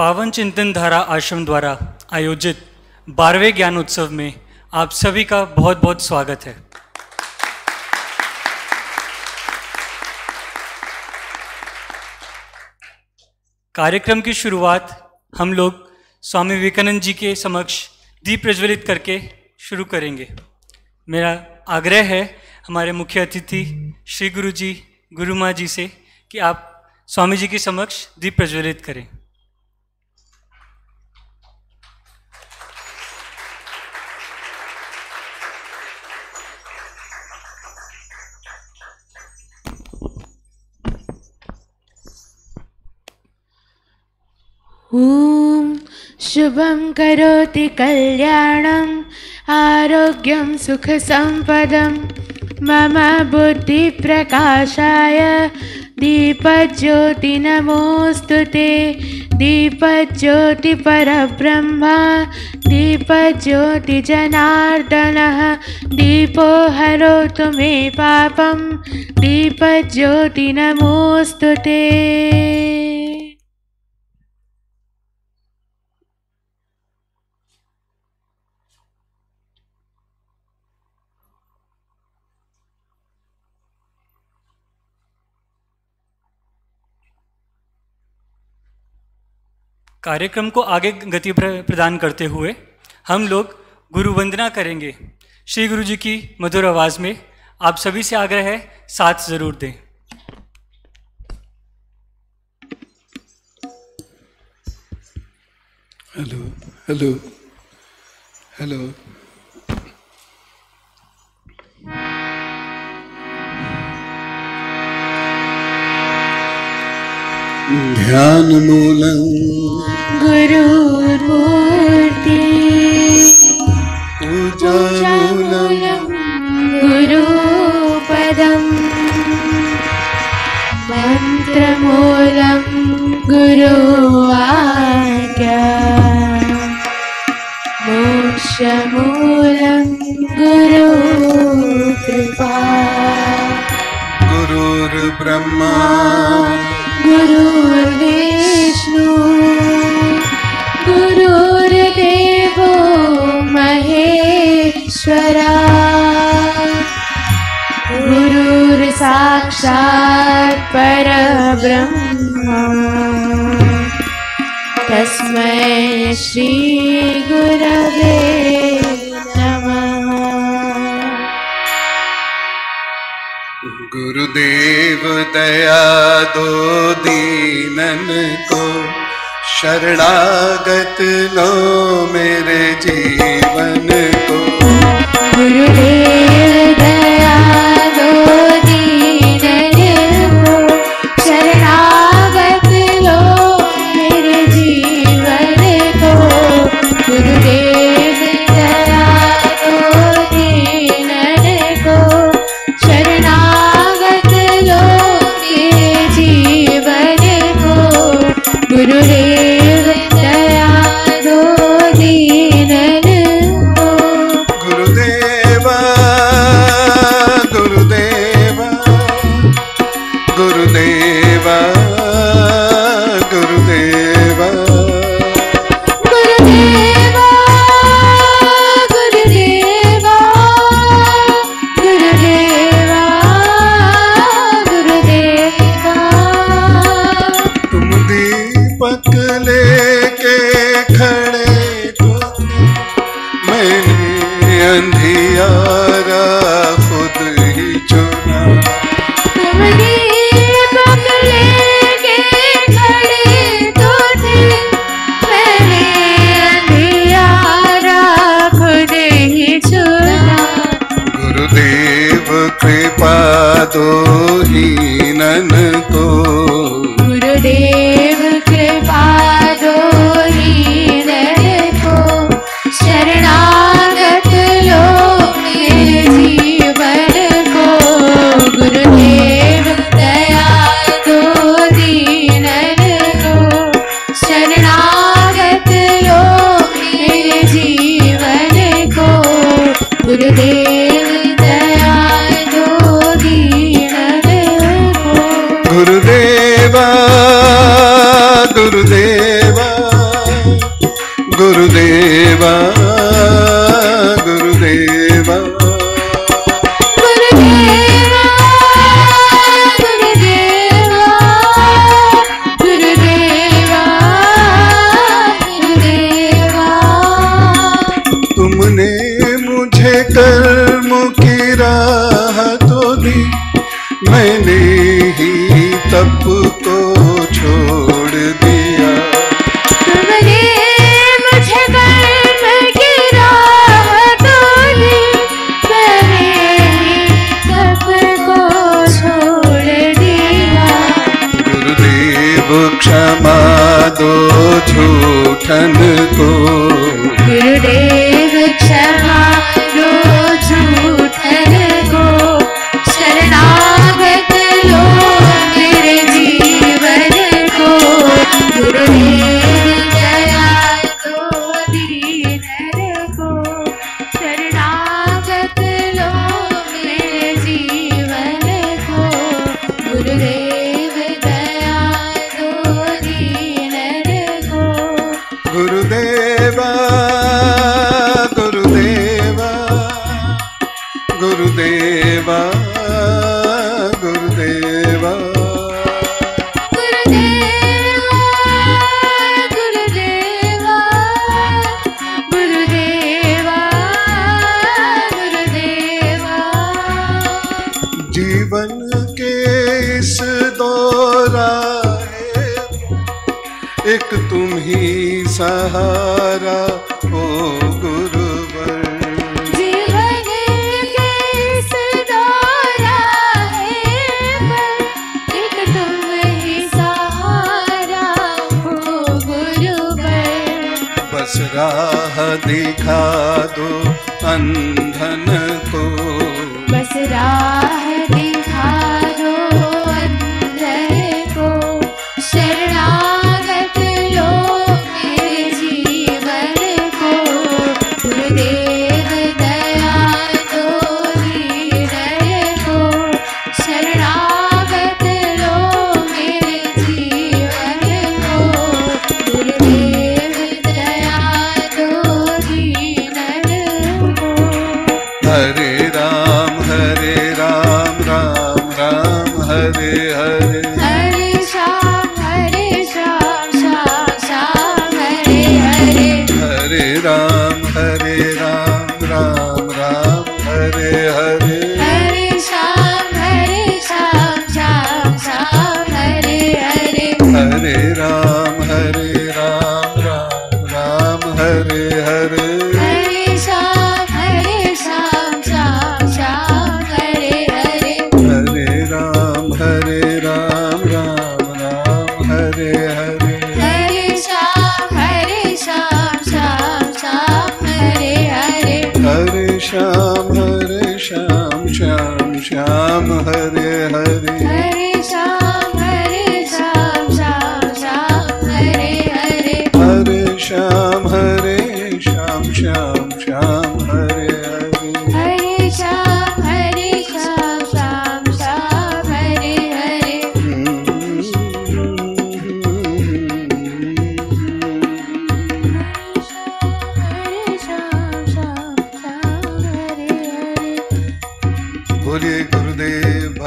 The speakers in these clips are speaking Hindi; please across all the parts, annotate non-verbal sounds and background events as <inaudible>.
पावन चिंतन धारा आश्रम द्वारा आयोजित बारहवें ज्ञान उत्सव में आप सभी का बहुत बहुत स्वागत है कार्यक्रम की शुरुआत हम लोग स्वामी विवेकानंद जी के समक्ष दीप प्रज्वलित करके शुरू करेंगे मेरा आग्रह है हमारे मुख्य अतिथि श्री गुरु जी गुरु माँ जी से कि आप स्वामी जी के समक्ष दीप प्रज्वलित करें ॐ शुभं करोति आरोग्यम आरोग्यं सुखसम्पदं मम बुद्धिप्रकाशाय दीपज्योतिनमोऽस्तु ते दीपज्योतिपरब्रह्मा दीपज्योतिजनार्दनः दीपो हरोतु मे पापं दीपज्योतिनमोऽस्तु ते कार्यक्रम को आगे गति प्रदान करते हुए हम लोग गुरु वंदना करेंगे श्री गुरु जी की मधुर आवाज़ में आप सभी से आग्रह है साथ ज़रूर दें हेलो हेलो हेलो ध्यानमूलं गुरुतिलं गुरुपदम् मन्त्रमूलं गुरुवालं गुरुकृपा गुरुर्ब्रह्मा गुरुष् गुरुर्देहो महेश्वरा गुरुर् साक्षात् परब्रह्मा तस्मै श्रीगुरवे देव दया दो दीनन को शरणागत लो मेरे जीवन को गुरुदेव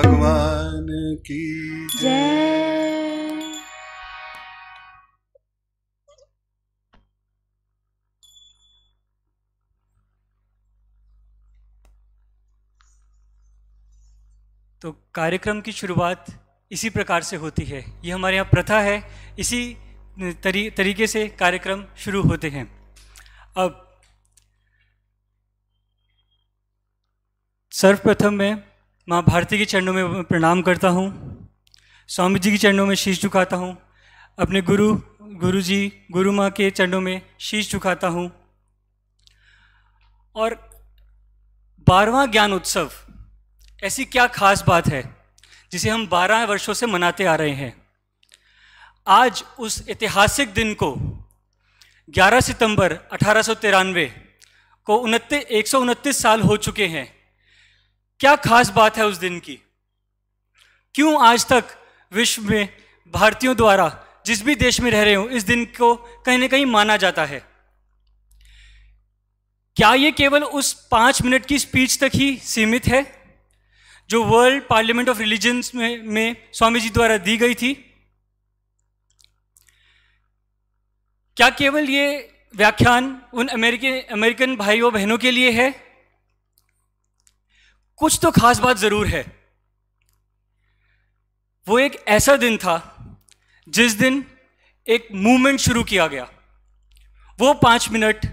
भगवान की जय तो कार्यक्रम की शुरुआत इसी प्रकार से होती है ये हमारे यहाँ प्रथा है इसी तरी, तरीके से कार्यक्रम शुरू होते हैं अब सर्वप्रथम मैं माँ भारती के चरणों में प्रणाम करता हूँ स्वामी जी के चरणों में शीश झुकाता हूँ अपने गुरु गुरु जी गुरु माँ के चरणों में शीश झुकाता हूँ और बारवा ज्ञान उत्सव ऐसी क्या खास बात है जिसे हम बारह वर्षों से मनाते आ रहे हैं आज उस ऐतिहासिक दिन को 11 सितंबर अठारह को उनतीस एक साल हो चुके हैं क्या खास बात है उस दिन की क्यों आज तक विश्व में भारतीयों द्वारा जिस भी देश में रह रहे हो इस दिन को कहीं ना कहीं माना जाता है क्या ये केवल उस पांच मिनट की स्पीच तक ही सीमित है जो वर्ल्ड पार्लियामेंट ऑफ रिलीजन्स में, में स्वामी जी द्वारा दी गई थी क्या केवल ये व्याख्यान उन अमेरिकी अमेरिकन भाइयों बहनों के लिए है कुछ तो खास बात जरूर है वो एक ऐसा दिन था जिस दिन एक मूवमेंट शुरू किया गया वो पाँच मिनट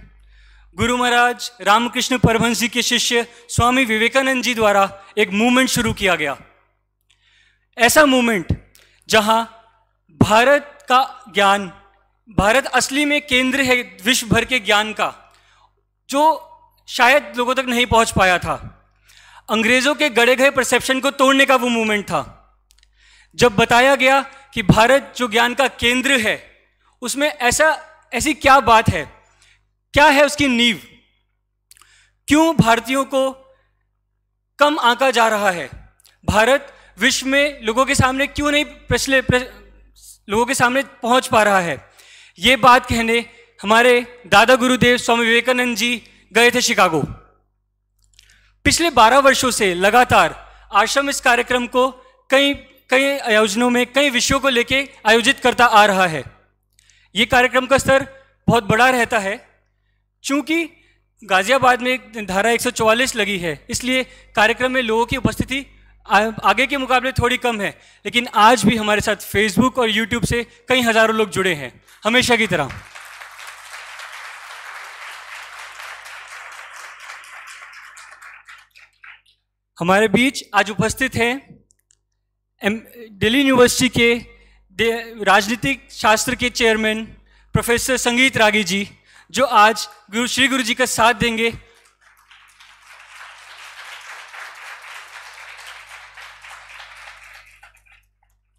गुरु महाराज रामकृष्ण परमहंस जी के शिष्य स्वामी विवेकानंद जी द्वारा एक मूवमेंट शुरू किया गया ऐसा मूवमेंट जहां भारत का ज्ञान भारत असली में केंद्र है विश्व भर के ज्ञान का जो शायद लोगों तक नहीं पहुंच पाया था अंग्रेजों के गड़े गए परसेप्शन को तोड़ने का वो मूवमेंट था जब बताया गया कि भारत जो ज्ञान का केंद्र है उसमें ऐसा ऐसी क्या बात है क्या है उसकी नींव क्यों भारतीयों को कम आंका जा रहा है भारत विश्व में लोगों के सामने क्यों नहीं प्रचले प्र, लोगों के सामने पहुंच पा रहा है ये बात कहने हमारे दादा गुरुदेव स्वामी विवेकानंद जी गए थे शिकागो पिछले 12 वर्षों से लगातार आश्रम इस कार्यक्रम को कई कई आयोजनों में कई विषयों को लेकर आयोजित करता आ रहा है ये कार्यक्रम का स्तर बहुत बड़ा रहता है क्योंकि गाजियाबाद में धारा 144 लगी है इसलिए कार्यक्रम में लोगों की उपस्थिति आगे के मुकाबले थोड़ी कम है लेकिन आज भी हमारे साथ फेसबुक और यूट्यूब से कई हज़ारों लोग जुड़े हैं हमेशा की तरह हमारे बीच आज उपस्थित हैं दिल्ली यूनिवर्सिटी के राजनीतिक शास्त्र के चेयरमैन प्रोफेसर संगीत रागी जी जो आज गुरु श्री गुरु जी का साथ देंगे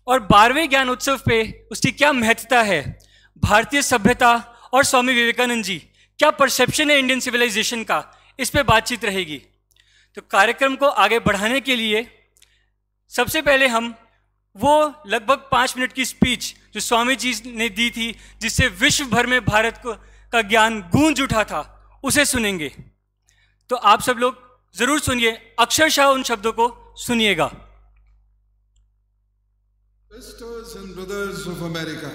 और बारहवें ज्ञान उत्सव पे उसकी क्या महत्ता है भारतीय सभ्यता और स्वामी विवेकानंद जी क्या परसेप्शन है इंडियन सिविलाइजेशन का इस पे बातचीत रहेगी तो कार्यक्रम को आगे बढ़ाने के लिए सबसे पहले हम वो लगभग पाँच मिनट की स्पीच जो स्वामी जी ने दी थी जिससे विश्व भर में भारत को का ज्ञान गूंज उठा था उसे सुनेंगे तो आप सब लोग जरूर सुनिए अक्षरशाह उन शब्दों को सुनिएगा Sisters and brothers of America,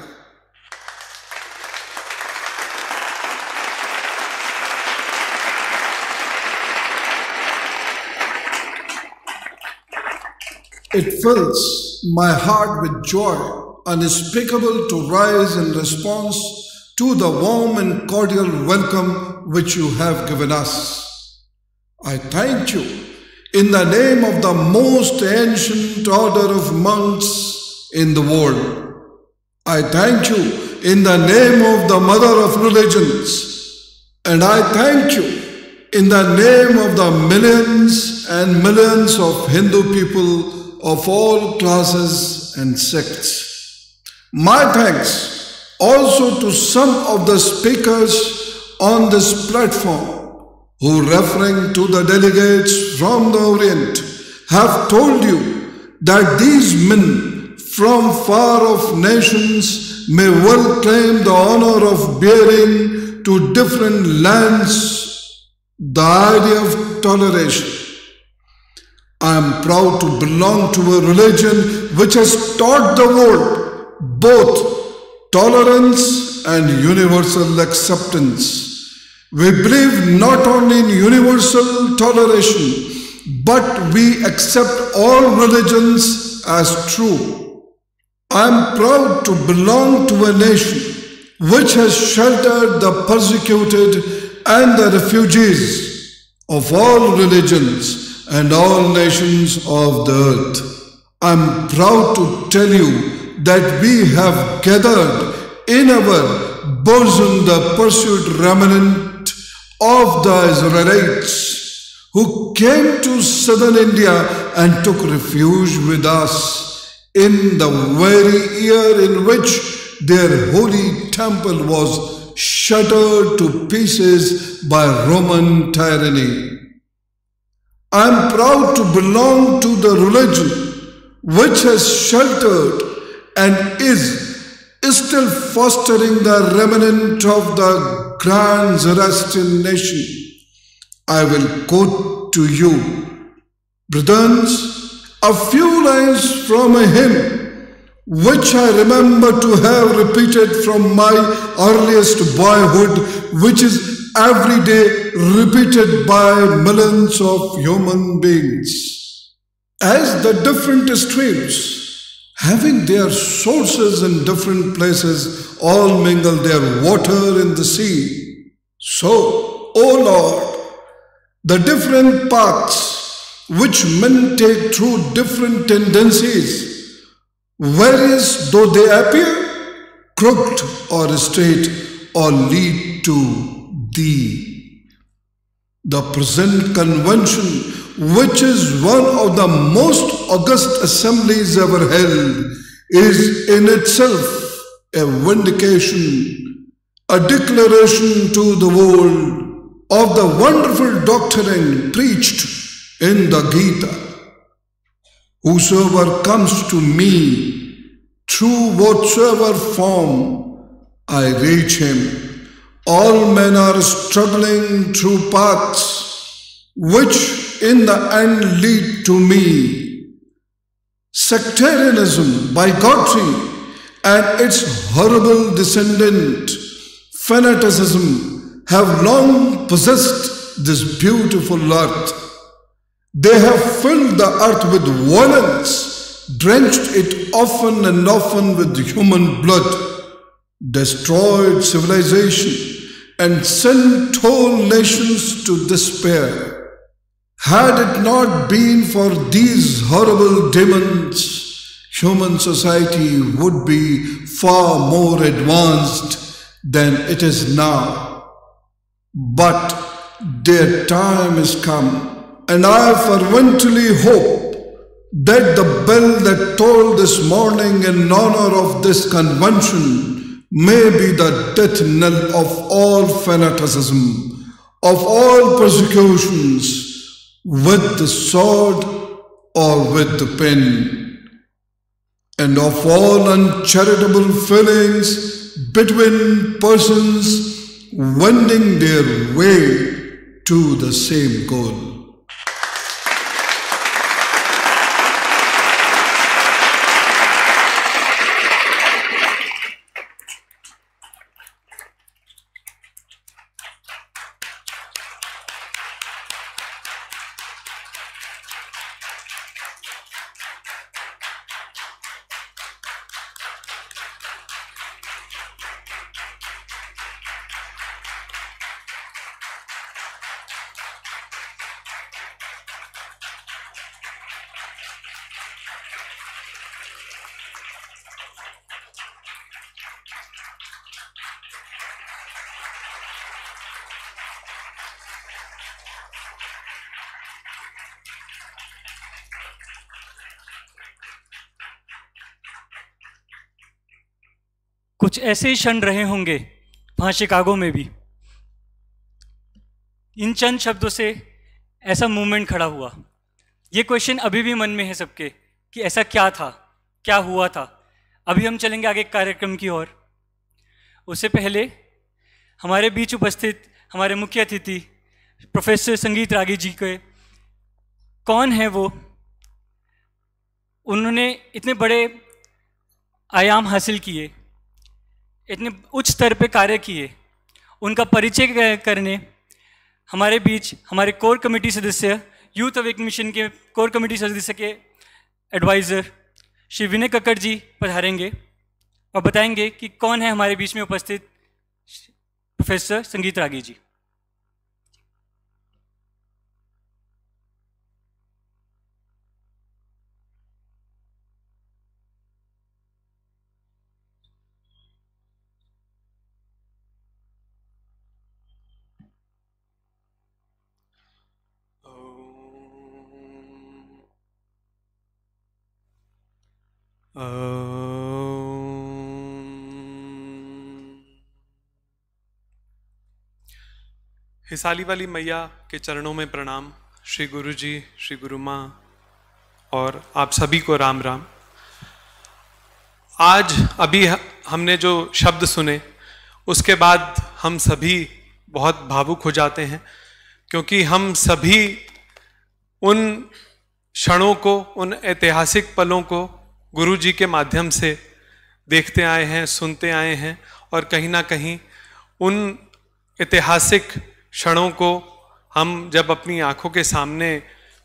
It fills my heart with joy unspeakable to rise in response to the warm and cordial welcome which you have given us. I thank you in the name of the most ancient order of monks in the world. I thank you in the name of the mother of religions. And I thank you in the name of the millions and millions of Hindu people of all classes and sects. My thanks also to some of the speakers on this platform who referring to the delegates from the Orient have told you that these men from far off nations may well claim the honor of bearing to different lands the idea of toleration I am proud to belong to a religion which has taught the world both tolerance and universal acceptance. We believe not only in universal toleration, but we accept all religions as true. I am proud to belong to a nation which has sheltered the persecuted and the refugees of all religions and all nations of the earth. I'm proud to tell you that we have gathered in our bosom the pursued remnant of the Israelites who came to southern India and took refuge with us in the very year in which their holy temple was shattered to pieces by Roman tyranny. I am proud to belong to the religion which has sheltered and is still fostering the remnant of the grand Zoroastrian nation. I will quote to you, brethren, a few lines from a hymn which I remember to have repeated from my earliest boyhood, which is every day repeated by millions of human beings. As the different streams having their sources in different places, all mingle their water in the sea. So, O oh Lord, the different paths which men take through different tendencies, various though they appear, crooked or straight, or lead to the, the present convention, which is one of the most august assemblies ever held, is in itself a vindication, a declaration to the world of the wonderful doctrine preached in the Gita. Whosoever comes to me through whatsoever form, I reach him. All men are struggling through paths which in the end lead to me. Sectarianism, bigotry, and its horrible descendant, fanaticism, have long possessed this beautiful earth. They have filled the earth with violence, drenched it often and often with human blood destroyed civilization, and sent whole nations to despair. Had it not been for these horrible demons, human society would be far more advanced than it is now. But their time is come, and I fervently hope that the bell that tolled this morning in honor of this convention may be the death knell of all fanaticism, of all persecutions, with the sword or with the pen, and of all uncharitable feelings between persons wending their way to the same goal. कुछ ऐसे ही क्षण रहे होंगे वहाँ शिकागो में भी इन चंद शब्दों से ऐसा मूवमेंट खड़ा हुआ ये क्वेश्चन अभी भी मन में है सबके कि ऐसा क्या था क्या हुआ था अभी हम चलेंगे आगे कार्यक्रम की ओर उससे पहले हमारे बीच उपस्थित हमारे मुख्य अतिथि प्रोफेसर संगीत रागी जी के कौन है वो उन्होंने इतने बड़े आयाम हासिल किए इतने उच्च स्तर पे कार्य किए उनका परिचय करने हमारे बीच हमारे कोर कमेटी सदस्य यूथ अवेक मिशन के कोर कमेटी सदस्य के एडवाइज़र श्री विनय कक्कड़ जी पधारेंगे और बताएंगे कि कौन है हमारे बीच में उपस्थित प्रोफेसर संगीत रागी जी हिसाली वाली मैया के चरणों में प्रणाम श्री गुरु जी श्री गुरु माँ और आप सभी को राम राम आज अभी हमने जो शब्द सुने उसके बाद हम सभी बहुत भावुक हो जाते हैं क्योंकि हम सभी उन क्षणों को उन ऐतिहासिक पलों को गुरु जी के माध्यम से देखते आए हैं सुनते आए हैं और कहीं ना कहीं उन ऐतिहासिक क्षणों को हम जब अपनी आंखों के सामने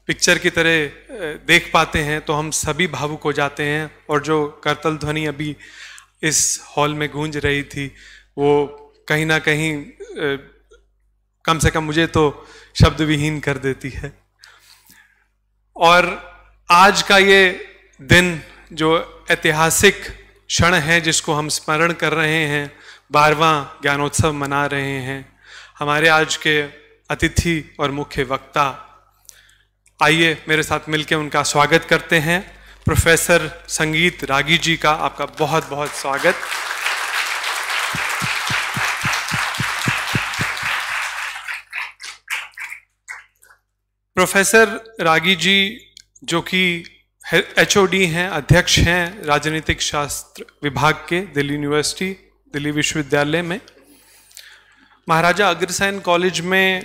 पिक्चर की तरह देख पाते हैं तो हम सभी भावुक हो जाते हैं और जो करतल ध्वनि अभी इस हॉल में गूंज रही थी वो कहीं ना कहीं कम से कम मुझे तो शब्द विहीन कर देती है और आज का ये दिन जो ऐतिहासिक क्षण है जिसको हम स्मरण कर रहे हैं बारवा ज्ञानोत्सव मना रहे हैं हमारे आज के अतिथि और मुख्य वक्ता आइए मेरे साथ मिलकर उनका स्वागत करते हैं प्रोफेसर संगीत रागी जी का आपका बहुत बहुत स्वागत प्रोफेसर रागी जी जो कि एच हैं अध्यक्ष हैं राजनीतिक शास्त्र विभाग के दिल्ली यूनिवर्सिटी दिल्ली विश्वविद्यालय में महाराजा अग्रसेन कॉलेज में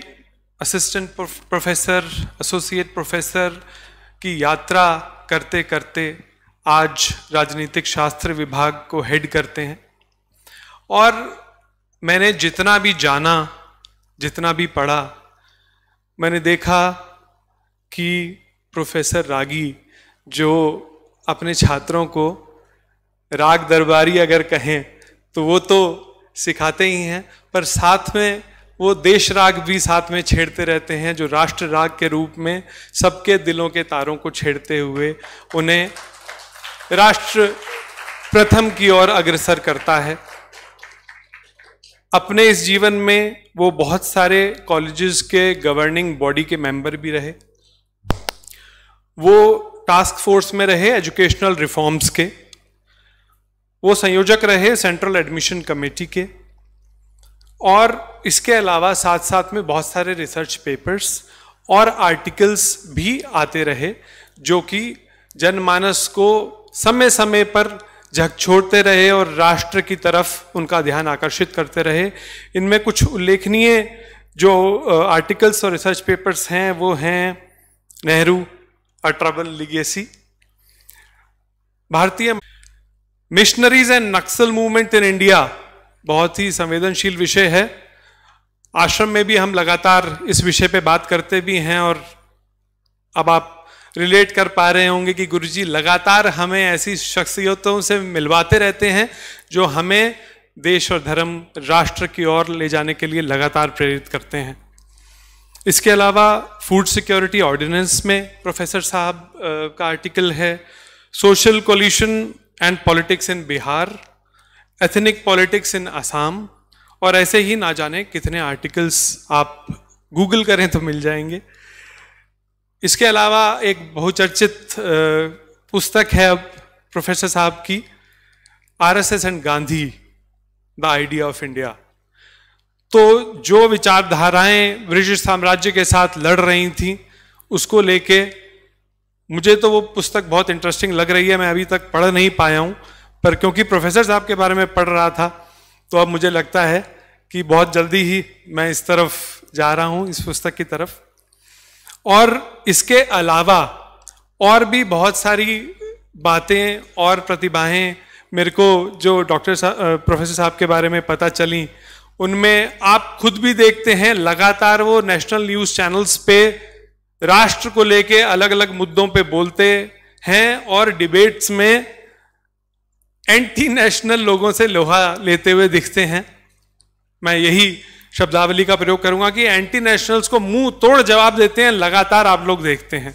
असिस्टेंट प्रोफेसर एसोसिएट प्रोफेसर की यात्रा करते करते आज राजनीतिक शास्त्र विभाग को हेड करते हैं और मैंने जितना भी जाना जितना भी पढ़ा मैंने देखा कि प्रोफेसर रागी जो अपने छात्रों को राग दरबारी अगर कहें तो वो तो सिखाते ही हैं पर साथ में वो देश राग भी साथ में छेड़ते रहते हैं जो राष्ट्र राग के रूप में सबके दिलों के तारों को छेड़ते हुए उन्हें राष्ट्र प्रथम की ओर अग्रसर करता है अपने इस जीवन में वो बहुत सारे कॉलेजेस के गवर्निंग बॉडी के मेंबर भी रहे वो टास्क फोर्स में रहे एजुकेशनल रिफॉर्म्स के वो संयोजक रहे सेंट्रल एडमिशन कमेटी के और इसके अलावा साथ साथ में बहुत सारे रिसर्च पेपर्स और आर्टिकल्स भी आते रहे जो कि जनमानस को समय समय पर छोड़ते रहे और राष्ट्र की तरफ उनका ध्यान आकर्षित करते रहे इनमें कुछ उल्लेखनीय जो आर्टिकल्स और रिसर्च पेपर्स हैं वो हैं नेहरू अ ट्रबल लिगेसी भारतीय missionaries and Naxal movement in India बहुत ही संवेदनशील विषय है आश्रम में भी हम लगातार इस विषय पे बात करते भी हैं और अब आप रिलेट कर पा रहे होंगे कि गुरुजी लगातार हमें ऐसी शख्सियतों से मिलवाते रहते हैं जो हमें देश और धर्म राष्ट्र की ओर ले जाने के लिए लगातार प्रेरित करते हैं इसके अलावा फूड सिक्योरिटी ऑर्डिनेंस में प्रोफेसर साहब का आर्टिकल है social collusion and politics in Bihar ethnic politics in Assam और ऐसे ही ना जाने कितने आर्टिकल्स आप गूगल करें तो मिल जाएंगे इसके अलावा एक बहुचर्चित पुस्तक है अब प्रोफेसर साहब की R S S and Gandhi the idea of India तो जो विचारधाराएं ब्रिटिश साम्राज्य के साथ लड़ रही थी उसको लेके मुझे तो वो पुस्तक बहुत इंटरेस्टिंग लग रही है मैं अभी तक पढ़ नहीं पाया हूँ पर क्योंकि प्रोफेसर साहब के बारे में पढ़ रहा था तो अब मुझे लगता है कि बहुत जल्दी ही मैं इस तरफ जा रहा हूँ इस पुस्तक की तरफ और इसके अलावा और भी बहुत सारी बातें और प्रतिभाएं मेरे को जो डॉक्टर साहब प्रोफेसर साहब के बारे में पता चली उनमें आप खुद भी देखते हैं लगातार वो नेशनल न्यूज़ चैनल्स पे राष्ट्र को लेके अलग अलग मुद्दों पे बोलते हैं और डिबेट्स में एंटी नेशनल लोगों से लोहा लेते हुए दिखते हैं मैं यही शब्दावली का प्रयोग करूंगा कि एंटी नेशनल्स को मुंह तोड़ जवाब देते हैं लगातार आप लोग देखते हैं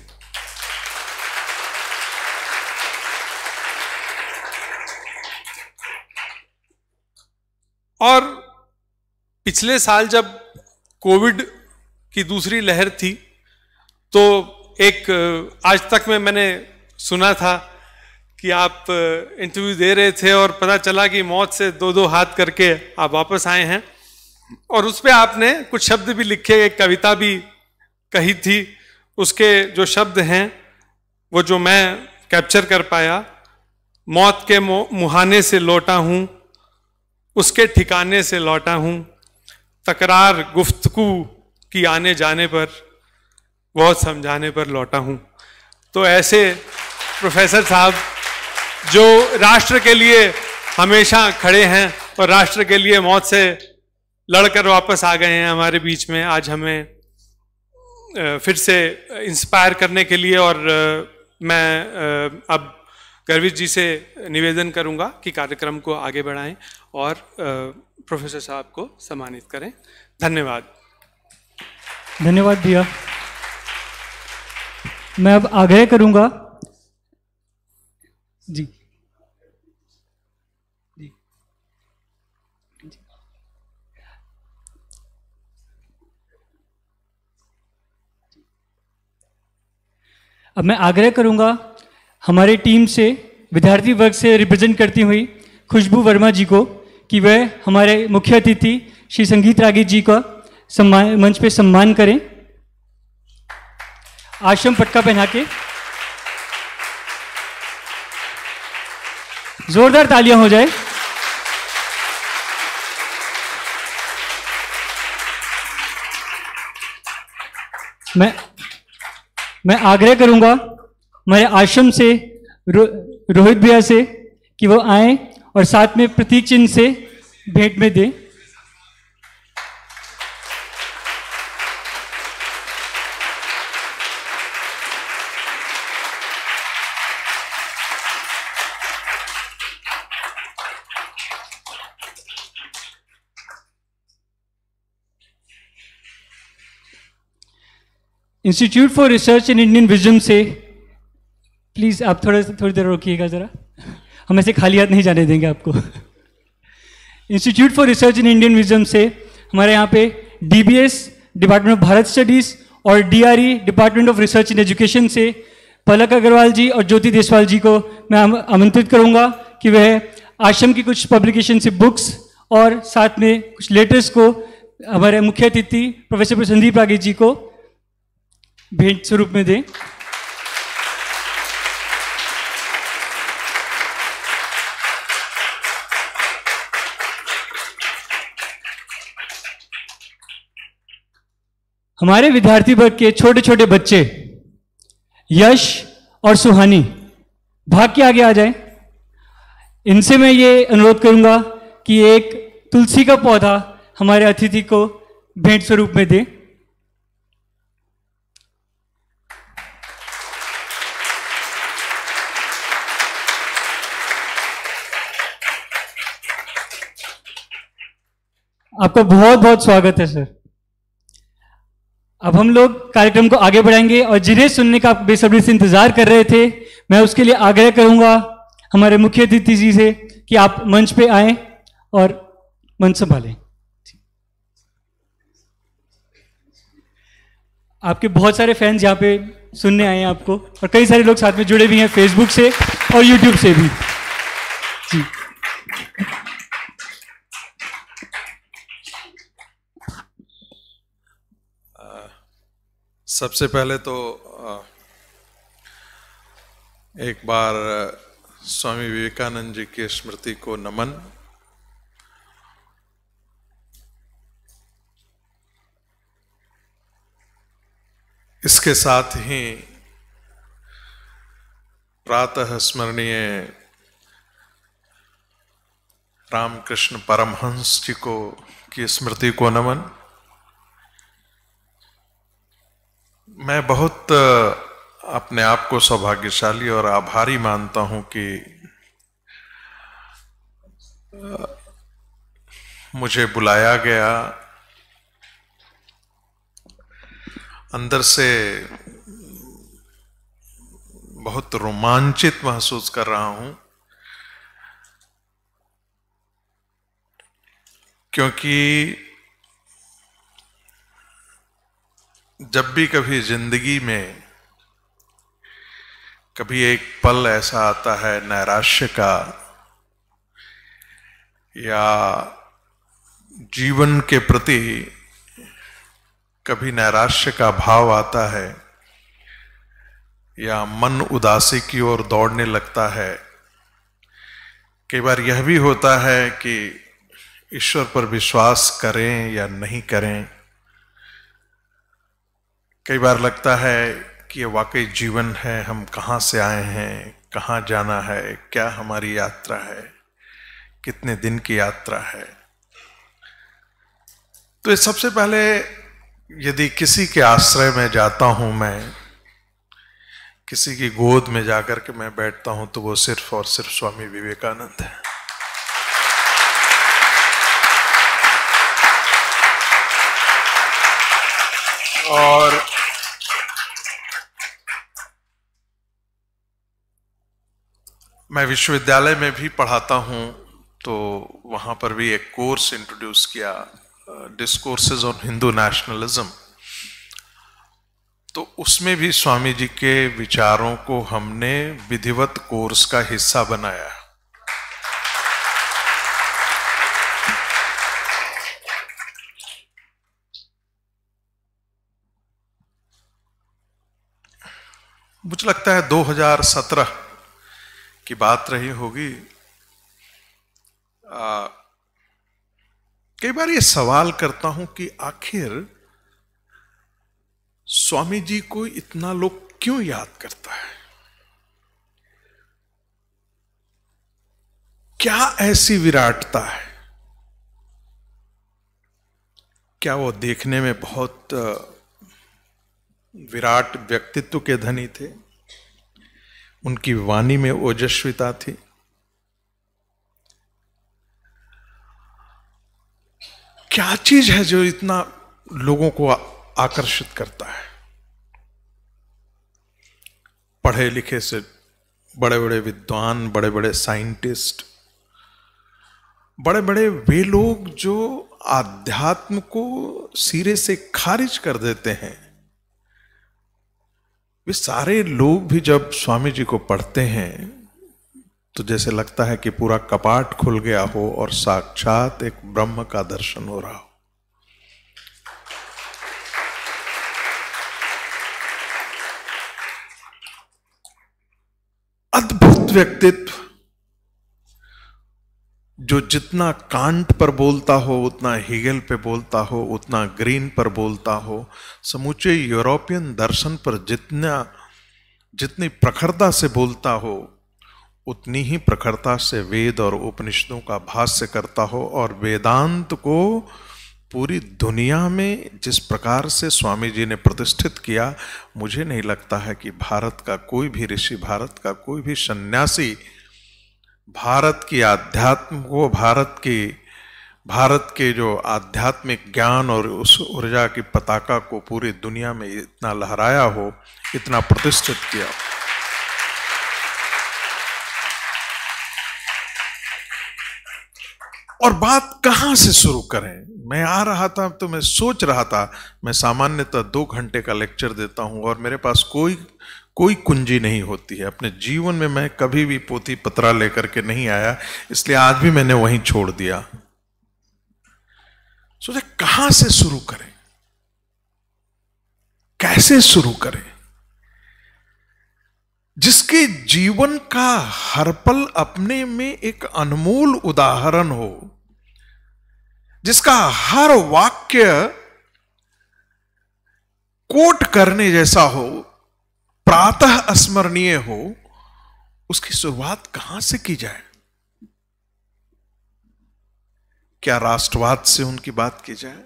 और पिछले साल जब कोविड की दूसरी लहर थी तो एक आज तक में मैंने सुना था कि आप इंटरव्यू दे रहे थे और पता चला कि मौत से दो दो हाथ करके आप वापस आए हैं और उस पर आपने कुछ शब्द भी लिखे एक कविता भी कही थी उसके जो शब्द हैं वो जो मैं कैप्चर कर पाया मौत के मुहाने से लौटा हूँ उसके ठिकाने से लौटा हूँ तकरार गुफ्तु की आने जाने पर बहुत समझाने पर लौटा हूँ तो ऐसे प्रोफेसर साहब जो राष्ट्र के लिए हमेशा खड़े हैं और राष्ट्र के लिए मौत से लड़कर वापस आ गए हैं हमारे बीच में आज हमें फिर से इंस्पायर करने के लिए और मैं अब गर्वित जी से निवेदन करूंगा कि कार्यक्रम को आगे बढ़ाएं और प्रोफेसर साहब को सम्मानित करें धन्यवाद धन्यवाद दिया मैं अब आग्रह करूंगा जी जी जी अब मैं आग्रह करूंगा हमारे टीम से विद्यार्थी वर्ग से रिप्रेजेंट करती हुई खुशबू वर्मा जी को कि वह हमारे मुख्य अतिथि श्री संगीत रागी जी का सम्मान मंच पे सम्मान करें आश्रम पटका पहना के जोरदार तालियां हो जाए मैं मैं आग्रह करूंगा मेरे आश्रम से रो, रोहित भैया से कि वो आए और साथ में प्रतीक चिन्ह से भेंट में दें institute for research in Indian wisdom से प्लीज़ आप थोड़ा सा थोड़ी देर रोकिएगा ज़रा हम ऐसे खाली हाथ नहीं जाने देंगे आपको institute for research in Indian wisdom से हमारे यहाँ पे D department of Bharat studies और DRE department of research in education से पलक अग्रवाल जी और ज्योति देसवाल जी को मैं आमंत्रित करूंगा कि वह आश्रम की कुछ पब्लिकेशन से बुक्स और साथ में कुछ लेटर्स को हमारे मुख्य अतिथि प्रोफेसर संदीप रागे जी को भेंट स्वरूप में दें हमारे विद्यार्थी वर्ग के छोटे छोटे बच्चे यश और सुहानी भाग के आगे आ जाए इनसे मैं ये अनुरोध करूंगा कि एक तुलसी का पौधा हमारे अतिथि को भेंट स्वरूप में दें आपका बहुत बहुत स्वागत है सर अब हम लोग कार्यक्रम को आगे बढ़ाएंगे और जिन्हें सुनने का आप बेसब्री से इंतजार कर रहे थे मैं उसके लिए आग्रह करूंगा हमारे मुख्य अतिथि जी से कि आप मंच पे आए और मंच संभालें आपके बहुत सारे फैंस यहाँ पे सुनने आए हैं आपको और कई सारे लोग साथ में जुड़े भी हैं फेसबुक से और यूट्यूब से भी जी सबसे पहले तो एक बार स्वामी विवेकानंद जी की स्मृति को नमन इसके साथ ही प्रातः स्मरणीय रामकृष्ण परमहंस जी को की स्मृति को नमन मैं बहुत अपने आप को सौभाग्यशाली और आभारी मानता हूं कि मुझे बुलाया गया अंदर से बहुत रोमांचित महसूस कर रहा हूं क्योंकि जब भी कभी जिंदगी में कभी एक पल ऐसा आता है नैराश्य का या जीवन के प्रति कभी नैराश्य का भाव आता है या मन उदासी की ओर दौड़ने लगता है कई बार यह भी होता है कि ईश्वर पर विश्वास करें या नहीं करें कई बार लगता है कि ये वाकई जीवन है हम कहाँ से आए हैं कहाँ जाना है क्या हमारी यात्रा है कितने दिन की यात्रा है तो सबसे पहले यदि किसी के आश्रय में जाता हूँ मैं किसी की गोद में जाकर के मैं बैठता हूं तो वो सिर्फ और सिर्फ स्वामी विवेकानंद है और मैं विश्वविद्यालय में भी पढ़ाता हूँ तो वहाँ पर भी एक कोर्स इंट्रोड्यूस किया डिस्कोर्सेज ऑन हिंदू नेशनलिज्म तो उसमें भी स्वामी जी के विचारों को हमने विधिवत कोर्स का हिस्सा बनाया मुझे लगता है 2017 की बात रही होगी कई बार ये सवाल करता हूं कि आखिर स्वामी जी को इतना लोग क्यों याद करता है क्या ऐसी विराटता है क्या वो देखने में बहुत विराट व्यक्तित्व के धनी थे उनकी वाणी में ओजस्विता थी क्या चीज है जो इतना लोगों को आकर्षित करता है पढ़े लिखे से बड़े बड़े विद्वान बड़े बड़े साइंटिस्ट बड़े बड़े वे लोग जो आध्यात्म को सिरे से खारिज कर देते हैं वे सारे लोग भी जब स्वामी जी को पढ़ते हैं तो जैसे लगता है कि पूरा कपाट खुल गया हो और साक्षात एक ब्रह्म का दर्शन हो रहा हो अद्भुत व्यक्तित्व जो जितना कांट पर बोलता हो उतना हीगल पे बोलता हो उतना ग्रीन पर बोलता हो समूचे यूरोपियन दर्शन पर जितना जितनी प्रखरता से बोलता हो उतनी ही प्रखरता से वेद और उपनिषदों का भाष्य करता हो और वेदांत को पूरी दुनिया में जिस प्रकार से स्वामी जी ने प्रतिष्ठित किया मुझे नहीं लगता है कि भारत का कोई भी ऋषि भारत का कोई भी सन्यासी भारत की आध्यात्म को भारत की भारत के जो आध्यात्मिक ज्ञान और उस ऊर्जा की पताका को पूरी दुनिया में इतना लहराया हो इतना प्रतिष्ठित किया हो और बात कहाँ से शुरू करें मैं आ रहा था तो मैं सोच रहा था मैं सामान्यतः दो घंटे का लेक्चर देता हूँ और मेरे पास कोई कोई कुंजी नहीं होती है अपने जीवन में मैं कभी भी पोथी पतरा लेकर के नहीं आया इसलिए आज भी मैंने वहीं छोड़ दिया सोचा कहां से शुरू करें कैसे शुरू करें जिसके जीवन का हर पल अपने में एक अनमोल उदाहरण हो जिसका हर वाक्य कोट करने जैसा हो प्रातः स्मरणीय हो उसकी शुरुआत कहां से की जाए क्या राष्ट्रवाद से उनकी बात की जाए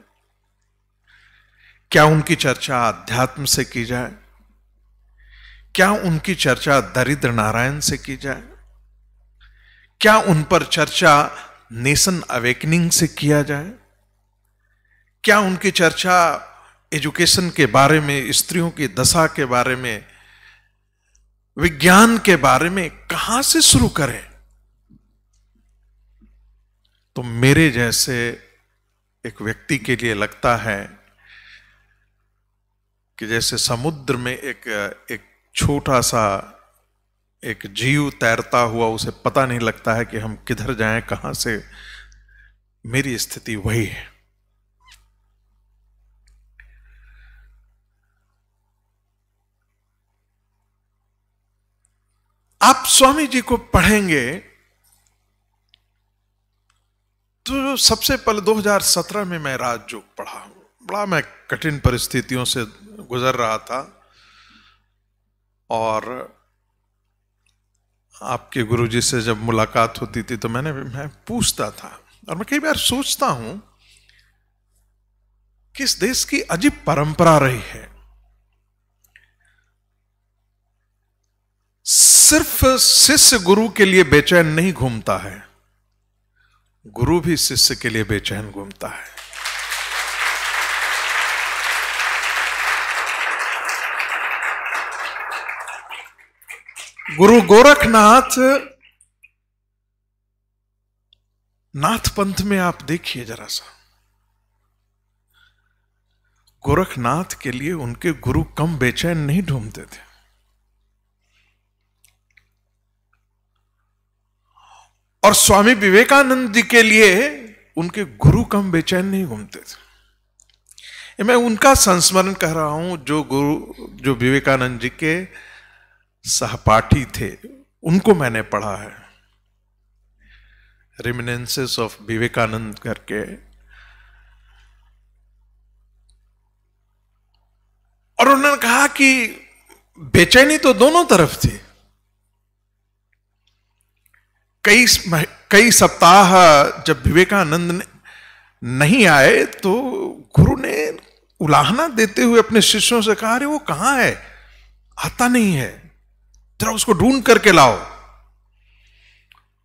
क्या उनकी चर्चा अध्यात्म से की जाए क्या उनकी चर्चा दरिद्र नारायण से की जाए क्या उन पर चर्चा नेशन अवेकनिंग से किया जाए क्या उनकी चर्चा एजुकेशन के बारे में स्त्रियों की दशा के बारे में विज्ञान के बारे में कहां से शुरू करें तो मेरे जैसे एक व्यक्ति के लिए लगता है कि जैसे समुद्र में एक एक छोटा सा एक जीव तैरता हुआ उसे पता नहीं लगता है कि हम किधर जाएं कहां से मेरी स्थिति वही है आप स्वामी जी को पढ़ेंगे तो सबसे पहले 2017 में मैं जो पढ़ा बड़ा मैं कठिन परिस्थितियों से गुजर रहा था और आपके गुरुजी से जब मुलाकात होती थी तो मैंने मैं पूछता था और मैं कई बार सोचता हूं किस देश की अजीब परंपरा रही है सिर्फ शिष्य गुरु के लिए बेचैन नहीं घूमता है गुरु भी शिष्य के लिए बेचैन घूमता है गुरु गोरखनाथ नाथ पंथ में आप देखिए जरा सा गोरखनाथ के लिए उनके गुरु कम बेचैन नहीं ढूंढते थे और स्वामी विवेकानंद जी के लिए उनके गुरु कम बेचैन नहीं घूमते थे मैं उनका संस्मरण कह रहा हूं जो गुरु जो विवेकानंद जी के सहपाठी थे उनको मैंने पढ़ा है रिमिनेंसेस ऑफ विवेकानंद करके और उन्होंने कहा कि बेचैनी तो दोनों तरफ थी कई कई सप्ताह जब विवेकानंद नहीं आए तो गुरु ने उलाहना देते हुए अपने शिष्यों से कहा अरे वो कहाँ है आता नहीं है जरा उसको ढूंढ करके लाओ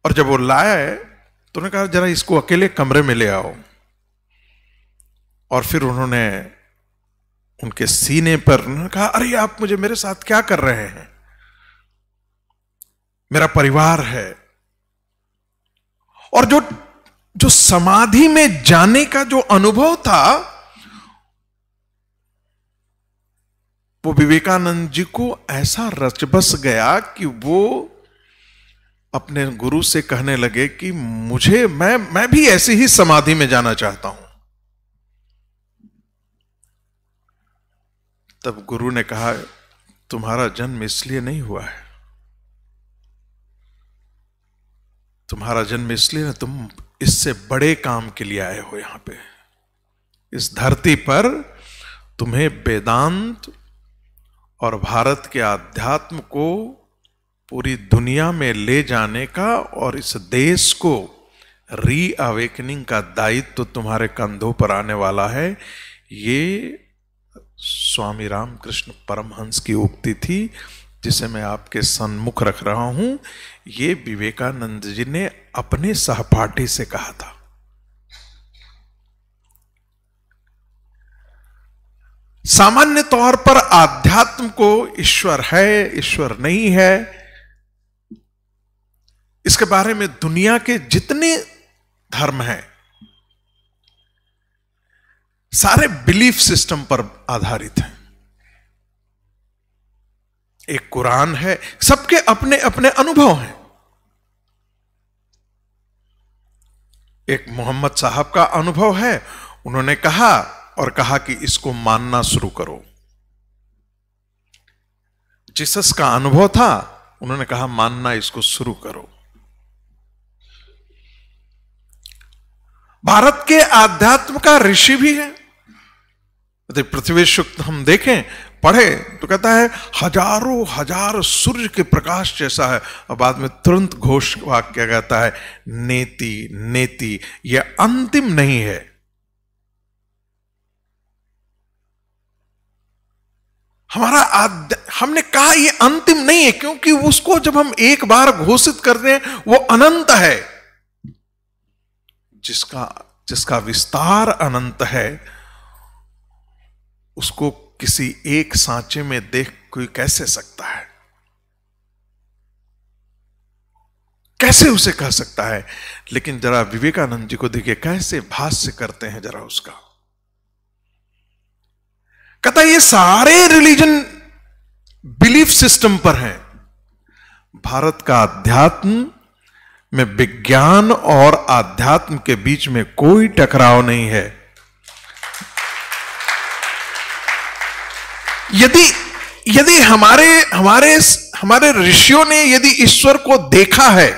और जब वो लाए तो उन्होंने कहा जरा इसको अकेले कमरे में ले आओ और फिर उन्होंने उनके सीने पर उन्होंने कहा अरे आप मुझे मेरे साथ क्या कर रहे हैं मेरा परिवार है और जो जो समाधि में जाने का जो अनुभव था वो विवेकानंद जी को ऐसा रच बस गया कि वो अपने गुरु से कहने लगे कि मुझे मैं मैं भी ऐसी ही समाधि में जाना चाहता हूं तब गुरु ने कहा तुम्हारा जन्म इसलिए नहीं हुआ है तुम्हारा जन्म इसलिए ना तुम इससे बड़े काम के लिए आए हो यहां पे इस धरती पर तुम्हें वेदांत और भारत के आध्यात्म को पूरी दुनिया में ले जाने का और इस देश को री अवेकनिंग का दायित्व तो तुम्हारे कंधों पर आने वाला है ये स्वामी रामकृष्ण परमहंस की उक्ति थी जिसे मैं आपके सन्मुख रख रहा हूं ये विवेकानंद जी ने अपने सहपाठी से कहा था सामान्य तौर पर आध्यात्म को ईश्वर है ईश्वर नहीं है इसके बारे में दुनिया के जितने धर्म हैं सारे बिलीफ सिस्टम पर आधारित हैं एक कुरान है सबके अपने अपने अनुभव हैं एक मोहम्मद साहब का अनुभव है उन्होंने कहा और कहा कि इसको मानना शुरू करो जीसस का अनुभव था उन्होंने कहा मानना इसको शुरू करो भारत के आध्यात्म का ऋषि भी है पृथ्वी शुक्त हम देखें पढ़े तो कहता है हजारों हजार सूर्य के प्रकाश जैसा है और बाद में तुरंत घोष वाक्य कहता है नेति नेति यह अंतिम नहीं है हमारा आद्य हमने कहा यह अंतिम नहीं है क्योंकि उसको जब हम एक बार घोषित कर दें हैं वो अनंत है जिसका जिसका विस्तार अनंत है उसको किसी एक सांचे में देख कोई कैसे सकता है कैसे उसे कह सकता है लेकिन जरा विवेकानंद जी को देखिए कैसे भाष्य करते हैं जरा उसका कहता ये सारे रिलीजन बिलीफ सिस्टम पर हैं भारत का अध्यात्म में विज्ञान और आध्यात्म के बीच में कोई टकराव नहीं है यदि यदि हमारे हमारे हमारे ऋषियों ने यदि ईश्वर को देखा है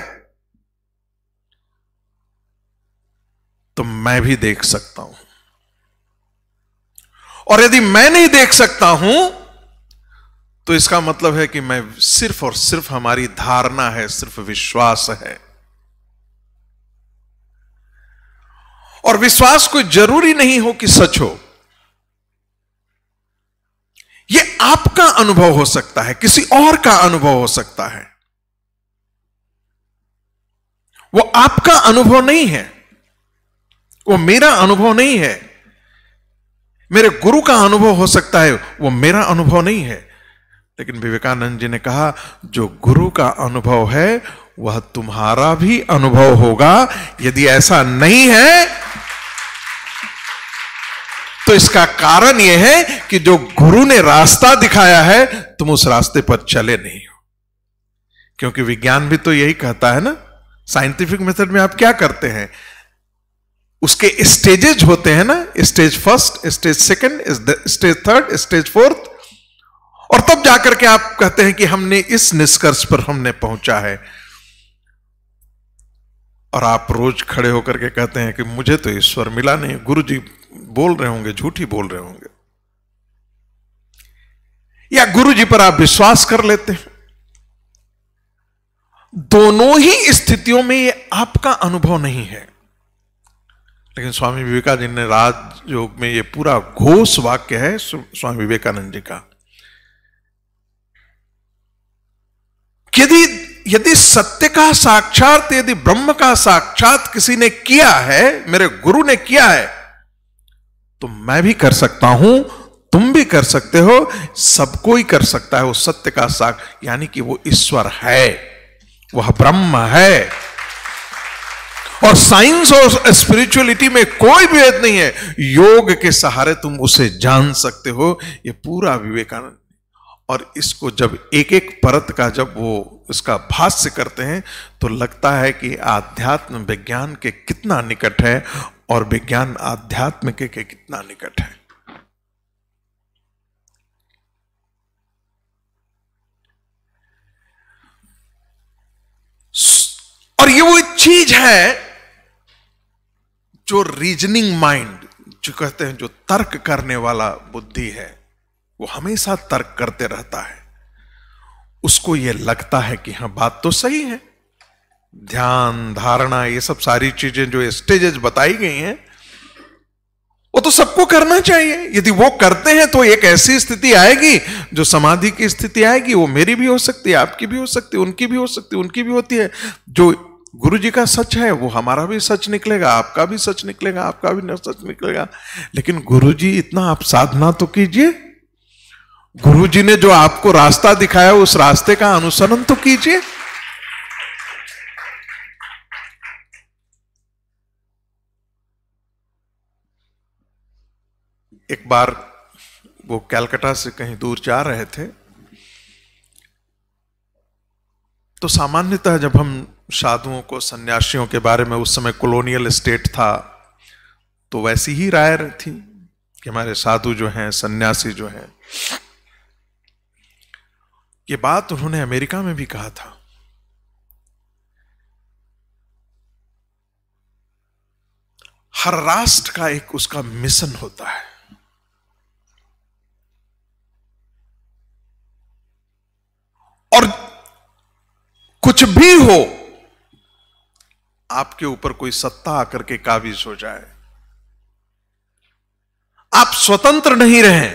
तो मैं भी देख सकता हूं और यदि मैं नहीं देख सकता हूं तो इसका मतलब है कि मैं सिर्फ और सिर्फ हमारी धारणा है सिर्फ विश्वास है और विश्वास कोई जरूरी नहीं हो कि सच हो ये आपका अनुभव हो सकता है किसी और का अनुभव हो सकता है वो आपका अनुभव नहीं है वो मेरा अनुभव नहीं है मेरे गुरु का अनुभव हो सकता है वो मेरा अनुभव नहीं है लेकिन विवेकानंद जी ने कहा जो गुरु का अनुभव है वह तुम्हारा भी अनुभव होगा यदि ऐसा नहीं है तो इसका कारण यह है कि जो गुरु ने रास्ता दिखाया है तुम उस रास्ते पर चले नहीं हो क्योंकि विज्ञान भी तो यही कहता है ना साइंटिफिक मेथड में आप क्या करते हैं उसके स्टेजेज होते हैं ना stage first stage second stage third stage fourth और तब जाकर के आप कहते हैं कि हमने इस निष्कर्ष पर हमने पहुंचा है और आप रोज खड़े होकर के कहते हैं कि मुझे तो ईश्वर मिला नहीं गुरु जी बोल रहे होंगे झूठी बोल रहे होंगे या गुरु जी पर आप विश्वास कर लेते हैं दोनों ही स्थितियों में ये आपका अनुभव नहीं है लेकिन स्वामी विवेकानंद ने राजयोग में ये पूरा घोष वाक्य है स्वामी विवेकानंद जी का यदि यदि सत्य का साक्षात यदि ब्रह्म का साक्षात किसी ने किया है मेरे गुरु ने किया है तो मैं भी कर सकता हूं तुम भी कर सकते हो सब कोई कर सकता है वो सत्य का साक्ष यानी कि वो ईश्वर है वह ब्रह्म है और साइंस और स्पिरिचुअलिटी में कोई भेद नहीं है योग के सहारे तुम उसे जान सकते हो ये पूरा विवेकानंद और इसको जब एक एक परत का जब वो इसका भाष्य करते हैं तो लगता है कि आध्यात्म विज्ञान के कितना निकट है और विज्ञान आध्यात्म के, के कितना निकट है और ये वो चीज है जो रीजनिंग माइंड जो कहते हैं जो तर्क करने वाला बुद्धि है वो हमेशा तर्क करते रहता है उसको ये लगता है कि हाँ बात तो सही है ध्यान धारणा ये सब सारी चीजें जो स्टेजेस बताई गई हैं वो तो सबको करना चाहिए यदि वो करते हैं तो एक ऐसी स्थिति आएगी जो समाधि की स्थिति आएगी वो मेरी भी हो सकती है आपकी भी हो सकती है उनकी भी हो सकती है उनकी भी होती है जो गुरु जी का सच है वो हमारा भी सच निकलेगा आपका भी सच निकलेगा आपका भी सच निकलेगा लेकिन गुरु जी इतना आप साधना तो कीजिए गुरु जी ने जो आपको रास्ता दिखाया उस रास्ते का अनुसरण तो कीजिए एक बार वो कैलकाटा से कहीं दूर जा रहे थे तो सामान्यतः जब हम साधुओं को सन्यासियों के बारे में उस समय कॉलोनियल स्टेट था तो वैसी ही राय थी कि हमारे साधु जो हैं सन्यासी जो हैं ये बात उन्होंने अमेरिका में भी कहा था हर राष्ट्र का एक उसका मिशन होता है और कुछ भी हो आपके ऊपर कोई सत्ता आकर के काबिज हो जाए आप स्वतंत्र नहीं रहे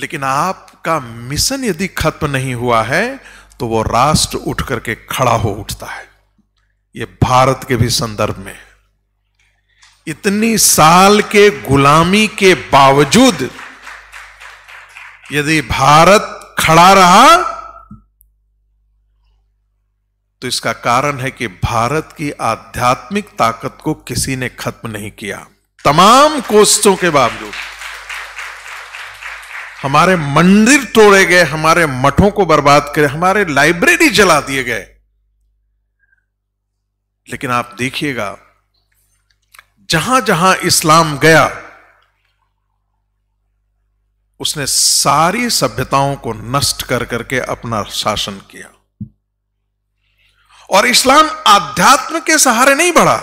लेकिन आपका मिशन यदि खत्म नहीं हुआ है तो वो राष्ट्र उठ करके खड़ा हो उठता है ये भारत के भी संदर्भ में इतनी साल के गुलामी के बावजूद यदि भारत खड़ा रहा तो इसका कारण है कि भारत की आध्यात्मिक ताकत को किसी ने खत्म नहीं किया तमाम कोष्ठों के बावजूद हमारे मंदिर तोड़े गए हमारे मठों को बर्बाद करे हमारे लाइब्रेरी जला दिए गए लेकिन आप देखिएगा जहां जहां इस्लाम गया उसने सारी सभ्यताओं को नष्ट कर करके अपना शासन किया और इस्लाम आध्यात्म के सहारे नहीं बढ़ा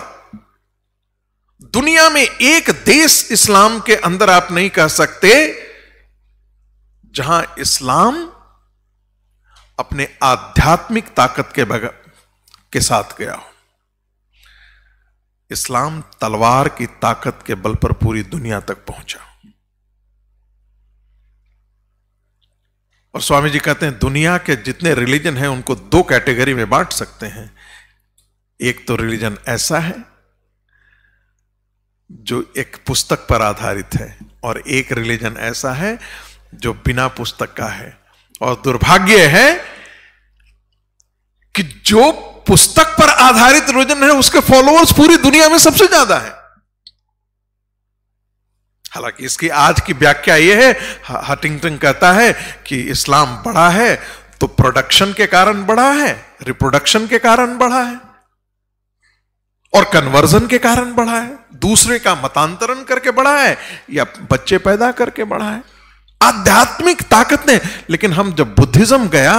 दुनिया में एक देश इस्लाम के अंदर आप नहीं कह सकते जहां इस्लाम अपने आध्यात्मिक ताकत के बगैर के साथ गया हो इस्लाम तलवार की ताकत के बल पर पूरी दुनिया तक पहुंचा और स्वामी जी कहते हैं दुनिया के जितने रिलीजन हैं उनको दो कैटेगरी में बांट सकते हैं एक तो रिलीजन ऐसा है जो एक पुस्तक पर आधारित है और एक रिलीजन ऐसा है जो बिना पुस्तक का है और दुर्भाग्य है कि जो पुस्तक पर आधारित रिलीजन है उसके फॉलोअर्स पूरी दुनिया में सबसे ज्यादा है हालांकि इसकी आज की व्याख्या ये है हटिंगटन कहता है कि इस्लाम बड़ा है तो प्रोडक्शन के कारण बड़ा है रिप्रोडक्शन के कारण बड़ा है और कन्वर्जन के कारण बढ़ा है दूसरे का मतांतरण करके बढ़ा है या बच्चे पैदा करके बढ़ा है आध्यात्मिक ताकत ने लेकिन हम जब बुद्धिज्म गया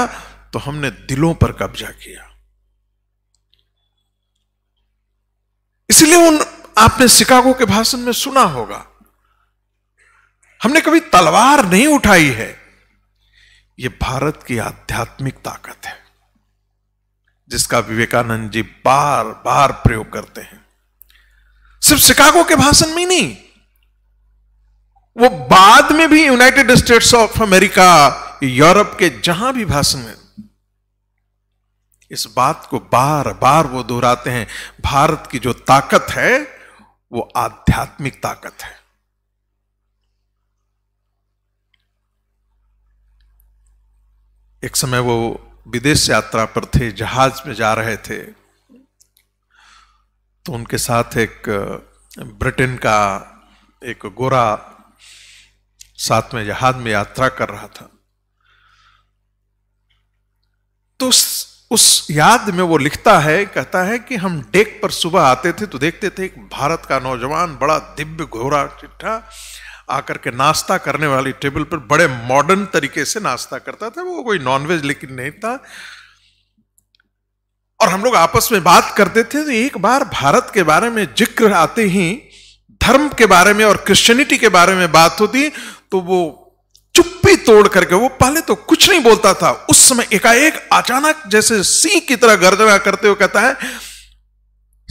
तो हमने दिलों पर कब्जा किया इसलिए उन आपने शिकागो के भाषण में सुना होगा हमने कभी तलवार नहीं उठाई है यह भारत की आध्यात्मिक ताकत है जिसका विवेकानंद जी बार बार प्रयोग करते हैं सिर्फ शिकागो के भाषण में ही नहीं वो बाद में भी United States of America Europe के जहां भी भाषण में इस बात को बार बार वो दोहराते हैं भारत की जो ताकत है वो आध्यात्मिक ताकत है एक समय वो विदेश यात्रा पर थे जहाज में जा रहे थे तो उनके साथ एक ब्रिटेन का एक गोरा साथ में जहाज में यात्रा कर रहा था तो उस याद में वो लिखता है कहता है कि हम डेक पर सुबह आते थे तो देखते थे एक भारत का नौजवान बड़ा दिव्य घोरा चिट्ठा आकर के नाश्ता करने वाली टेबल पर बड़े मॉडर्न तरीके से नाश्ता करता था वो कोई नॉनवेज लेकिन नहीं था और हम लोग आपस में बात करते थे तो एक बार भारत के बारे में जिक्र आते ही धर्म के बारे में और क्रिश्चियनिटी के बारे में बात होती तो वो चुप्पी तोड़ करके वो पहले तो कुछ नहीं बोलता था उस समय एकाएक अचानक जैसे सिंह की तरह गर्जना करते हुए कहता है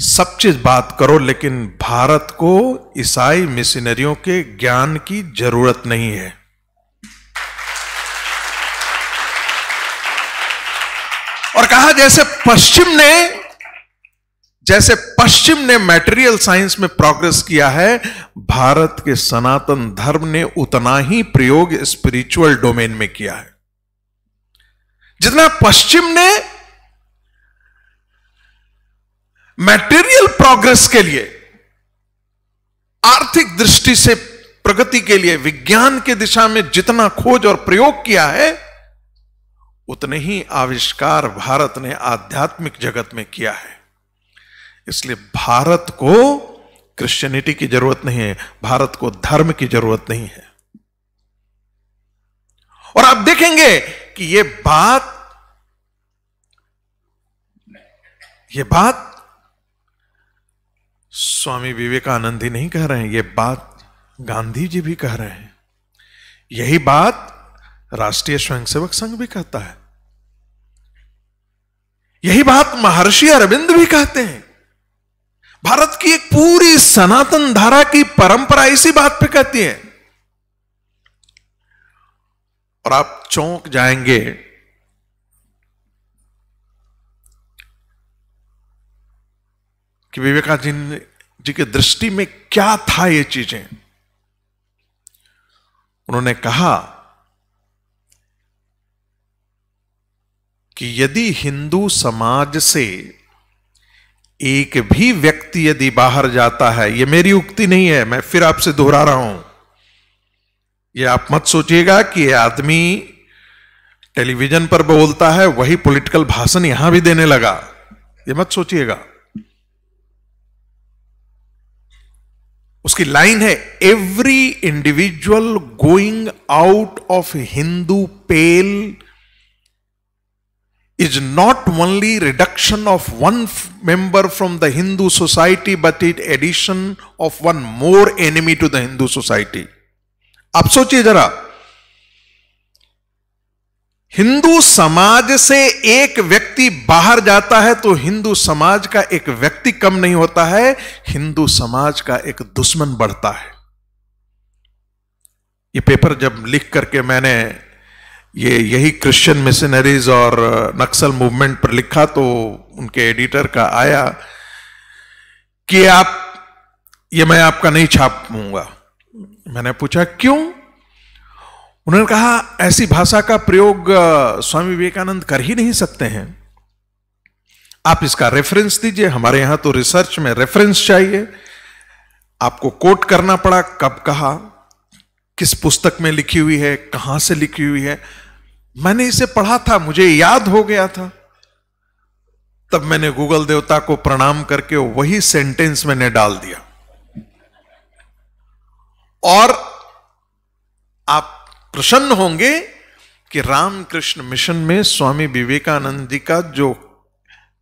सब चीज बात करो लेकिन भारत को ईसाई मिशनरियों के ज्ञान की जरूरत नहीं है और कहा जैसे पश्चिम ने जैसे पश्चिम ने मैटेरियल साइंस में प्रोग्रेस किया है भारत के सनातन धर्म ने उतना ही प्रयोग स्पिरिचुअल डोमेन में किया है जितना पश्चिम ने मैटेरियल प्रोग्रेस के लिए आर्थिक दृष्टि से प्रगति के लिए विज्ञान की दिशा में जितना खोज और प्रयोग किया है उतने ही आविष्कार भारत ने आध्यात्मिक जगत में किया है इसलिए भारत को क्रिश्चियनिटी की जरूरत नहीं है भारत को धर्म की जरूरत नहीं है और आप देखेंगे कि यह बात यह बात स्वामी विवेकानंद ही नहीं कह रहे हैं ये बात गांधी जी भी कह रहे हैं यही बात राष्ट्रीय स्वयंसेवक संघ भी कहता है यही बात महर्षि अरविंद भी कहते हैं भारत की एक पूरी सनातन धारा की परंपरा इसी बात पे कहती है और आप चौंक जाएंगे कि विवेकाधीन जी की दृष्टि में क्या था ये चीजें उन्होंने कहा कि यदि हिंदू समाज से एक भी व्यक्ति यदि बाहर जाता है यह मेरी उक्ति नहीं है मैं फिर आपसे दोहरा रहा हूं यह आप मत सोचिएगा कि यह आदमी टेलीविजन पर बोलता है वही पॉलिटिकल भाषण यहां भी देने लगा यह मत सोचिएगा उसकी लाइन है every individual going out of Hindu pale is not only reduction of one member from the Hindu society but it addition of one more enemy to the Hindu society आप सोचिए जरा हिंदू समाज से एक व्यक्ति बाहर जाता है तो हिंदू समाज का एक व्यक्ति कम नहीं होता है हिंदू समाज का एक दुश्मन बढ़ता है ये पेपर जब लिख करके मैंने ये यही क्रिश्चियन मिशनरीज और नक्सल मूवमेंट पर लिखा तो उनके एडिटर का आया कि आप ये मैं आपका नहीं छापूंगा मैंने पूछा क्यों उन्होंने कहा ऐसी भाषा का प्रयोग स्वामी विवेकानंद कर ही नहीं सकते हैं आप इसका रेफरेंस दीजिए हमारे यहां तो रिसर्च में रेफरेंस चाहिए आपको कोट करना पड़ा कब कहा किस पुस्तक में लिखी हुई है कहां से लिखी हुई है मैंने इसे पढ़ा था मुझे याद हो गया था तब मैंने गूगल देवता को प्रणाम करके वही सेंटेंस मैंने डाल दिया और आप प्रसन्न होंगे कि रामकृष्ण मिशन में स्वामी विवेकानंद जी का जो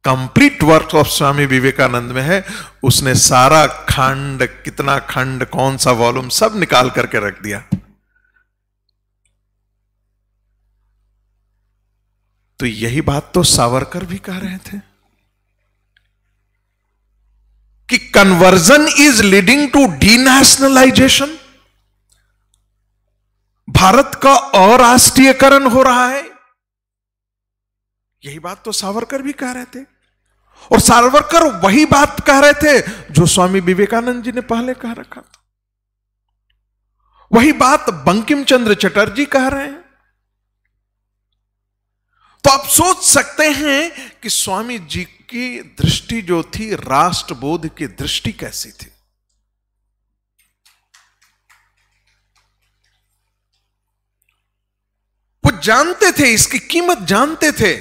complete work of Swami Vivekananda में है उसने सारा खंड कितना खंड कौन सा वॉल्यूम सब निकाल करके रख दिया तो यही बात तो सावरकर भी कह रहे थे कि conversion is leading to denationalisation Bharat का अराष्ट्रीयकरण हो रहा है यही बात तो सावरकर भी कह रहे थे और सावरकर वही बात कह रहे थे जो स्वामी विवेकानंद जी ने पहले कह रखा था वही बात बंकिम चंद्र चटर्जी कह रहे हैं तो आप सोच सकते हैं कि स्वामी जी की दृष्टि जो थी राष्ट्रबोध की दृष्टि कैसी थी जानते थे इसकी कीमत जानते थे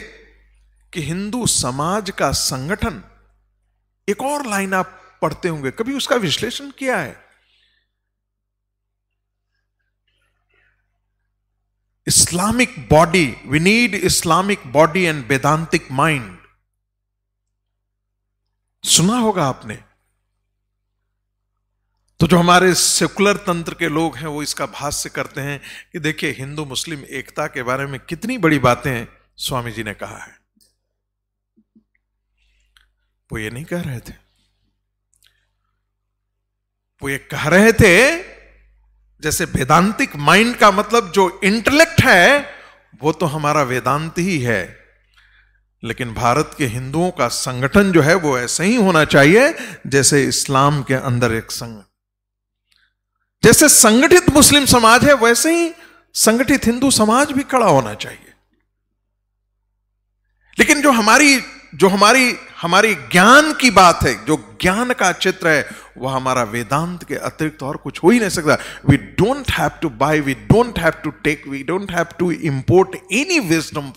कि हिंदू समाज का संगठन एक और लाइन आप पढ़ते होंगे कभी उसका विश्लेषण किया है Islamic body we need Islamic body and Vedantic mind सुना होगा आपने तो जो हमारे सेकुलर तंत्र के लोग हैं वो इसका भाष्य करते हैं कि देखिए हिंदू मुस्लिम एकता के बारे में कितनी बड़ी बातें स्वामी जी ने कहा है वो ये नहीं कह रहे थे वो ये कह रहे थे जैसे वेदांतिक माइंड का मतलब जो इंटेलेक्ट है वो तो हमारा वेदांत ही है लेकिन भारत के हिंदुओं का संगठन जो है वो ऐसे ही होना चाहिए जैसे इस्लाम के अंदर एक संगठन जैसे संगठित मुस्लिम समाज है वैसे ही संगठित हिंदू समाज भी खड़ा होना चाहिए लेकिन जो हमारी जो हमारी हमारी ज्ञान की बात है जो ज्ञान का चित्र है वह हमारा वेदांत के अतिरिक्त और कुछ हो ही नहीं सकता we don't have to buy we don't have to take we don't have to import any wisdom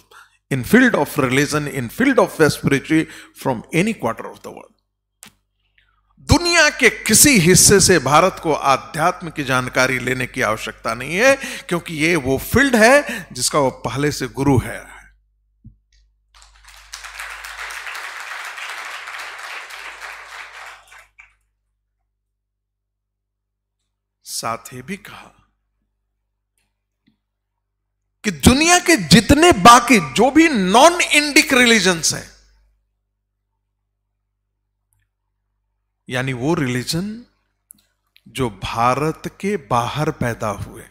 in field of religion in field of spiritual from any quarter of the world दुनिया के किसी हिस्से से भारत को आध्यात्म की जानकारी लेने की आवश्यकता नहीं है क्योंकि ये वो फील्ड है जिसका वो पहले से गुरु है साथ ही भी कहा कि दुनिया के जितने बाकी जो भी नॉन इंडिक रिलीजन्स हैं यानी वो रिलीजन जो भारत के बाहर पैदा हुए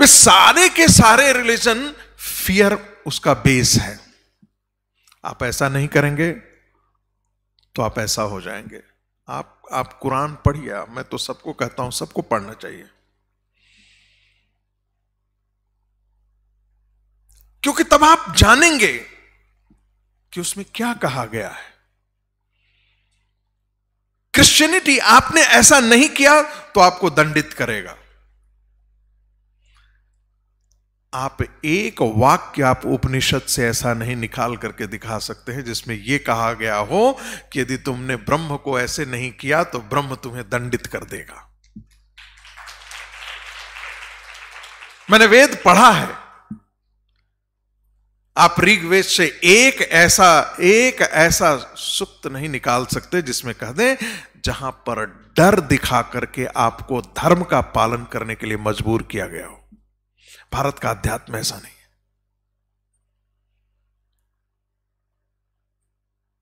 वे सारे के सारे रिलीजन फियर उसका बेस है आप ऐसा नहीं करेंगे तो आप ऐसा हो जाएंगे आप आप कुरान पढ़िए मैं तो सबको कहता हूं सबको पढ़ना चाहिए क्योंकि तब आप जानेंगे कि उसमें क्या कहा गया है क्रिश्चियनिटी आपने ऐसा नहीं किया तो आपको दंडित करेगा आप एक वाक्य आप उपनिषद से ऐसा नहीं निकाल करके दिखा सकते हैं जिसमें यह कहा गया हो कि यदि तुमने ब्रह्म को ऐसे नहीं किया तो ब्रह्म तुम्हें दंडित कर देगा मैंने वेद पढ़ा है आप ऋग्वेद से एक ऐसा एक ऐसा सुक्त नहीं निकाल सकते जिसमें कह दें जहां पर डर दिखा करके आपको धर्म का पालन करने के लिए मजबूर किया गया हो भारत का अध्यात्म ऐसा नहीं है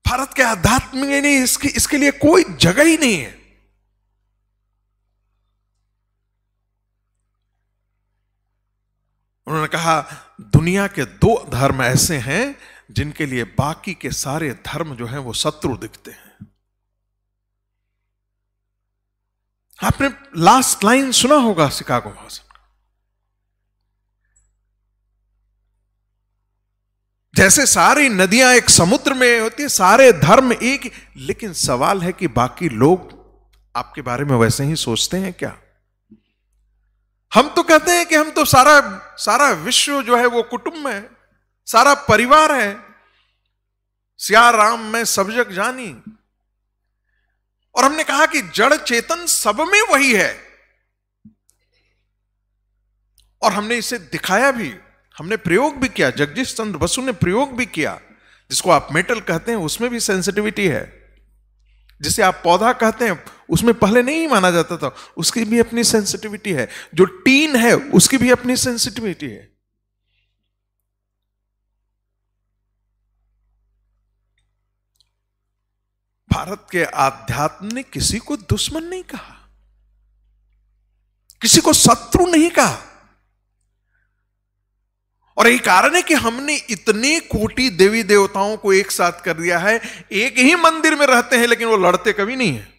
भारत के अध्यात्म नहीं इसकी इसके लिए कोई जगह ही नहीं है उन्होंने कहा दुनिया के दो धर्म ऐसे हैं जिनके लिए बाकी के सारे धर्म जो हैं वो शत्रु दिखते हैं आपने लास्ट लाइन सुना होगा शिकागो भाषण जैसे सारी नदियां एक समुद्र में होती है सारे धर्म एक लेकिन सवाल है कि बाकी लोग आपके बारे में वैसे ही सोचते हैं क्या हम तो कहते हैं कि हम तो सारा सारा विश्व जो है वो कुटुंब है सारा परिवार है सिया राम में सब जग जानी और हमने कहा कि जड़ चेतन सब में वही है और हमने इसे दिखाया भी हमने प्रयोग भी किया जगदीश चंद्र बसु ने प्रयोग भी किया जिसको आप मेटल कहते हैं उसमें भी सेंसिटिविटी है जिसे आप पौधा कहते हैं उसमें पहले नहीं माना जाता था उसकी भी अपनी सेंसिटिविटी है जो टीन है उसकी भी अपनी सेंसिटिविटी है भारत के आध्यात्म ने किसी को दुश्मन नहीं कहा किसी को शत्रु नहीं कहा और यही कारण है कि हमने इतनी कोटि देवी देवताओं को एक साथ कर दिया है एक ही मंदिर में रहते हैं लेकिन वो लड़ते कभी नहीं है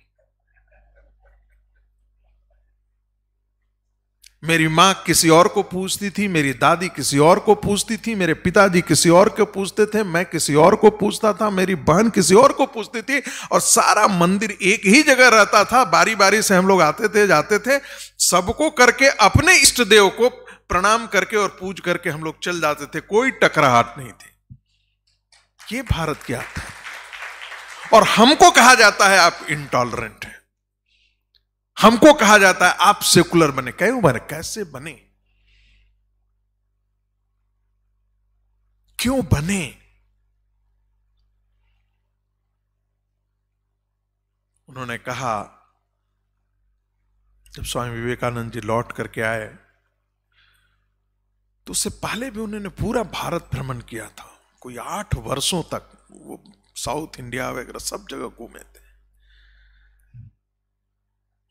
मेरी माँ किसी और को पूछती थी मेरी दादी किसी और को पूछती थी मेरे पिताजी किसी और को पूछते थे मैं किसी और को पूछता था मेरी बहन किसी और को पूछती थी और सारा मंदिर एक ही जगह रहता था बारी बारी से हम लोग आते थे जाते थे सबको करके अपने इष्ट देव को प्रणाम करके और पूज करके हम लोग चल जाते थे कोई टकराहट नहीं थी ये भारत की आदत और हमको कहा जाता है आप इंटॉलरेंट हैं हमको कहा जाता है आप सेकुलर बने क्यों बने कैसे बने क्यों बने उन्होंने कहा जब स्वामी विवेकानंद जी लौट करके आए तो उससे पहले भी उन्होंने पूरा भारत भ्रमण किया था कोई आठ वर्षों तक वो साउथ इंडिया वगैरह सब जगह घूमे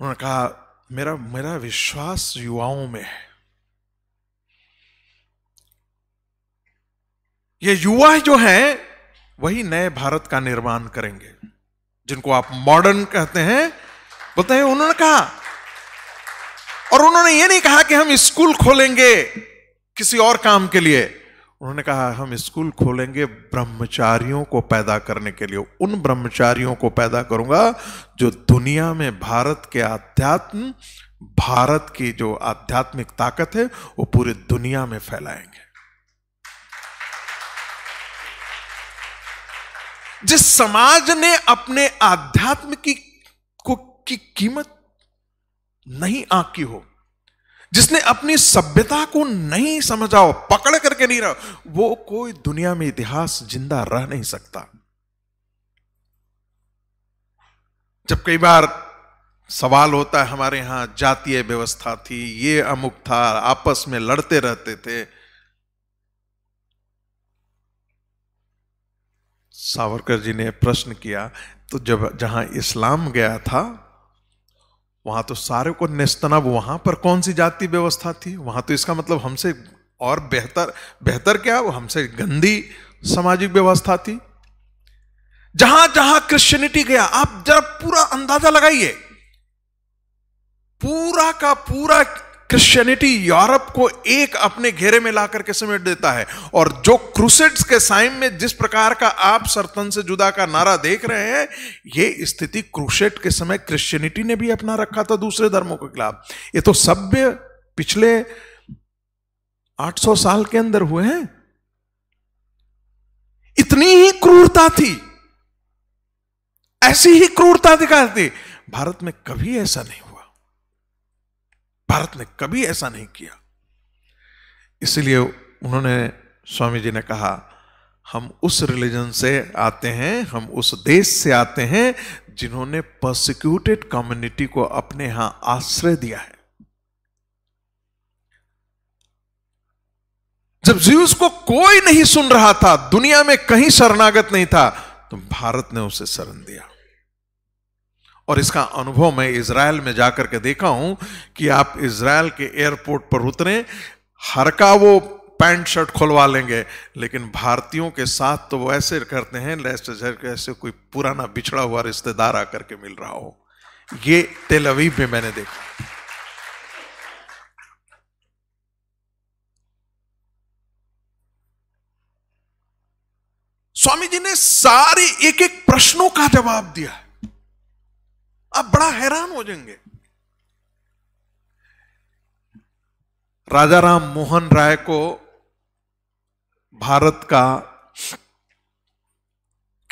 उन्होंने कहा मेरा मेरा विश्वास युवाओं में है ये युवा जो हैं वही नए भारत का निर्माण करेंगे जिनको आप मॉडर्न कहते हैं बोलते हैं उन्होंने कहा और उन्होंने ये नहीं कहा कि हम स्कूल खोलेंगे किसी और काम के लिए उन्होंने कहा हम स्कूल खोलेंगे ब्रह्मचारियों को पैदा करने के लिए उन ब्रह्मचारियों को पैदा करूंगा जो दुनिया में भारत के आध्यात्म भारत की जो आध्यात्मिक ताकत है वो पूरी दुनिया में फैलाएंगे जिस समाज ने अपने आध्यात्म की को की कीमत नहीं आंकी हो जिसने अपनी सभ्यता को नहीं समझाओ पकड़ करके नहीं रहा वो कोई दुनिया में इतिहास जिंदा रह नहीं सकता जब कई बार सवाल होता है हमारे यहां जातीय व्यवस्था थी ये अमुक था आपस में लड़ते रहते थे सावरकर जी ने प्रश्न किया तो जब जहां इस्लाम गया था वहां तो सारे को नेस्तनाब वहां पर कौन सी जाति व्यवस्था थी वहां तो इसका मतलब हमसे और बेहतर बेहतर क्या वो हमसे गंदी सामाजिक व्यवस्था थी जहां जहां क्रिश्चियनिटी गया आप जरा पूरा अंदाजा लगाइए पूरा का पूरा क्रिश्चियनिटी यूरोप को एक अपने घेरे में ला करके समेट देता है और जो क्रूसेड्स के साइम में जिस प्रकार का आप सरतन से जुदा का नारा देख रहे हैं ये स्थिति क्रूसेड के समय क्रिश्चियनिटी ने भी अपना रखा था दूसरे धर्मों के खिलाफ ये तो सभ्य पिछले 800 साल के अंदर हुए हैं इतनी ही क्रूरता थी ऐसी ही क्रूरता दिखाती भारत में कभी ऐसा नहीं हुआ भारत ने कभी ऐसा नहीं किया इसलिए उन्होंने स्वामी जी ने कहा हम उस रिलीजन से आते हैं हम उस देश से आते हैं जिन्होंने प्रोसिक्यूटेड कम्युनिटी को अपने यहां आश्रय दिया है जब ज्यूस को कोई नहीं सुन रहा था दुनिया में कहीं शरणागत नहीं था तो भारत ने उसे शरण दिया और इसका अनुभव मैं इसराइल में जाकर के देखा हूं कि आप इसराइल के एयरपोर्ट पर उतरे हर का वो पैंट शर्ट खुलवा लेंगे लेकिन भारतीयों के साथ तो वो ऐसे करते हैं ऐसे कोई पुराना बिछड़ा हुआ रिश्तेदार आकर के मिल रहा हो ये तेल अवीब में मैंने देखा स्वामी जी ने सारे एक एक प्रश्नों का जवाब दिया आप बड़ा हैरान हो जाएंगे राजा राम मोहन राय को भारत का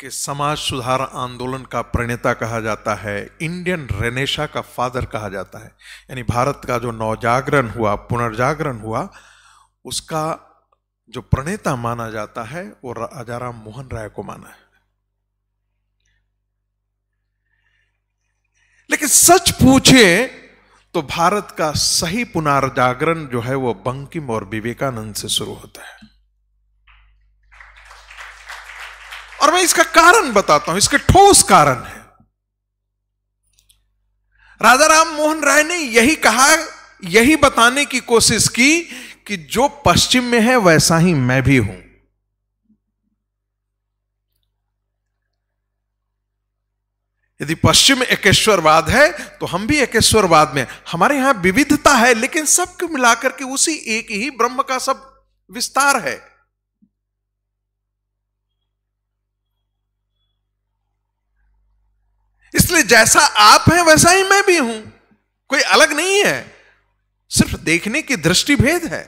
के समाज सुधार आंदोलन का प्रणेता कहा जाता है इंडियन रेनेशा का फादर कहा जाता है यानी भारत का जो नवजागरण हुआ पुनर्जागरण हुआ उसका जो प्रणेता माना जाता है वो राजा राम मोहन राय को माना है लेकिन सच पूछे तो भारत का सही पुनर्जागरण जो है वो बंकिम और विवेकानंद से शुरू होता है और मैं इसका कारण बताता हूं इसके ठोस कारण है राजा राम मोहन राय ने यही कहा यही बताने की कोशिश की कि जो पश्चिम में है वैसा ही मैं भी हूं यदि पश्चिम एकेश्वरवाद है तो हम भी एकेश्वरवाद में हमारे यहां विविधता है लेकिन सबको मिलाकर के उसी एक ही ब्रह्म का सब विस्तार है इसलिए जैसा आप हैं वैसा ही मैं भी हूं कोई अलग नहीं है सिर्फ देखने की दृष्टि भेद है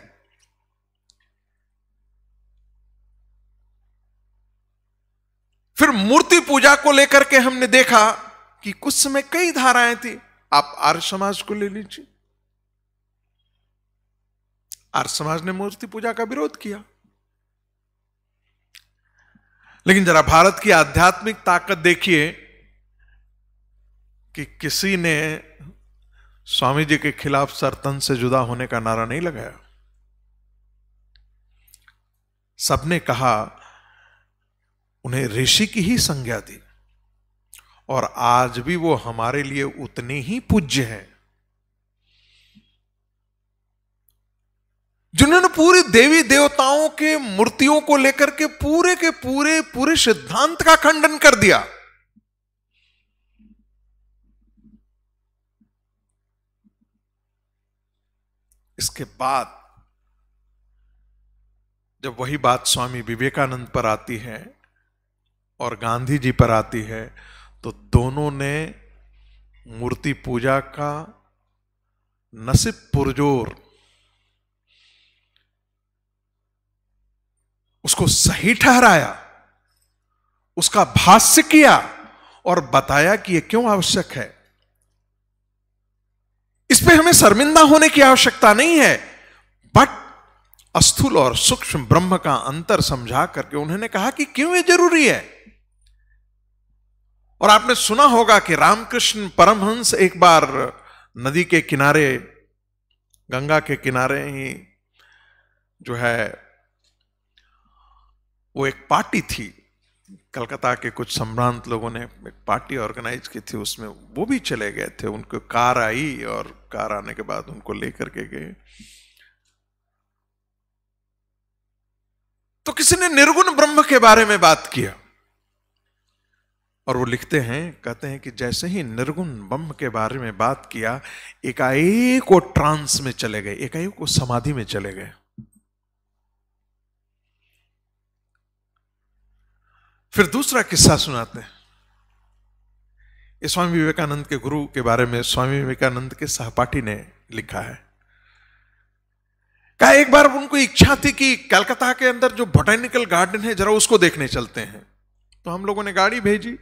फिर मूर्ति पूजा को लेकर के हमने देखा कि कुछ समय कई धाराएं थी आप आर्य समाज को ले लीजिए आर्य समाज ने मूर्ति पूजा का विरोध किया लेकिन जरा भारत की आध्यात्मिक ताकत देखिए कि किसी ने स्वामी जी के खिलाफ सरतन से जुदा होने का नारा नहीं लगाया सबने कहा उन्हें ऋषि की ही संज्ञा दी और आज भी वो हमारे लिए उतने ही पूज्य हैं जिन्होंने पूरी देवी देवताओं के मूर्तियों को लेकर के पूरे के पूरे पूरे सिद्धांत का खंडन कर दिया इसके बाद जब वही बात स्वामी विवेकानंद पर आती है और गांधी जी पर आती है तो दोनों ने मूर्ति पूजा का नसीब पुरजोर उसको सही ठहराया उसका भाष्य किया और बताया कि यह क्यों आवश्यक है इस पे हमें शर्मिंदा होने की आवश्यकता नहीं है बट अस्थूल और सूक्ष्म ब्रह्म का अंतर समझा करके उन्होंने कहा कि क्यों ये जरूरी है और आपने सुना होगा कि रामकृष्ण परमहंस एक बार नदी के किनारे गंगा के किनारे ही जो है वो एक पार्टी थी कलकत्ता के कुछ सम्भ्रांत लोगों ने एक पार्टी ऑर्गेनाइज की थी उसमें वो भी चले गए थे उनको कार आई और कार आने के बाद उनको लेकर के गए तो किसी ने निर्गुण ब्रह्म के बारे में बात किया और वो लिखते हैं कहते हैं कि जैसे ही निर्गुण ब्रह्म के बारे में बात किया एकाएक वो ट्रांस में चले गए एकाएक वो समाधि में चले गए फिर दूसरा किस्सा सुनाते हैं स्वामी विवेकानंद के गुरु के बारे में स्वामी विवेकानंद के सहपाठी ने लिखा है कहा एक बार उनको इच्छा थी कि कलकत्ता के अंदर जो बोटेनिकल गार्डन है जरा उसको देखने चलते हैं तो हम लोगों ने गाड़ी भेजी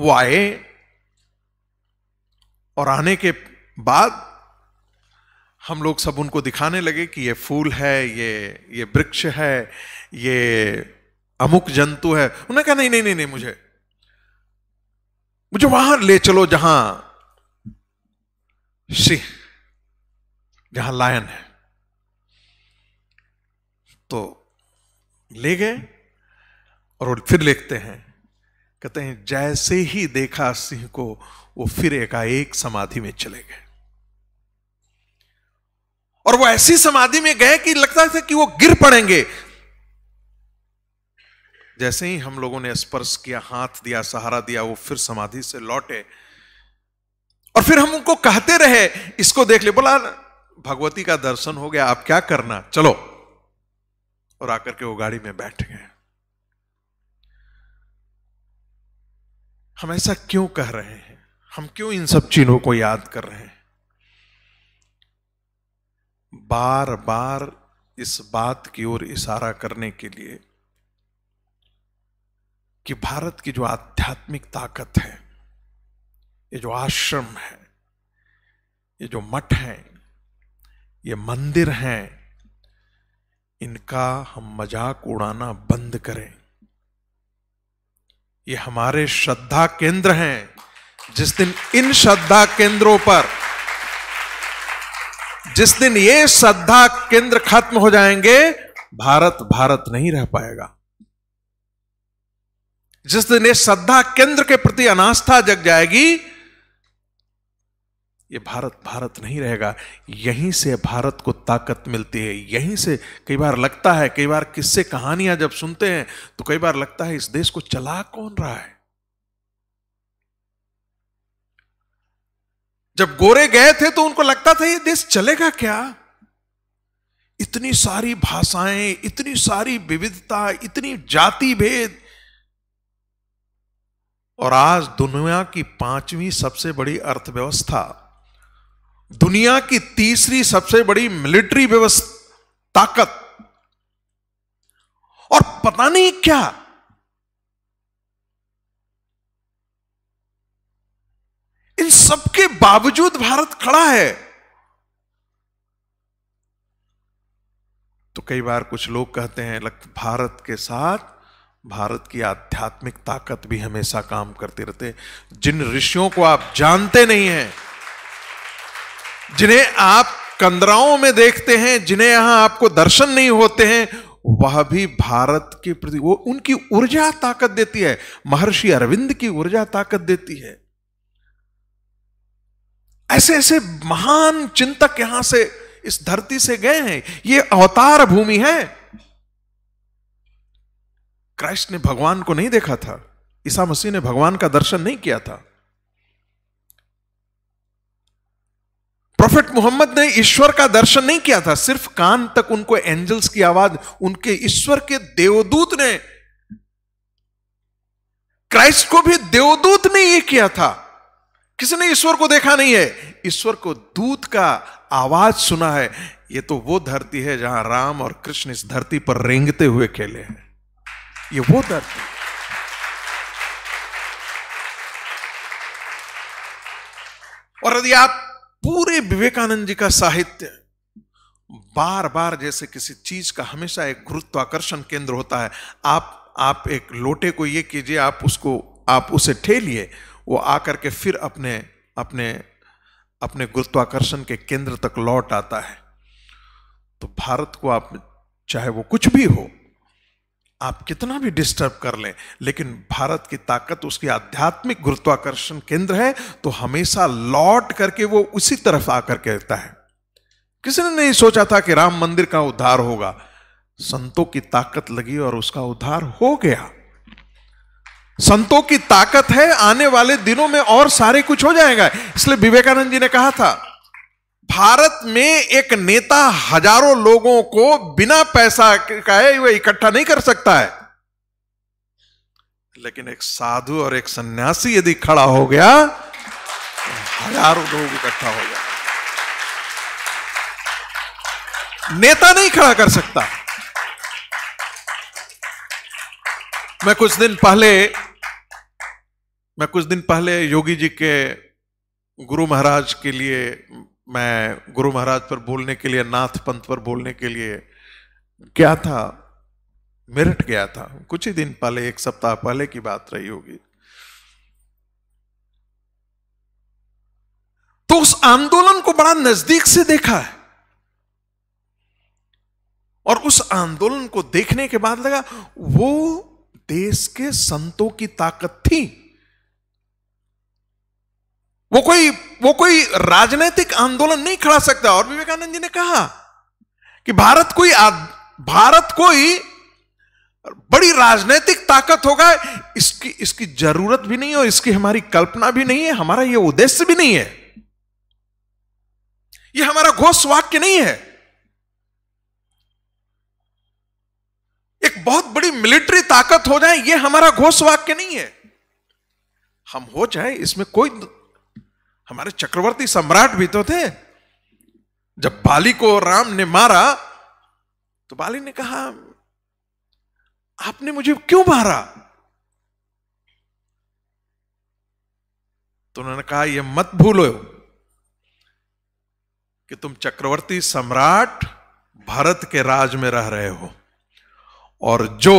वो आए और आने के बाद हम लोग सब उनको दिखाने लगे कि ये फूल है ये ये वृक्ष है ये अमुक जंतु है उन्होंने कहा नहीं नहीं नहीं नहीं मुझे मुझे वहां ले चलो जहां सिंह जहां लायन है तो ले गए और फिर लिखते हैं कहते हैं जैसे ही देखा सिंह को वो फिर एकाएक समाधि में चले गए और वो ऐसी समाधि में गए कि लगता था कि वो गिर पड़ेंगे जैसे ही हम लोगों ने स्पर्श किया हाथ दिया सहारा दिया वो फिर समाधि से लौटे और फिर हम उनको कहते रहे इसको देख ले बोला भगवती का दर्शन हो गया आप क्या करना चलो और आकर के वो गाड़ी में बैठ गए हम ऐसा क्यों कह रहे हैं हम क्यों इन सब चीजों को याद कर रहे हैं बार बार इस बात की ओर इशारा करने के लिए कि भारत की जो आध्यात्मिक ताकत है ये जो आश्रम है ये जो मठ हैं ये मंदिर हैं इनका हम मजाक उड़ाना बंद करें ये हमारे श्रद्धा केंद्र हैं जिस दिन इन श्रद्धा केंद्रों पर जिस दिन ये श्रद्धा केंद्र खत्म हो जाएंगे भारत भारत नहीं रह पाएगा जिस दिन ये श्रद्धा केंद्र के प्रति अनास्था जग जाएगी ये भारत भारत नहीं रहेगा यहीं से भारत को ताकत मिलती है यहीं से कई बार लगता है कई बार किससे कहानियां जब सुनते हैं तो कई बार लगता है इस देश को चला कौन रहा है जब गोरे गए थे तो उनको लगता था ये देश चलेगा क्या इतनी सारी भाषाएं इतनी सारी विविधता इतनी जाति भेद और आज दुनिया की पांचवी सबसे बड़ी अर्थव्यवस्था दुनिया की तीसरी सबसे बड़ी मिलिट्री व्यवस्था ताकत और पता नहीं क्या इन सबके बावजूद भारत खड़ा है तो कई बार कुछ लोग कहते हैं लग भारत के साथ भारत की आध्यात्मिक ताकत भी हमेशा काम करती रहते जिन ऋषियों को आप जानते नहीं हैं जिन्हें आप कंदराओं में देखते हैं जिन्हें यहां आपको दर्शन नहीं होते हैं वह भी भारत के प्रति वो उनकी ऊर्जा ताकत देती है महर्षि अरविंद की ऊर्जा ताकत देती है ऐसे ऐसे महान चिंतक यहां से इस धरती से गए हैं ये अवतार भूमि है क्राइस्ट ने भगवान को नहीं देखा था ईसा मसीह ने भगवान का दर्शन नहीं किया था प्रोफेट मोहम्मद ने ईश्वर का दर्शन नहीं किया था सिर्फ कान तक उनको एंजल्स की आवाज उनके ईश्वर के देवदूत ने क्राइस्ट को भी देवदूत ने यह किया था किसी ने ईश्वर को देखा नहीं है ईश्वर को दूत का आवाज सुना है यह तो वो धरती है जहां राम और कृष्ण इस धरती पर रेंगते हुए खेले हैं ये वो धरती और यदि आप पूरे विवेकानंद जी का साहित्य बार बार जैसे किसी चीज का हमेशा एक गुरुत्वाकर्षण केंद्र होता है आप आप एक लोटे को ये कीजिए आप उसको आप उसे ठेलिए वो आकर के फिर अपने अपने अपने गुरुत्वाकर्षण के केंद्र तक लौट आता है तो भारत को आप चाहे वो कुछ भी हो आप कितना भी डिस्टर्ब कर लें लेकिन भारत की ताकत उसकी आध्यात्मिक गुरुत्वाकर्षण केंद्र है तो हमेशा लौट करके वो उसी तरफ आकर के रहता है किसी ने नहीं सोचा था कि राम मंदिर का उद्धार होगा संतों की ताकत लगी और उसका उद्धार हो गया संतों की ताकत है आने वाले दिनों में और सारे कुछ हो जाएगा इसलिए विवेकानंद जी ने कहा था भारत में एक नेता हजारों लोगों को बिना पैसा है वह इकट्ठा नहीं कर सकता है लेकिन एक साधु और एक सन्यासी यदि खड़ा हो गया तो हजारों लोग इकट्ठा हो गया नेता नहीं खड़ा कर सकता मैं कुछ दिन पहले मैं कुछ दिन पहले योगी जी के गुरु महाराज के लिए मैं गुरु महाराज पर बोलने के लिए नाथ पंथ पर बोलने के लिए क्या था मेरठ गया था कुछ ही दिन पहले एक सप्ताह पहले की बात रही होगी तो उस आंदोलन को बड़ा नजदीक से देखा है और उस आंदोलन को देखने के बाद लगा वो देश के संतों की ताकत थी वो कोई वो कोई राजनीतिक आंदोलन नहीं खड़ा सकता और विवेकानंद जी ने कहा कि भारत कोई भारत कोई बड़ी राजनीतिक ताकत होगा इसकी इसकी जरूरत भी नहीं है और इसकी हमारी कल्पना भी नहीं है हमारा यह उद्देश्य भी नहीं है यह हमारा घोष वाक्य नहीं है एक बहुत बड़ी मिलिट्री ताकत हो जाए यह हमारा घोष वाक्य नहीं है हम हो जाए इसमें कोई हमारे चक्रवर्ती सम्राट भी तो थे जब बाली को राम ने मारा तो बाली ने कहा आपने मुझे क्यों मारा तो उन्होंने कहा यह मत भूलो कि तुम चक्रवर्ती सम्राट भारत के राज में रह रहे हो और जो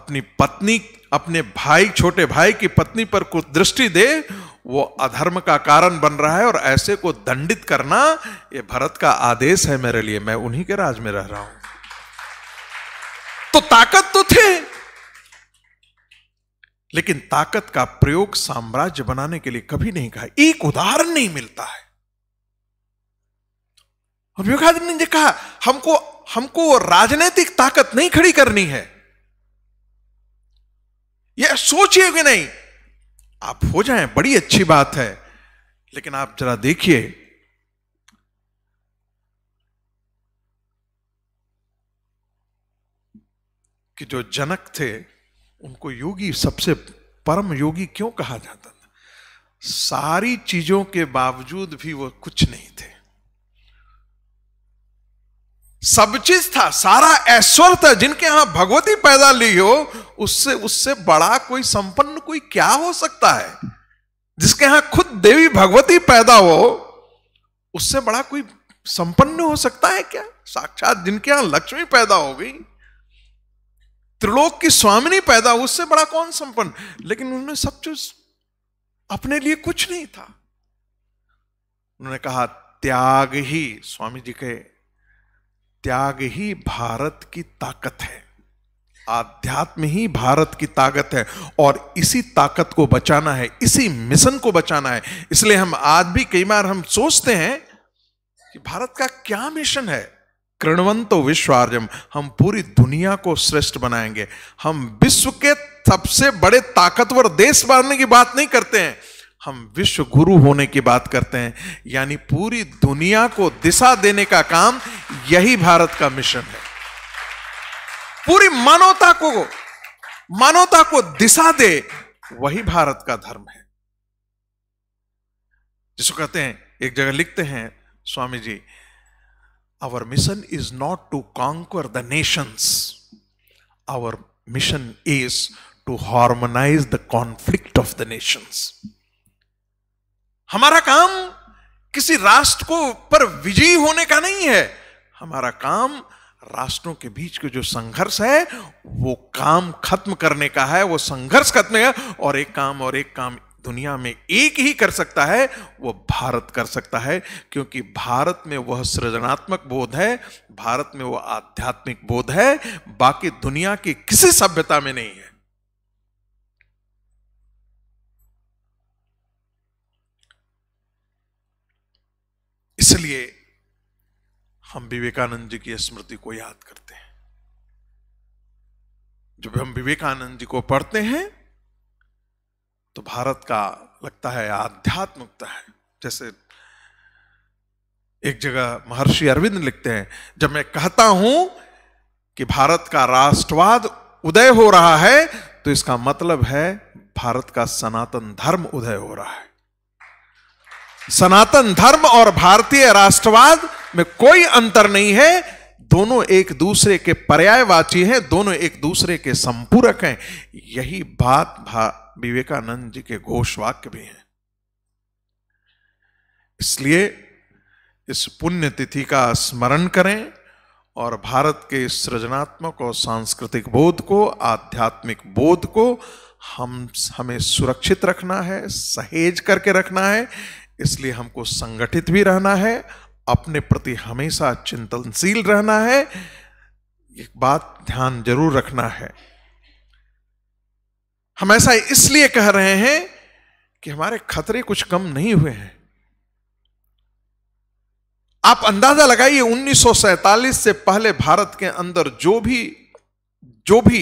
अपनी पत्नी अपने भाई छोटे भाई की पत्नी पर कुछ दृष्टि दे वो अधर्म का कारण बन रहा है और ऐसे को दंडित करना ये भरत का आदेश है मेरे लिए मैं उन्हीं के राज में रह रहा हूं तो ताकत तो थे लेकिन ताकत का प्रयोग साम्राज्य बनाने के लिए कभी नहीं कहा एक उदाहरण नहीं मिलता है और विवेकानंद ने कहा हमको हमको राजनीतिक ताकत नहीं खड़ी करनी है ये सोचिए कि नहीं आप हो जाएं बड़ी अच्छी बात है लेकिन आप जरा देखिए कि जो जनक थे उनको योगी सबसे परम योगी क्यों कहा जाता था सारी चीजों के बावजूद भी वो कुछ नहीं थे सब चीज था सारा ऐश्वर्य था जिनके यहां भगवती पैदा ली हो उससे उससे बड़ा कोई संपन्न कोई क्या हो सकता है जिसके यहां खुद देवी भगवती पैदा हो उससे बड़ा कोई संपन्न हो सकता है क्या साक्षात जिनके यहां लक्ष्मी पैदा हो गई त्रिलोक की स्वामिनी पैदा उससे बड़ा कौन संपन्न लेकिन उन्होंने सब चीज अपने लिए कुछ नहीं था उन्होंने कहा त्याग ही स्वामी जी के त्याग ही भारत की ताकत है आध्यात्म ही भारत की ताकत है और इसी ताकत को बचाना है इसी मिशन को बचाना है इसलिए हम आज भी कई बार हम सोचते हैं कि भारत का क्या मिशन है कृणवंतो विश्वार्यम हम पूरी दुनिया को श्रेष्ठ बनाएंगे हम विश्व के सबसे बड़े ताकतवर देश बनने की बात नहीं करते हैं हम विश्व गुरु होने की बात करते हैं यानी पूरी दुनिया को दिशा देने का काम यही भारत का मिशन है पूरी मानवता को मानवता को दिशा दे वही भारत का धर्म है जिसको कहते हैं एक जगह लिखते हैं Swami ji our mission is not to conquer the nations our mission is to harmonise the conflict of the nations हमारा काम किसी राष्ट्र को पर विजयी होने का नहीं है हमारा काम राष्ट्रों के बीच के जो संघर्ष है वो काम खत्म करने का है वो संघर्ष खत्म है और एक काम और एक काम दुनिया में एक ही कर सकता है वो भारत कर सकता है क्योंकि भारत में वह सृजनात्मक बोध है भारत में वह आध्यात्मिक बोध है बाकी दुनिया की किसी सभ्यता में नहीं है इसलिए हम विवेकानंद जी की स्मृति को याद करते हैं जब हम विवेकानंद जी को पढ़ते हैं तो भारत का लगता है आध्यात्मिकता है जैसे एक जगह महर्षि अरविंद लिखते हैं जब मैं कहता हूं कि भारत का राष्ट्रवाद उदय हो रहा है तो इसका मतलब है भारत का सनातन धर्म उदय हो रहा है सनातन धर्म और भारतीय राष्ट्रवाद में कोई अंतर नहीं है दोनों एक दूसरे के पर्यायवाची हैं दोनों एक दूसरे के संपूरक हैं यही बात भा विवेकानंद जी के घोष वाक्य भी हैं इसलिए इस पुण्य तिथि का स्मरण करें और भारत के सृजनात्मक और सांस्कृतिक बोध को आध्यात्मिक बोध को हम हमें सुरक्षित रखना है सहेज करके रखना है इसलिए हमको संगठित भी रहना है अपने प्रति हमेशा चिंतनशील रहना है एक बात ध्यान जरूर रखना है हम ऐसा इसलिए कह रहे हैं कि हमारे खतरे कुछ कम नहीं हुए हैं आप अंदाजा लगाइए उन्नीस से पहले भारत के अंदर जो भी जो भी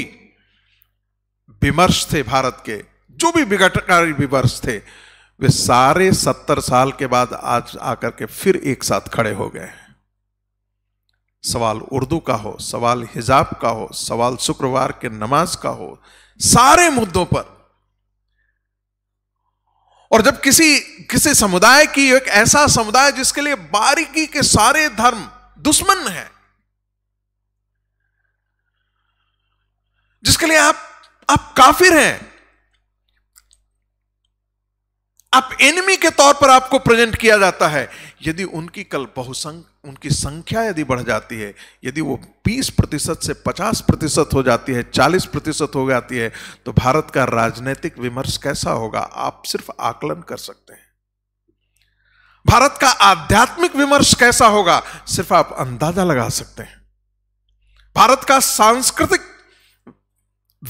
विमर्श थे भारत के जो भी विघटकारी विमर्श थे वे सारे सत्तर साल के बाद आज आकर के फिर एक साथ खड़े हो गए हैं सवाल उर्दू का हो सवाल हिजाब का हो सवाल शुक्रवार के नमाज का हो सारे मुद्दों पर और जब किसी किसी समुदाय की एक ऐसा समुदाय जिसके लिए बारीकी के सारे धर्म दुश्मन है जिसके लिए आप आप काफिर हैं आप एनिमी के तौर पर आपको प्रेजेंट किया जाता है यदि उनकी कल बहुसंख उनकी संख्या यदि बढ़ जाती है यदि वो 20 प्रतिशत से 50 प्रतिशत हो जाती है 40 प्रतिशत हो जाती है तो भारत का राजनीतिक विमर्श कैसा होगा आप सिर्फ आकलन कर सकते हैं भारत का आध्यात्मिक विमर्श कैसा होगा सिर्फ आप अंदाजा लगा सकते हैं भारत का सांस्कृतिक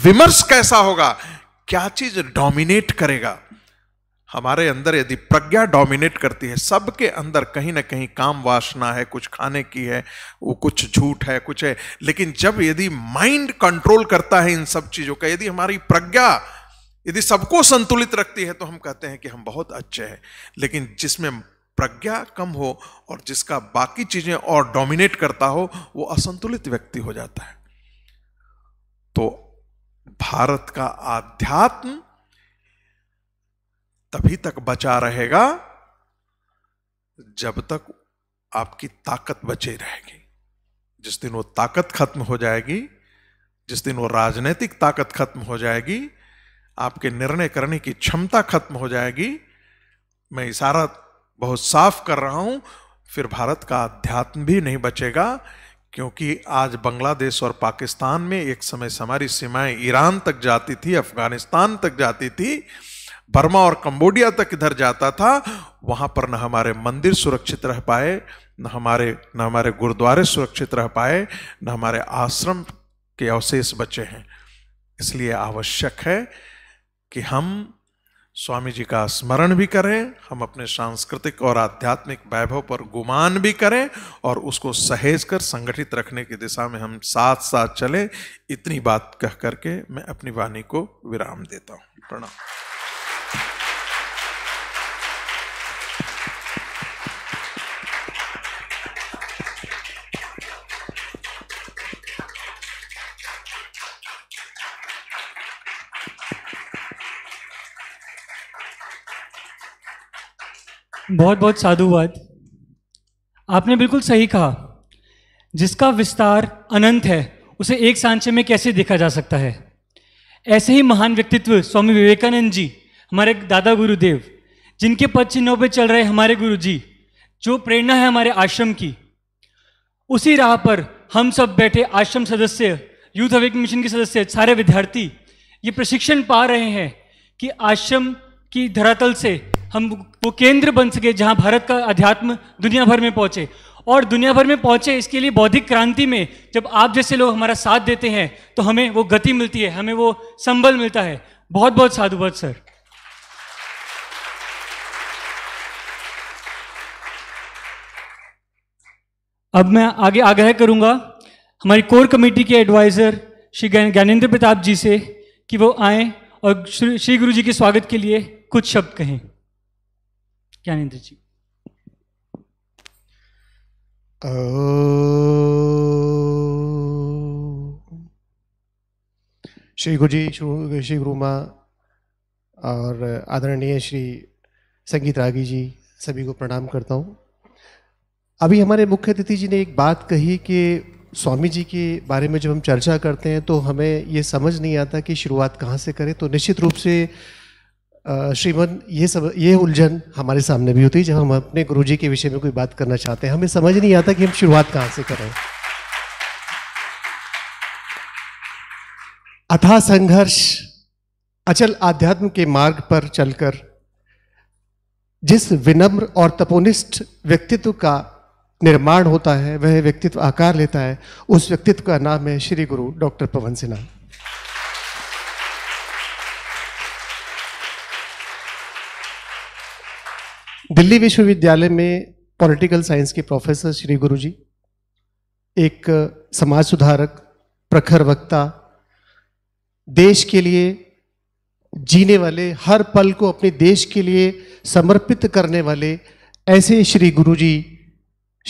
विमर्श कैसा होगा क्या चीज डोमिनेट करेगा हमारे अंदर यदि प्रज्ञा डोमिनेट करती है सबके अंदर कहीं ना कहीं काम वासना है कुछ खाने की है वो कुछ झूठ है कुछ है लेकिन जब यदि माइंड कंट्रोल करता है इन सब चीज़ों का यदि हमारी प्रज्ञा यदि सबको संतुलित रखती है तो हम कहते हैं कि हम बहुत अच्छे हैं लेकिन जिसमें प्रज्ञा कम हो और जिसका बाकी चीज़ें और डोमिनेट करता हो वो असंतुलित व्यक्ति हो जाता है तो भारत का आध्यात्म तभी तक बचा रहेगा जब तक आपकी ताकत बचे रहेगी जिस दिन वो ताकत खत्म हो जाएगी जिस दिन वो राजनीतिक ताकत खत्म हो जाएगी आपके निर्णय करने की क्षमता खत्म हो जाएगी मैं इशारा बहुत साफ कर रहा हूं फिर भारत का अध्यात्म भी नहीं बचेगा क्योंकि आज बांग्लादेश और पाकिस्तान में एक समय हमारी सीमाएं ईरान तक जाती थी अफगानिस्तान तक जाती थी बर्मा और कंबोडिया तक इधर जाता था वहां पर न हमारे मंदिर सुरक्षित रह पाए न हमारे न हमारे गुरुद्वारे सुरक्षित रह पाए न हमारे आश्रम के अवशेष बचे हैं इसलिए आवश्यक है कि हम स्वामी जी का स्मरण भी करें हम अपने सांस्कृतिक और आध्यात्मिक वैभव पर गुमान भी करें और उसको सहेज कर संगठित रखने की दिशा में हम साथ साथ चलें इतनी बात कह करके मैं अपनी वाणी को विराम देता हूँ प्रणाम बहुत बहुत साधुवाद आपने बिल्कुल सही कहा जिसका विस्तार अनंत है उसे एक सांचे में कैसे देखा जा सकता है ऐसे ही महान व्यक्तित्व स्वामी विवेकानंद जी हमारे दादा गुरुदेव जिनके पद चिन्हों पर चल रहे हमारे गुरु जी जो प्रेरणा है हमारे आश्रम की उसी राह पर हम सब बैठे आश्रम सदस्य यूथ अवेक मिशन के सदस्य सारे विद्यार्थी ये प्रशिक्षण पा रहे हैं कि आश्रम की धरातल से हम वो केंद्र बन सके जहां भारत का अध्यात्म दुनिया भर में पहुंचे और दुनिया भर में पहुंचे इसके लिए बौद्धिक क्रांति में जब आप जैसे लोग हमारा साथ देते हैं तो हमें वो गति मिलती है हमें वो संबल मिलता है बहुत बहुत साधुवाद सर अब मैं आगे आग्रह करूंगा हमारी कोर कमेटी के एडवाइज़र श्री ज्ञानेन्द्र प्रताप जी से कि वो आए और श्री गुरु जी के स्वागत के लिए कुछ शब्द कहें ज्ञानेन्द्र जी श्री गुरु जी श्री गुरु माँ और आदरणीय श्री संगीत रागी जी सभी को प्रणाम करता हूँ अभी हमारे मुख्य अतिथि जी ने एक बात कही कि स्वामी जी के बारे में जब हम चर्चा करते हैं तो हमें ये समझ नहीं आता कि शुरुआत कहाँ से करें तो निश्चित रूप से श्रीमन ये सब ये उलझन हमारे सामने भी होती है जब हम अपने गुरुजी के विषय में कोई बात करना चाहते हैं हमें समझ नहीं आता कि हम शुरुआत कहाँ से करें अथा संघर्ष अचल आध्यात्म के मार्ग पर चलकर जिस विनम्र और तपोनिष्ठ व्यक्तित्व का निर्माण होता है वह व्यक्तित्व आकार लेता है उस व्यक्तित्व का नाम है श्री गुरु डॉक्टर पवन सिन्हा दिल्ली विश्वविद्यालय में पॉलिटिकल साइंस के प्रोफेसर श्री गुरु जी एक समाज सुधारक प्रखर वक्ता देश के लिए जीने वाले हर पल को अपने देश के लिए समर्पित करने वाले ऐसे श्री गुरु जी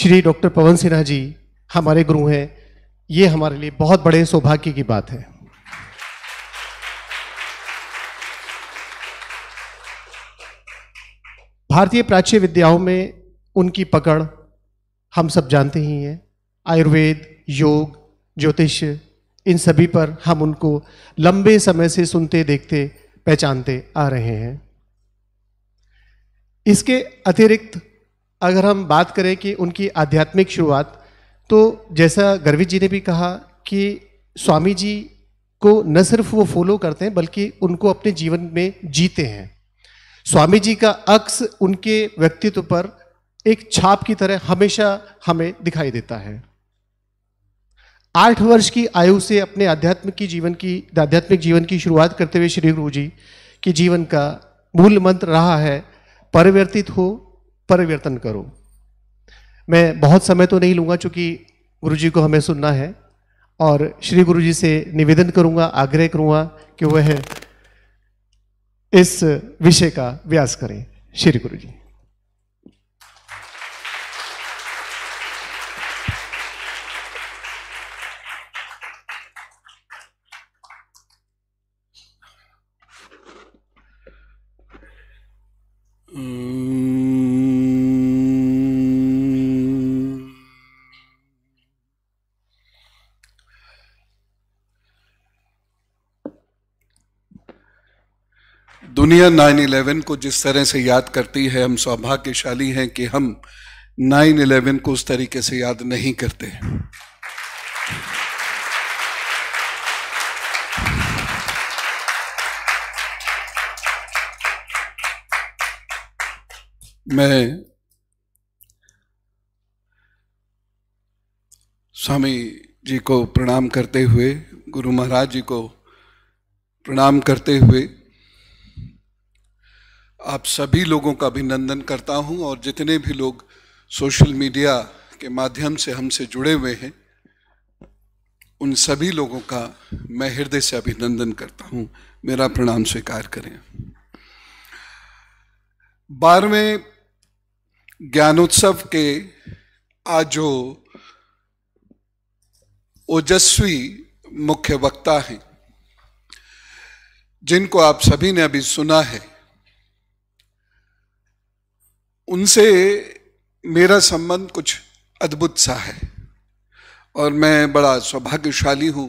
श्री डॉक्टर पवन सिन्हा जी हमारे गुरु हैं ये हमारे लिए बहुत बड़े सौभाग्य की बात है भारतीय प्राच्य विद्याओं में उनकी पकड़ हम सब जानते ही हैं आयुर्वेद योग ज्योतिष इन सभी पर हम उनको लंबे समय से सुनते देखते पहचानते आ रहे हैं इसके अतिरिक्त अगर हम बात करें कि उनकी आध्यात्मिक शुरुआत तो जैसा गर्वित जी ने भी कहा कि स्वामी जी को न सिर्फ वो फॉलो करते हैं बल्कि उनको अपने जीवन में जीते हैं स्वामी जी का अक्स उनके व्यक्तित्व पर एक छाप की तरह हमेशा हमें दिखाई देता है आठ वर्ष की आयु से अपने आध्यात्मिक की जीवन की आध्यात्मिक जीवन की शुरुआत करते हुए श्री गुरु जी के जीवन का मूल मंत्र रहा है परिवर्तित हो परिवर्तन करो मैं बहुत समय तो नहीं लूंगा चूंकि गुरु जी को हमें सुनना है और श्री गुरु जी से निवेदन करूँगा आग्रह करूँगा कि वह इस विषय का व्यास करें श्री गुरु जी दुनिया 9/11 को जिस तरह से याद करती है हम सौभाग्यशाली हैं कि हम 9/11 को उस तरीके से याद नहीं करते मैं स्वामी जी को प्रणाम करते हुए गुरु महाराज जी को प्रणाम करते हुए आप सभी लोगों का अभिनंदन करता हूं और जितने भी लोग सोशल मीडिया के माध्यम से हमसे जुड़े हुए हैं उन सभी लोगों का मैं हृदय से अभिनंदन करता हूं मेरा प्रणाम स्वीकार करें बारहवें ज्ञानोत्सव के आज जो ओजस्वी मुख्य वक्ता हैं जिनको आप सभी ने अभी सुना है उनसे मेरा संबंध कुछ अद्भुत सा है और मैं बड़ा सौभाग्यशाली हूं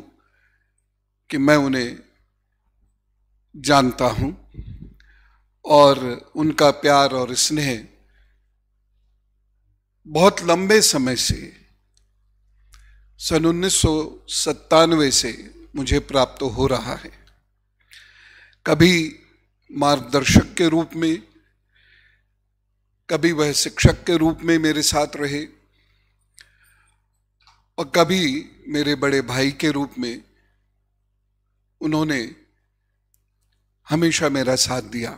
कि मैं उन्हें जानता हूं और उनका प्यार और स्नेह बहुत लंबे समय से सन उन्नीस से मुझे प्राप्त हो रहा है कभी मार्गदर्शक के रूप में कभी वह शिक्षक के रूप में मेरे साथ रहे और कभी मेरे बड़े भाई के रूप में उन्होंने हमेशा मेरा साथ दिया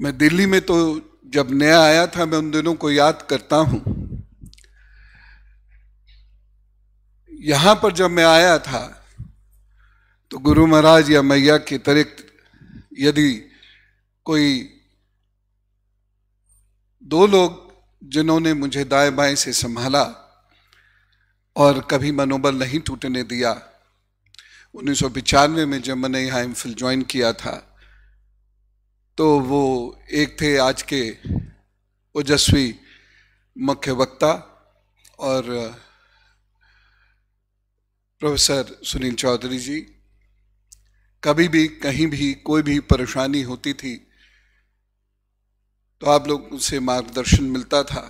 मैं दिल्ली में तो जब नया आया था मैं उन दिनों को याद करता हूं यहां पर जब मैं आया था तो गुरु महाराज या मैया के अतिरिक्त यदि कोई दो लोग जिन्होंने मुझे दाएं बाएं से संभाला और कभी मनोबल नहीं टूटने दिया उन्नीस में जब मैंने यहाँ एम ज्वाइन किया था तो वो एक थे आज के ओजस्वी मुख्य वक्ता और प्रोफेसर सुनील चौधरी जी कभी भी कहीं भी कोई भी परेशानी होती थी तो आप लोग से मार्गदर्शन मिलता था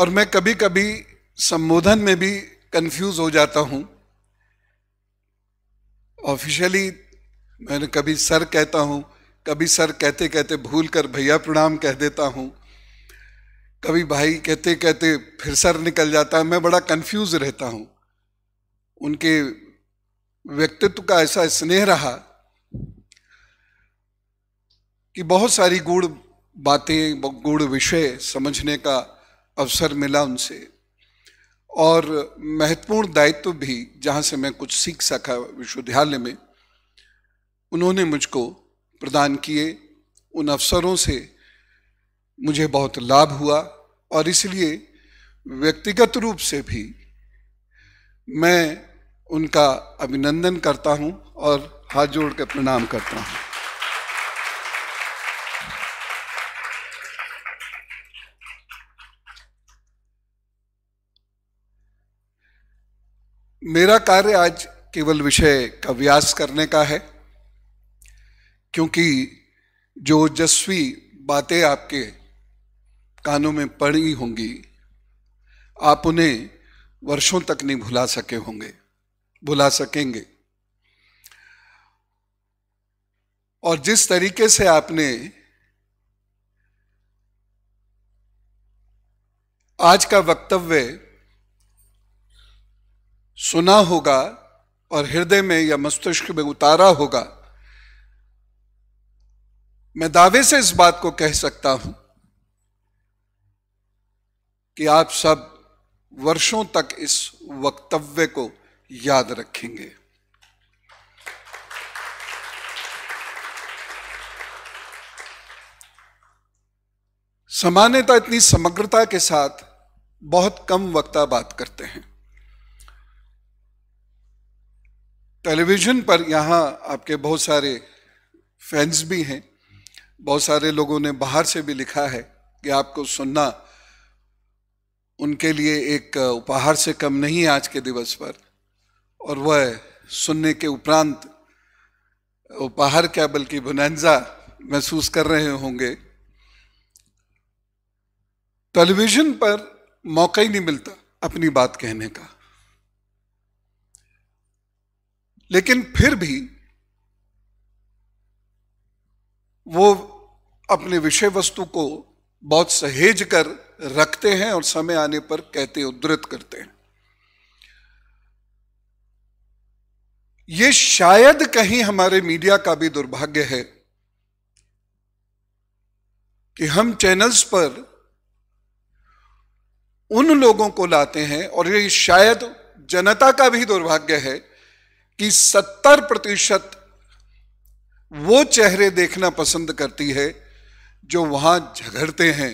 और मैं कभी कभी संबोधन में भी कंफ्यूज हो जाता हूं ऑफिशियली मैंने कभी सर कहता हूं कभी सर कहते कहते भूल कर भैया प्रणाम कह देता हूं कभी भाई कहते कहते फिर सर निकल जाता है मैं बड़ा कंफ्यूज रहता हूं उनके व्यक्तित्व का ऐसा स्नेह रहा कि बहुत सारी गुड़ बातें गुड़ विषय समझने का अवसर मिला उनसे और महत्वपूर्ण दायित्व भी जहाँ से मैं कुछ सीख सका विश्वविद्यालय में उन्होंने मुझको प्रदान किए उन अवसरों से मुझे बहुत लाभ हुआ और इसलिए व्यक्तिगत रूप से भी मैं उनका अभिनंदन करता हूं और हाथ जोड़ के प्रणाम करता हूं मेरा कार्य आज केवल विषय का व्यास करने का है क्योंकि जो जस्वी बातें आपके कानों में पड़ी होंगी आप उन्हें वर्षों तक नहीं भुला सके होंगे भुला सकेंगे और जिस तरीके से आपने आज का वक्तव्य सुना होगा और हृदय में या मस्तिष्क में उतारा होगा मैं दावे से इस बात को कह सकता हूं कि आप सब वर्षों तक इस वक्तव्य को याद रखेंगे सामान्यता इतनी समग्रता के साथ बहुत कम वक्ता बात करते हैं टेलीविजन पर यहाँ आपके बहुत सारे फैंस भी हैं बहुत सारे लोगों ने बाहर से भी लिखा है कि आपको सुनना उनके लिए एक उपहार से कम नहीं आज के दिवस पर और वह सुनने के उपरांत वो बाहर क्या बल्कि बुनैजा महसूस कर रहे होंगे टेलीविजन पर मौका ही नहीं मिलता अपनी बात कहने का लेकिन फिर भी वो अपने विषय वस्तु को बहुत सहेज कर रखते हैं और समय आने पर कहते उद्धृत करते हैं ये शायद कहीं हमारे मीडिया का भी दुर्भाग्य है कि हम चैनल्स पर उन लोगों को लाते हैं और ये शायद जनता का भी दुर्भाग्य है कि सत्तर प्रतिशत वो चेहरे देखना पसंद करती है जो वहां झगड़ते हैं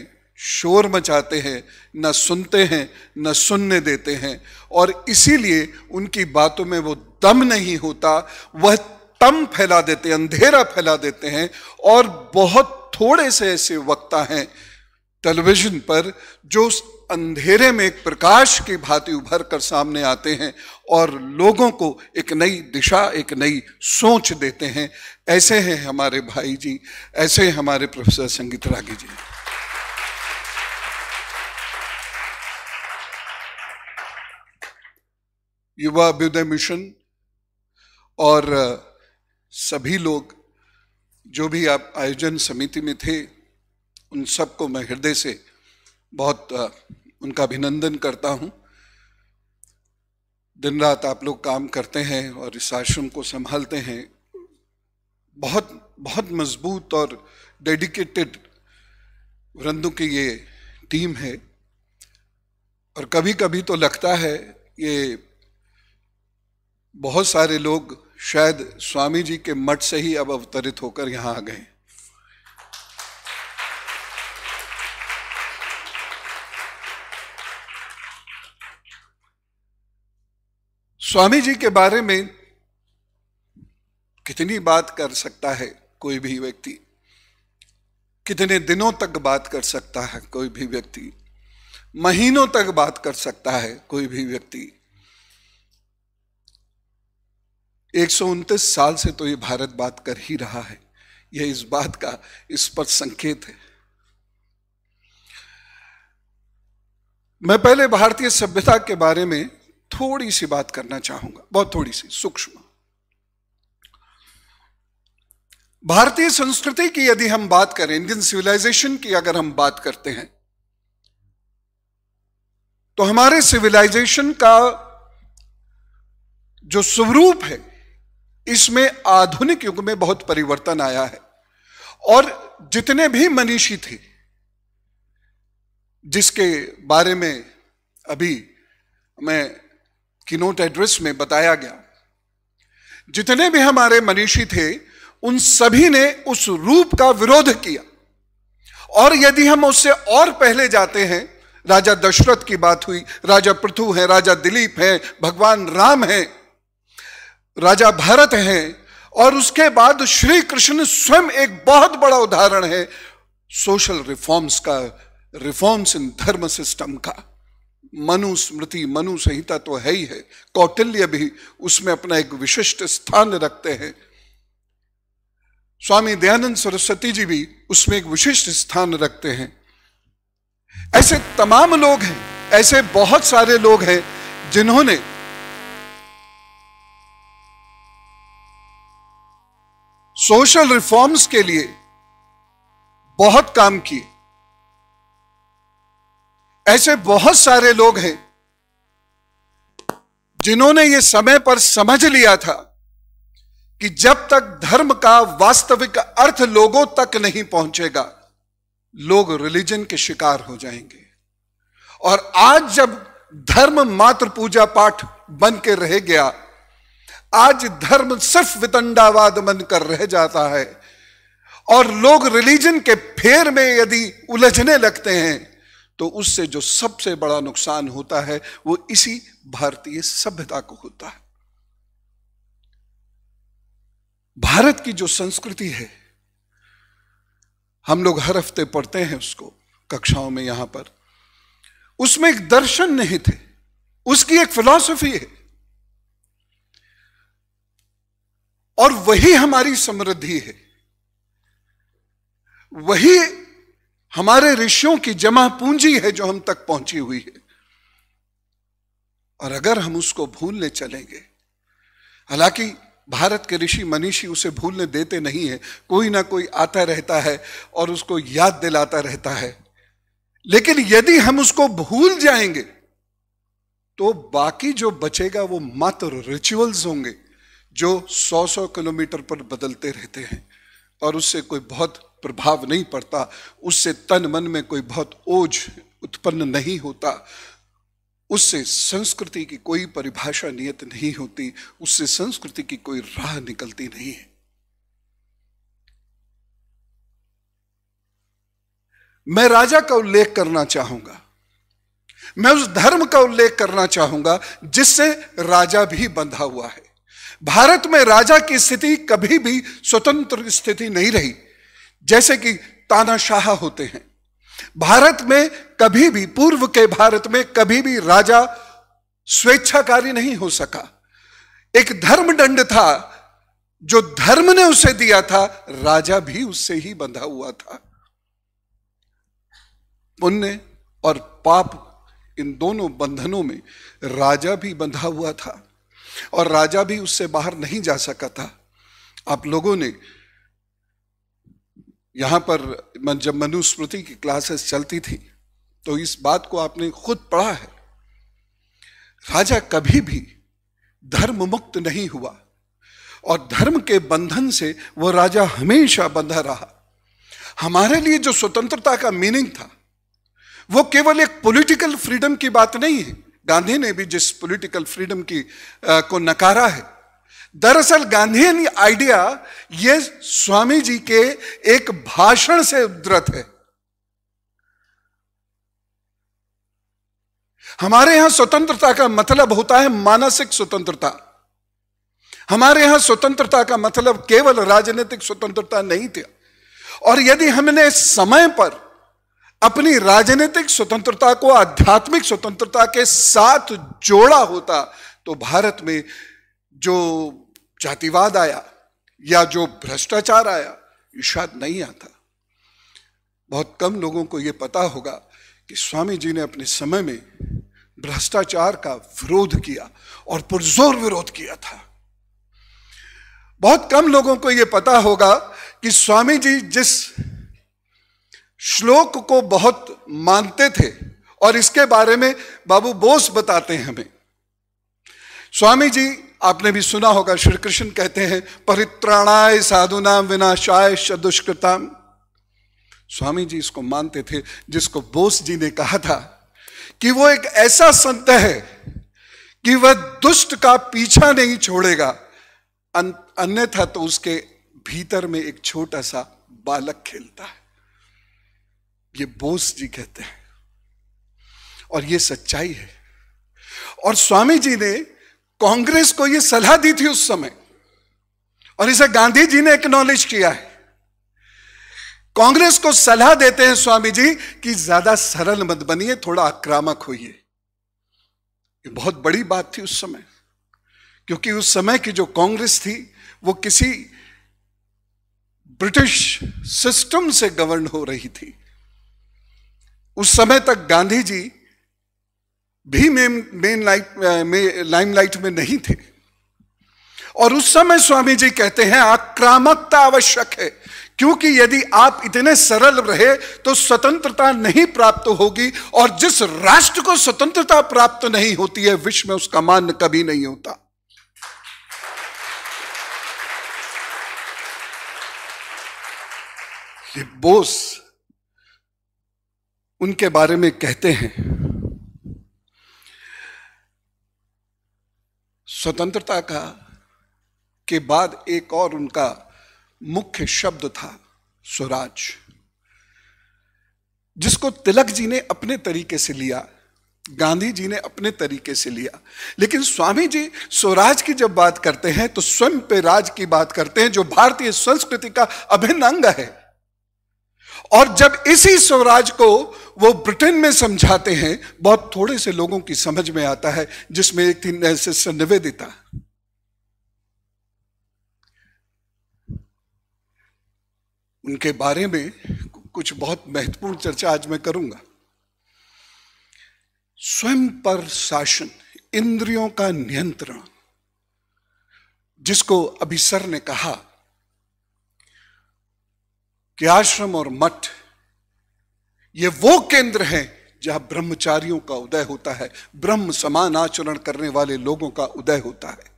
शोर मचाते हैं न सुनते हैं न सुनने देते हैं और इसीलिए उनकी बातों में वो दम नहीं होता वह तम फैला देते अंधेरा फैला देते हैं और बहुत थोड़े से ऐसे वक्ता हैं टेलीविजन पर जो उस अंधेरे में एक प्रकाश की भांति उभर कर सामने आते हैं और लोगों को एक नई दिशा एक नई सोच देते हैं ऐसे हैं हमारे भाई जी ऐसे हैं हमारे प्रोफेसर संगीत रागी जी युवा अभ्युदय मिशन और सभी लोग जो भी आप आयोजन समिति में थे उन सबको मैं हृदय से बहुत उनका अभिनंदन करता हूं दिन रात आप लोग काम करते हैं और इस आश्रम को संभालते हैं बहुत बहुत मजबूत और डेडिकेटेड वृंदु की ये टीम है और कभी कभी तो लगता है ये बहुत सारे लोग शायद स्वामी जी के मठ से ही अब अवतरित होकर यहाँ आ गए स्वामी जी के बारे में कितनी बात कर सकता है कोई भी व्यक्ति कितने दिनों तक बात कर सकता है कोई भी व्यक्ति महीनों तक बात कर सकता है कोई भी व्यक्ति एक साल से तो ये भारत बात कर ही रहा है यह इस बात का स्पष्ट संकेत है मैं पहले भारतीय सभ्यता के बारे में थोड़ी सी बात करना चाहूंगा बहुत थोड़ी सी सूक्ष्म भारतीय संस्कृति की यदि हम बात करें इंडियन सिविलाइजेशन की अगर हम बात करते हैं तो हमारे सिविलाइजेशन का जो स्वरूप है इसमें आधुनिक युग में बहुत परिवर्तन आया है और जितने भी मनीषी थे जिसके बारे में अभी मैं किनोट एड्रेस में बताया गया जितने भी हमारे मनीषी थे उन सभी ने उस रूप का विरोध किया और यदि हम उससे और पहले जाते हैं राजा दशरथ की बात हुई राजा पृथु है राजा दिलीप है भगवान राम है राजा भारत हैं और उसके बाद श्री कृष्ण स्वयं एक बहुत बड़ा उदाहरण है सोशल रिफॉर्म्स का रिफॉर्म्स इन धर्म सिस्टम का मनुस्मृति मनु संहिता तो है ही है कौटिल्य भी उसमें अपना एक विशिष्ट स्थान रखते हैं स्वामी दयानंद सरस्वती जी भी उसमें एक विशिष्ट स्थान रखते हैं ऐसे तमाम लोग हैं ऐसे बहुत सारे लोग हैं जिन्होंने सोशल रिफॉर्म्स के लिए बहुत काम किए ऐसे बहुत सारे लोग हैं जिन्होंने ये समय पर समझ लिया था कि जब तक धर्म का वास्तविक अर्थ लोगों तक नहीं पहुंचेगा लोग रिलीजन के शिकार हो जाएंगे और आज जब धर्म मात्र पूजा पाठ बन के रह गया आज धर्म सिर्फ वितंडावाद मन कर रह जाता है और लोग रिलीजन के फेर में यदि उलझने लगते हैं तो उससे जो सबसे बड़ा नुकसान होता है वो इसी भारतीय सभ्यता को होता है भारत की जो संस्कृति है हम लोग हर हफ्ते पढ़ते हैं उसको कक्षाओं में यहां पर उसमें एक दर्शन नहीं थे उसकी एक फिलॉसफी है और वही हमारी समृद्धि है वही हमारे ऋषियों की जमा पूंजी है जो हम तक पहुंची हुई है और अगर हम उसको भूलने चलेंगे हालांकि भारत के ऋषि मनीषी उसे भूलने देते नहीं है कोई ना कोई आता रहता है और उसको याद दिलाता रहता है लेकिन यदि हम उसको भूल जाएंगे तो बाकी जो बचेगा वो मात्र रिचुअल्स होंगे जो सौ सौ किलोमीटर पर बदलते रहते हैं और उससे कोई बहुत प्रभाव नहीं पड़ता उससे तन मन में कोई बहुत ओझ उत्पन्न नहीं होता उससे संस्कृति की कोई परिभाषा नियत नहीं होती उससे संस्कृति की कोई राह निकलती नहीं है मैं राजा का उल्लेख करना चाहूंगा मैं उस धर्म का उल्लेख करना चाहूंगा जिससे राजा भी बंधा हुआ है भारत में राजा की स्थिति कभी भी स्वतंत्र स्थिति नहीं रही जैसे कि तानाशाह होते हैं भारत में कभी भी पूर्व के भारत में कभी भी राजा स्वेच्छाकारी नहीं हो सका एक धर्म दंड था जो धर्म ने उसे दिया था राजा भी उससे ही बंधा हुआ था पुण्य और पाप इन दोनों बंधनों में राजा भी बंधा हुआ था और राजा भी उससे बाहर नहीं जा सका था आप लोगों ने यहां पर जब मनुस्मृति की क्लासेस चलती थी तो इस बात को आपने खुद पढ़ा है राजा कभी भी धर्म मुक्त नहीं हुआ और धर्म के बंधन से वो राजा हमेशा बंधा रहा हमारे लिए जो स्वतंत्रता का मीनिंग था वो केवल एक पॉलिटिकल फ्रीडम की बात नहीं है गांधी ने भी जिस पॉलिटिकल फ्रीडम की आ, को नकारा है दरअसल गांधी आइडिया ये स्वामी जी के एक भाषण से उद्रत है हमारे यहां स्वतंत्रता का मतलब होता है मानसिक स्वतंत्रता हमारे यहां स्वतंत्रता का मतलब केवल राजनीतिक स्वतंत्रता नहीं थी और यदि हमने समय पर अपनी राजनीतिक स्वतंत्रता को आध्यात्मिक स्वतंत्रता के साथ जोड़ा होता तो भारत में जो जातिवाद आया या जो भ्रष्टाचार आया शायद नहीं आता बहुत कम लोगों को यह पता होगा कि स्वामी जी ने अपने समय में भ्रष्टाचार का विरोध किया और पुरजोर विरोध किया था बहुत कम लोगों को यह पता होगा कि स्वामी जी जिस श्लोक को बहुत मानते थे और इसके बारे में बाबू बोस बताते हैं हमें स्वामी जी आपने भी सुना होगा श्री कृष्ण कहते हैं परित्राणाय साधुनाम विनाशाय सदुष्कृताम स्वामी जी इसको मानते थे जिसको बोस जी ने कहा था कि वो एक ऐसा संत है कि वह दुष्ट का पीछा नहीं छोड़ेगा अन्यथा तो उसके भीतर में एक छोटा सा बालक खेलता है ये बोस जी कहते हैं और ये सच्चाई है और स्वामी जी ने कांग्रेस को ये सलाह दी थी उस समय और इसे गांधी जी ने एक्नॉलेज किया है कांग्रेस को सलाह देते हैं स्वामी जी कि ज्यादा सरल मत बनिए थोड़ा आक्रामक होइए ये बहुत बड़ी बात थी उस समय क्योंकि उस समय की जो कांग्रेस थी वो किसी ब्रिटिश सिस्टम से गवर्न हो रही थी उस समय तक गांधी जी भी मेन मेन लाइट में लाइमलाइट में नहीं थे और उस समय स्वामी जी कहते हैं आक्रामकता आवश्यक है क्योंकि यदि आप इतने सरल रहे तो स्वतंत्रता नहीं प्राप्त होगी और जिस राष्ट्र को स्वतंत्रता प्राप्त नहीं होती है विश्व में उसका मान कभी नहीं होता ये बोस उनके बारे में कहते हैं स्वतंत्रता का के बाद एक और उनका मुख्य शब्द था स्वराज जिसको तिलक जी ने अपने तरीके से लिया गांधी जी ने अपने तरीके से लिया लेकिन स्वामी जी स्वराज की जब बात करते हैं तो स्वयं पे राज की बात करते हैं जो भारतीय संस्कृति का अभिन्न अंग है और जब इसी स्वराज को वो ब्रिटेन में समझाते हैं बहुत थोड़े से लोगों की समझ में आता है जिसमें एक थी सिस्टर निवेदिता उनके बारे में कुछ बहुत महत्वपूर्ण चर्चा आज मैं करूंगा स्वयं पर शासन इंद्रियों का नियंत्रण जिसको अभी सर ने कहा कि आश्रम और मठ ये वो केंद्र हैं जहां ब्रह्मचारियों का उदय होता है ब्रह्म समान आचरण करने वाले लोगों का उदय होता है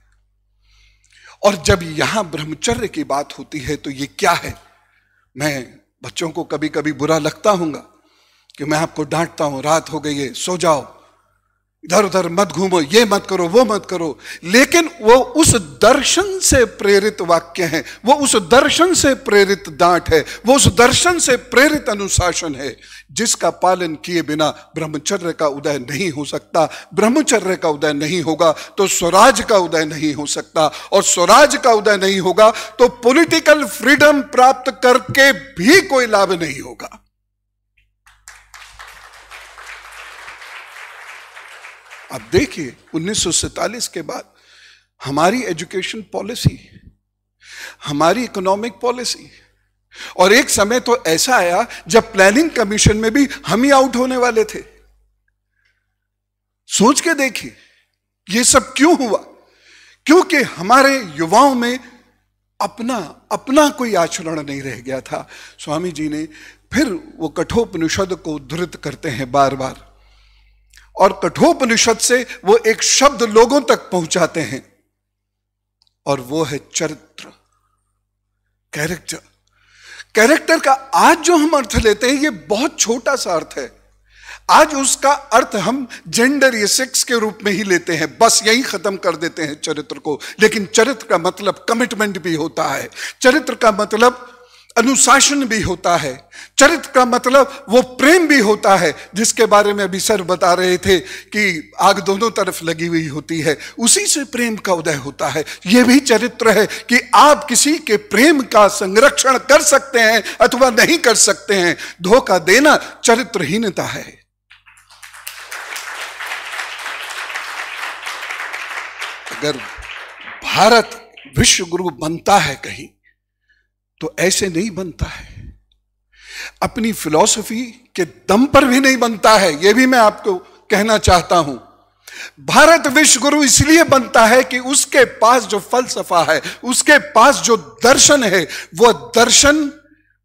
और जब यहां ब्रह्मचर्य की बात होती है तो ये क्या है मैं बच्चों को कभी कभी बुरा लगता हूँ कि मैं आपको डांटता हूं रात हो गई है सो जाओ इधर उधर मत घूमो ये मत करो वो मत करो लेकिन वो उस दर्शन से प्रेरित वाक्य है वो उस दर्शन से प्रेरित डांट है वो उस दर्शन से प्रेरित अनुशासन है जिसका पालन किए बिना ब्रह्मचर्य का उदय नहीं हो सकता ब्रह्मचर्य का उदय नहीं होगा तो स्वराज का उदय नहीं हो सकता और स्वराज का उदय नहीं होगा तो पॉलिटिकल फ्रीडम प्राप्त करके भी कोई लाभ नहीं होगा अब देखिए 1947 के बाद हमारी एजुकेशन पॉलिसी हमारी इकोनॉमिक पॉलिसी और एक समय तो ऐसा आया जब प्लानिंग कमीशन में भी हम ही आउट होने वाले थे सोच के देखिए ये सब क्यों हुआ क्योंकि हमारे युवाओं में अपना अपना कोई आचरण नहीं रह गया था स्वामी जी ने फिर वो कठोपनिषद को उद्धृत करते हैं बार बार और कठोपनिषद से वो एक शब्द लोगों तक पहुंचाते हैं और वो है चरित्र कैरेक्टर कैरेक्टर का आज जो हम अर्थ लेते हैं ये बहुत छोटा सा अर्थ है आज उसका अर्थ हम जेंडर या सेक्स के रूप में ही लेते हैं बस यही खत्म कर देते हैं चरित्र को लेकिन चरित्र का मतलब कमिटमेंट भी होता है चरित्र का मतलब अनुशासन भी होता है चरित्र का मतलब वो प्रेम भी होता है जिसके बारे में अभी सर बता रहे थे कि आग दोनों तरफ लगी हुई होती है उसी से प्रेम का उदय होता है ये भी चरित्र है कि आप किसी के प्रेम का संरक्षण कर सकते हैं अथवा नहीं कर सकते हैं धोखा देना चरित्रहीनता है अगर भारत विश्व गुरु बनता है कहीं तो ऐसे नहीं बनता है अपनी फिलॉसफी के दम पर भी नहीं बनता है यह भी मैं आपको कहना चाहता हूं भारत विश्व गुरु इसलिए बनता है कि उसके पास जो फलसफा है उसके पास जो दर्शन है वह दर्शन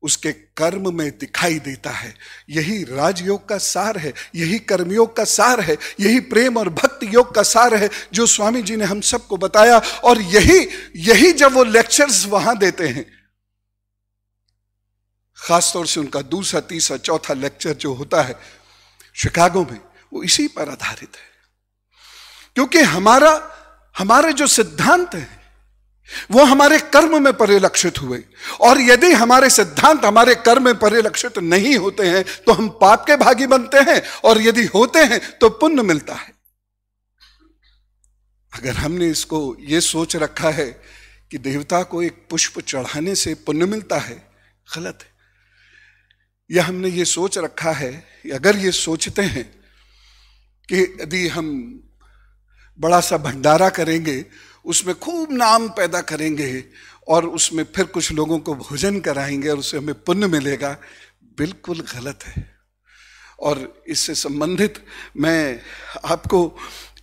उसके कर्म में दिखाई देता है यही राजयोग का सार है यही कर्मयोग का सार है यही प्रेम और भक्त योग का सार है जो स्वामी जी ने हम सबको बताया और यही यही जब वो लेक्चर्स वहां देते हैं ख़ासतौर से उनका दूसरा तीसरा चौथा लेक्चर जो होता है शिकागो में वो इसी पर आधारित है क्योंकि हमारा हमारे जो सिद्धांत है वो हमारे कर्म में परिलक्षित हुए और यदि हमारे सिद्धांत हमारे कर्म में परिलक्षित नहीं होते हैं तो हम पाप के भागी बनते हैं और यदि होते हैं तो पुण्य मिलता है अगर हमने इसको ये सोच रखा है कि देवता को एक पुष्प चढ़ाने से पुण्य मिलता है गलत है या हमने ये सोच रखा है अगर ये सोचते हैं कि यदि हम बड़ा सा भंडारा करेंगे उसमें खूब नाम पैदा करेंगे और उसमें फिर कुछ लोगों को भोजन कराएंगे और उससे हमें पुण्य मिलेगा बिल्कुल गलत है और इससे संबंधित मैं आपको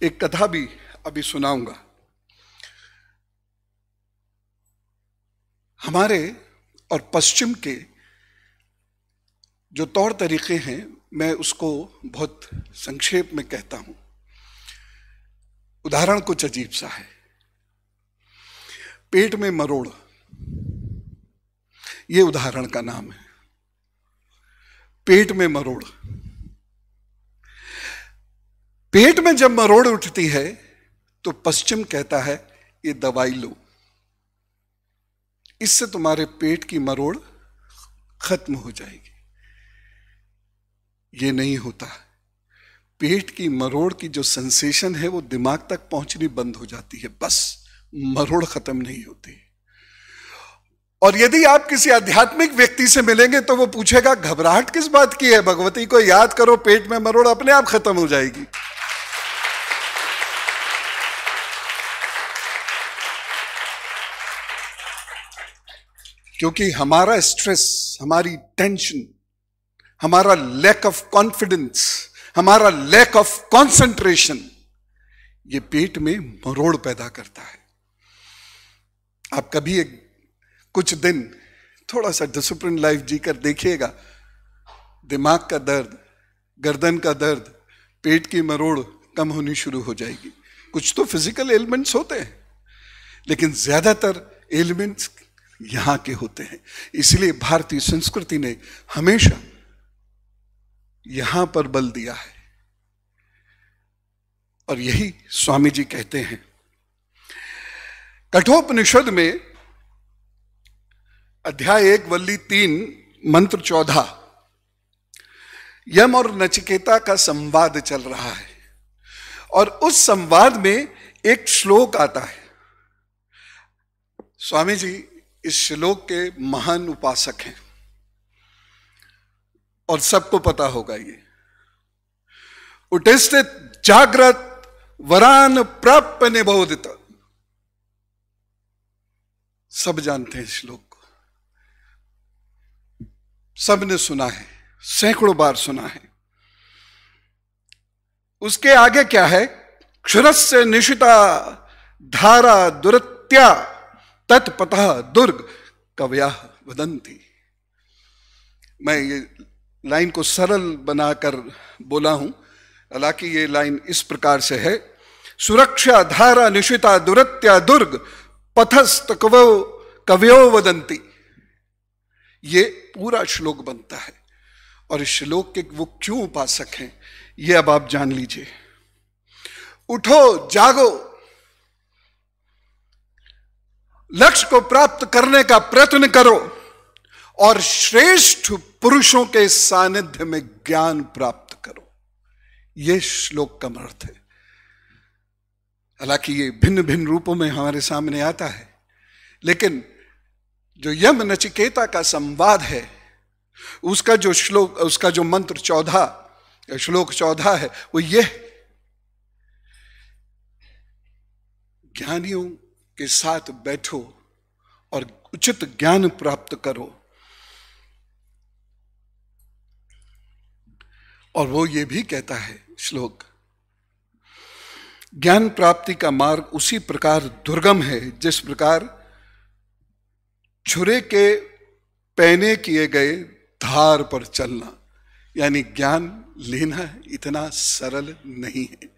एक कथा भी अभी सुनाऊंगा हमारे और पश्चिम के जो तौर तरीके हैं मैं उसको बहुत संक्षेप में कहता हूं उदाहरण कुछ अजीब सा है पेट में मरोड़ ये उदाहरण का नाम है पेट में मरोड़ पेट में जब मरोड़ उठती है तो पश्चिम कहता है ये दवाई लो इससे तुम्हारे पेट की मरोड़ खत्म हो जाएगी ये नहीं होता पेट की मरोड़ की जो सेंसेशन है वो दिमाग तक पहुंचनी बंद हो जाती है बस मरोड़ खत्म नहीं होती और यदि आप किसी आध्यात्मिक व्यक्ति से मिलेंगे तो वो पूछेगा घबराहट किस बात की है भगवती को याद करो पेट में मरोड़ अपने आप खत्म हो जाएगी क्योंकि हमारा स्ट्रेस हमारी टेंशन हमारा लैक ऑफ कॉन्फिडेंस हमारा लैक ऑफ कॉन्सेंट्रेशन ये पेट में मरोड़ पैदा करता है आप कभी एक कुछ दिन थोड़ा सा डिसिप्लिन लाइफ जीकर देखिएगा दिमाग का दर्द गर्दन का दर्द पेट की मरोड़ कम होनी शुरू हो जाएगी कुछ तो फिजिकल एलिमेंट्स होते हैं लेकिन ज्यादातर एलिमेंट्स यहाँ के होते हैं इसलिए भारतीय संस्कृति ने हमेशा यहां पर बल दिया है और यही स्वामी जी कहते हैं कठोपनिषद में अध्याय एक वल्ली तीन मंत्र चौदह यम और नचिकेता का संवाद चल रहा है और उस संवाद में एक श्लोक आता है स्वामी जी इस श्लोक के महान उपासक हैं और सबको पता होगा ये उठस्ते जागृत वरान प्राप्त निबोधित सब जानते हैं इस श्लोक को सबने सुना है सैकड़ों बार सुना है उसके आगे क्या है क्षुर से निशिता धारा दुरत्या तत्पथ दुर्ग कव्या वदंती मैं ये लाइन को सरल बनाकर बोला हूं हालांकि ये लाइन इस प्रकार से है सुरक्षा धारा निशिता दुरत्या दुर्ग पथस्त कवो कवियो वदंती ये पूरा श्लोक बनता है और इस श्लोक के वो क्यों उपासक हैं ये अब आप जान लीजिए उठो जागो लक्ष्य को प्राप्त करने का प्रयत्न करो और श्रेष्ठ पुरुषों के सानिध्य में ज्ञान प्राप्त करो यह श्लोक का अर्थ है हालांकि ये भिन्न भिन्न रूपों में हमारे सामने आता है लेकिन जो यम नचिकेता का संवाद है उसका जो श्लोक उसका जो मंत्र चौदह श्लोक चौदह है वो ये ज्ञानियों के साथ बैठो और उचित ज्ञान प्राप्त करो और वो ये भी कहता है श्लोक ज्ञान प्राप्ति का मार्ग उसी प्रकार दुर्गम है जिस प्रकार छुरे के पहने किए गए धार पर चलना यानी ज्ञान लेना इतना सरल नहीं है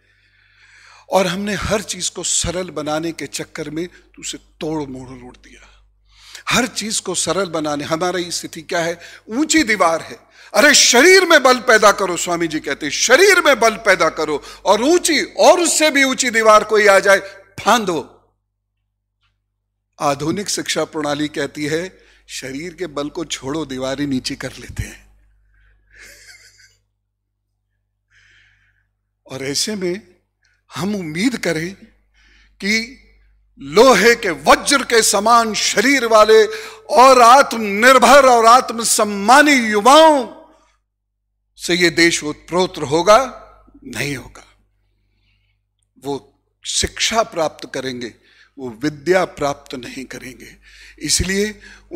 और हमने हर चीज को सरल बनाने के चक्कर में तो उसे तोड़ मोड़ रोड़ दिया हर चीज को सरल बनाने हमारी स्थिति क्या है ऊंची दीवार है अरे शरीर में बल पैदा करो स्वामी जी कहते शरीर में बल पैदा करो और ऊंची और उससे भी ऊंची दीवार कोई आ जाए फांदो आधुनिक शिक्षा प्रणाली कहती है शरीर के बल को छोड़ो दीवार ही नीचे कर लेते हैं और ऐसे में हम उम्मीद करें कि लोहे के वज्र के समान शरीर वाले और आत्मनिर्भर और आत्मसम्मानी युवाओं से ये देश उत्प्रोत्र होगा नहीं होगा वो शिक्षा प्राप्त करेंगे वो विद्या प्राप्त नहीं करेंगे इसलिए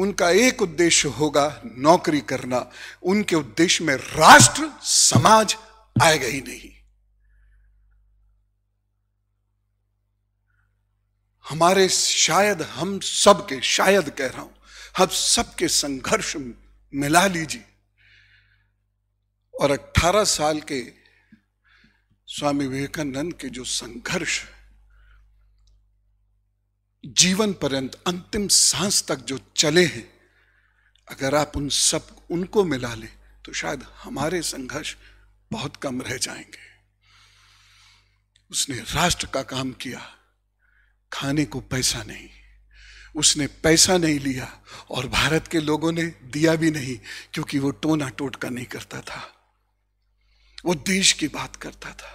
उनका एक उद्देश्य होगा नौकरी करना उनके उद्देश्य में राष्ट्र समाज आएगा ही नहीं हमारे शायद हम सबके शायद कह रहा हूं हम सबके संघर्ष मिला लीजिए और 18 साल के स्वामी विवेकानंद के जो संघर्ष जीवन पर्यंत अंतिम सांस तक जो चले हैं अगर आप उन सब उनको मिला लें तो शायद हमारे संघर्ष बहुत कम रह जाएंगे उसने राष्ट्र का काम किया खाने को पैसा नहीं उसने पैसा नहीं लिया और भारत के लोगों ने दिया भी नहीं क्योंकि वो टोना टोटका नहीं करता था वो देश की बात करता था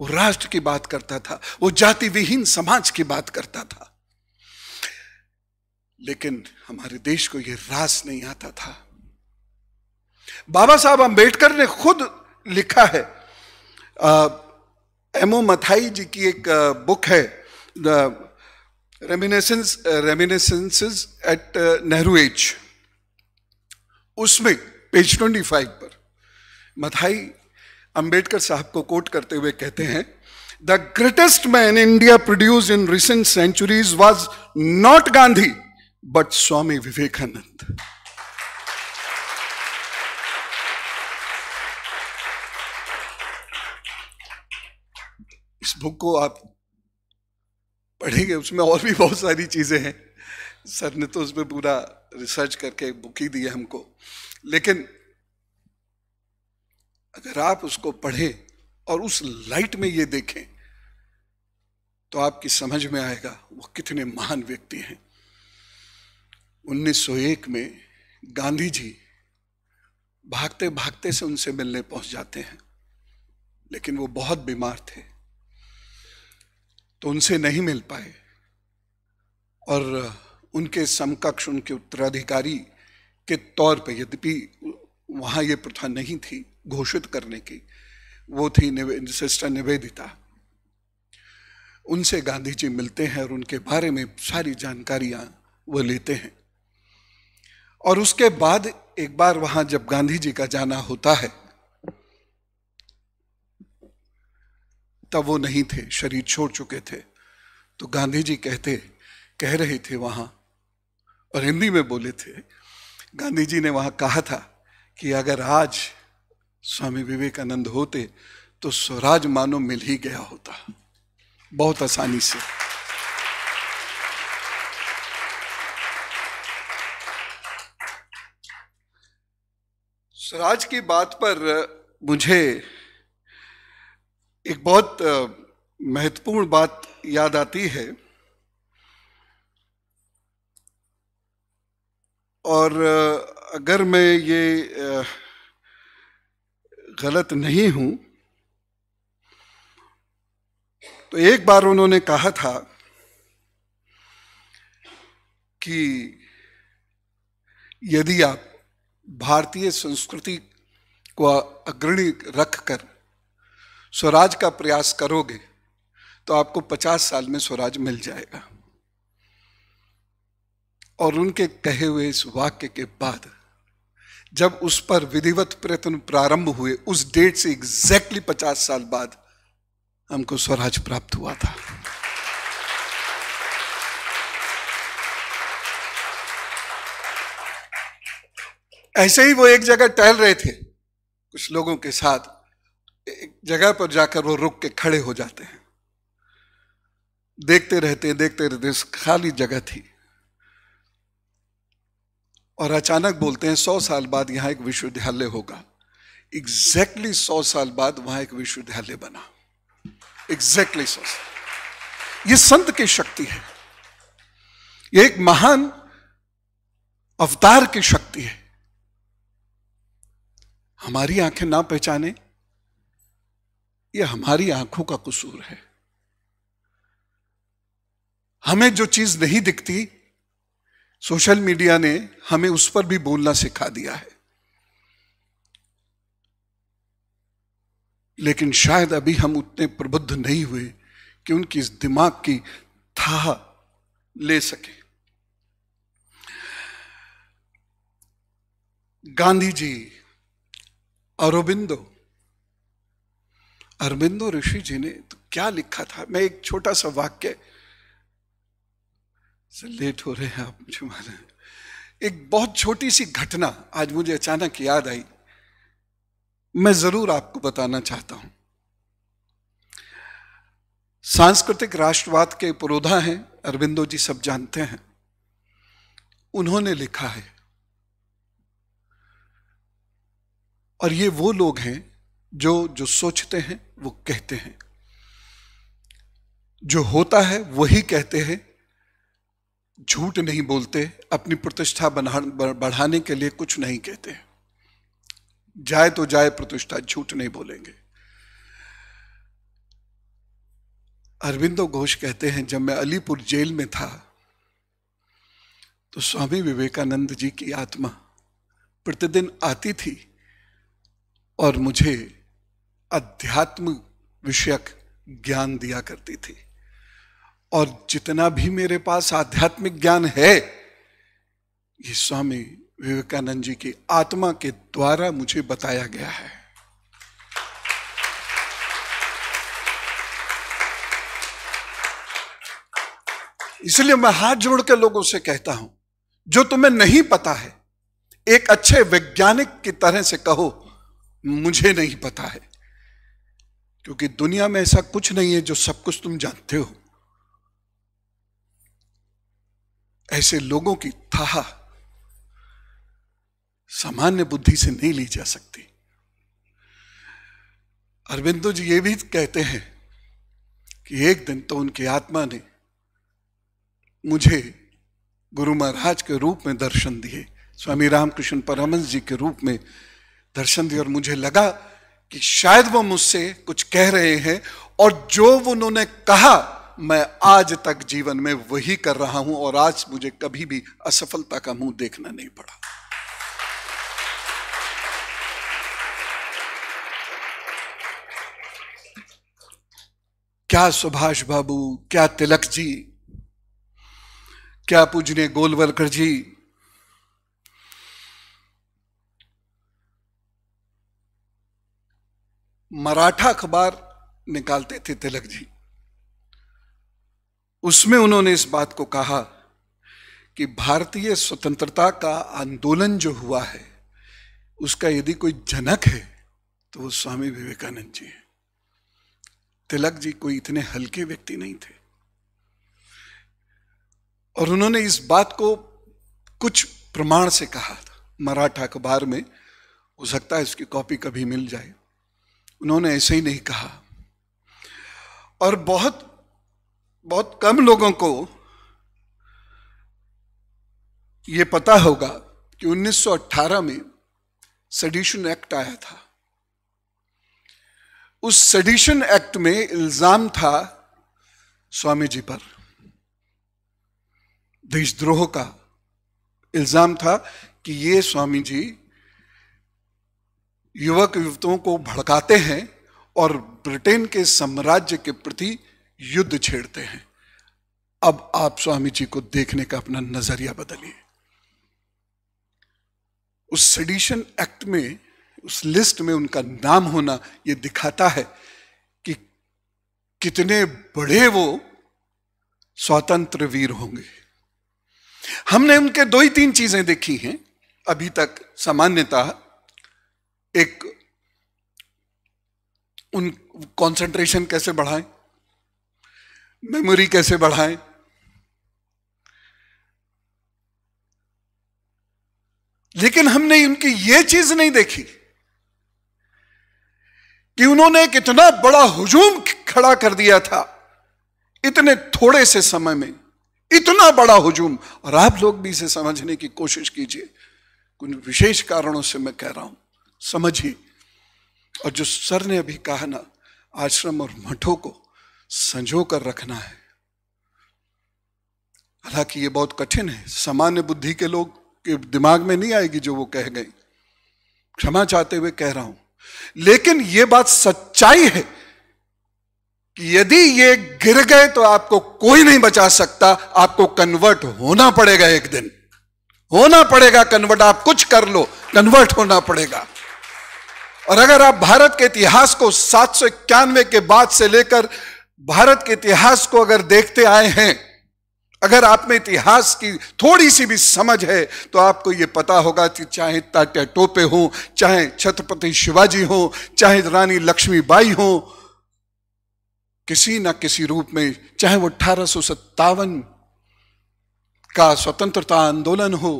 वो राष्ट्र की बात करता था वो जाति विहीन समाज की बात करता था लेकिन हमारे देश को यह रास नहीं आता था बाबा साहब अंबेडकर ने खुद लिखा है एमओ मथाई जी की एक आ, बुक है the reminiscence reminiscences at Nehru age उसमें पेज ट्वेंटी फाइव पर मथाई अंबेडकर साहब को कोट करते हुए कहते हैं the greatest man India produce in recent centuries was not Gandhi but Swami Vivekananda इस बुक को आप पढ़ेंगे उसमें और भी बहुत सारी चीजें हैं सर ने तो उसमें पूरा रिसर्च करके बुक ही दी है हमको लेकिन अगर आप उसको पढ़ें और उस लाइट में ये देखें तो आपकी समझ में आएगा वो कितने महान व्यक्ति हैं 1901 में गांधी जी भागते भागते से उनसे मिलने पहुंच जाते हैं लेकिन वो बहुत बीमार थे तो उनसे नहीं मिल पाए और उनके समकक्ष उनके उत्तराधिकारी के तौर पर यद्यपि वहाँ ये प्रथा नहीं थी घोषित करने की वो थी निवे, सिस्टर निवेदिता उनसे गांधी जी मिलते हैं और उनके बारे में सारी जानकारियां वो लेते हैं और उसके बाद एक बार वहां जब गांधी जी का जाना होता है तब वो नहीं थे शरीर छोड़ चुके थे तो गांधी जी कहते कह रहे थे वहां और हिंदी में बोले थे गांधी जी ने वहां कहा था कि अगर आज स्वामी विवेकानंद होते तो स्वराज मानो मिल ही गया होता बहुत आसानी से स्वराज की बात पर मुझे एक बहुत महत्वपूर्ण बात याद आती है और अगर मैं ये गलत नहीं हूं तो एक बार उन्होंने कहा था कि यदि आप भारतीय संस्कृति को अग्रणी रखकर स्वराज का प्रयास करोगे तो आपको 50 साल में स्वराज मिल जाएगा और उनके कहे हुए इस वाक्य के बाद जब उस पर विधिवत प्रयत्न प्रारंभ हुए उस डेट से एग्जैक्टली पचास साल बाद हमको स्वराज प्राप्त हुआ था ऐसे ही वो एक जगह टहल रहे थे कुछ लोगों के साथ एक जगह पर जाकर वो रुक के खड़े हो जाते हैं देखते रहते देखते रहते खाली जगह थी और अचानक बोलते हैं सौ साल बाद यहाँ एक विश्वविद्यालय होगा एग्जैक्टली exactly सौ साल बाद वहां एक विश्वविद्यालय बना एग्जैक्टली exactly सौ ये संत की शक्ति है ये एक महान अवतार की शक्ति है हमारी आंखें ना पहचाने ये हमारी आंखों का कसूर है हमें जो चीज नहीं दिखती सोशल मीडिया ने हमें उस पर भी बोलना सिखा दिया है लेकिन शायद अभी हम उतने प्रबुद्ध नहीं हुए कि उनकी इस दिमाग की था ले सके गांधी जी अरबिंदो अरबिंदो ऋषि जी ने तो क्या लिखा था मैं एक छोटा सा वाक्य सर लेट हो रहे हैं आप मुझे मारे एक बहुत छोटी सी घटना आज मुझे अचानक याद आई मैं जरूर आपको बताना चाहता हूं सांस्कृतिक राष्ट्रवाद के पुरोधा हैं अरविंदो जी सब जानते हैं उन्होंने लिखा है और ये वो लोग हैं जो जो सोचते हैं वो कहते हैं जो होता है वही कहते हैं झूठ नहीं बोलते अपनी प्रतिष्ठा बढ़ाने के लिए कुछ नहीं कहते जाए तो जाए प्रतिष्ठा झूठ नहीं बोलेंगे अरविंदो घोष कहते हैं जब मैं अलीपुर जेल में था तो स्वामी विवेकानंद जी की आत्मा प्रतिदिन आती थी और मुझे अध्यात्म विषयक ज्ञान दिया करती थी और जितना भी मेरे पास आध्यात्मिक ज्ञान है ये स्वामी विवेकानंद जी की आत्मा के द्वारा मुझे बताया गया है इसलिए मैं हाथ जोड़ के लोगों से कहता हूं जो तुम्हें नहीं पता है एक अच्छे वैज्ञानिक की तरह से कहो मुझे नहीं पता है क्योंकि दुनिया में ऐसा कुछ नहीं है जो सब कुछ तुम जानते हो ऐसे लोगों की था सामान्य बुद्धि से नहीं ली जा सकती अरविंदो जी ये भी कहते हैं कि एक दिन तो उनकी आत्मा ने मुझे गुरु महाराज के रूप में दर्शन दिए स्वामी रामकृष्ण परमहंस जी के रूप में दर्शन दिए और मुझे लगा कि शायद वो मुझसे कुछ कह रहे हैं और जो उन्होंने कहा मैं आज तक जीवन में वही कर रहा हूं और आज मुझे कभी भी असफलता का मुंह देखना नहीं पड़ा क्या सुभाष बाबू क्या तिलक जी क्या पूजने गोलवलकर जी मराठा अखबार निकालते थे तिलक जी उसमें उन्होंने इस बात को कहा कि भारतीय स्वतंत्रता का आंदोलन जो हुआ है उसका यदि कोई जनक है तो वो स्वामी विवेकानंद जी हैं तिलक जी कोई इतने हल्के व्यक्ति नहीं थे और उन्होंने इस बात को कुछ प्रमाण से कहा था मराठा अखबार में हो सकता है इसकी कॉपी कभी मिल जाए उन्होंने ऐसे ही नहीं कहा और बहुत बहुत कम लोगों को ये पता होगा कि 1918 में सडिशन एक्ट आया था उस सडिशन एक्ट में इल्जाम था स्वामी जी पर देशद्रोह का इल्जाम था कि ये स्वामी जी युवक युवतों को भड़काते हैं और ब्रिटेन के साम्राज्य के प्रति युद्ध छेड़ते हैं अब आप स्वामी जी को देखने का अपना नजरिया बदलिए उस सेडिशन एक्ट में उस लिस्ट में उनका नाम होना यह दिखाता है कि कितने बड़े वो स्वतंत्र वीर होंगे हमने उनके दो ही तीन चीजें देखी हैं अभी तक सामान्यतः एक उन कंसंट्रेशन कैसे बढ़ाएं मेमोरी कैसे बढ़ाएं लेकिन हमने उनकी यह चीज नहीं देखी कि उन्होंने एक इतना बड़ा हुजूम खड़ा कर दिया था इतने थोड़े से समय में इतना बड़ा हुजूम और आप लोग भी इसे समझने की कोशिश कीजिए कुछ विशेष कारणों से मैं कह रहा हूं समझिए और जो सर ने अभी कहा ना आश्रम और मठों को संजो कर रखना है हालांकि ये बहुत कठिन है सामान्य बुद्धि के लोग के दिमाग में नहीं आएगी जो वो कह गई क्षमा चाहते हुए कह रहा हूं लेकिन ये बात सच्चाई है कि यदि ये गिर गए तो आपको कोई नहीं बचा सकता आपको कन्वर्ट होना पड़ेगा एक दिन होना पड़ेगा कन्वर्ट आप कुछ कर लो कन्वर्ट होना पड़ेगा और अगर आप भारत के इतिहास को सात के बाद से लेकर भारत के इतिहास को अगर देखते आए हैं अगर आप में इतिहास की थोड़ी सी भी समझ है तो आपको ये पता होगा कि चाहे तात्या टोपे हो चाहे छत्रपति शिवाजी हो चाहे रानी लक्ष्मीबाई हो किसी ना किसी रूप में चाहे वो अठारह का स्वतंत्रता आंदोलन हो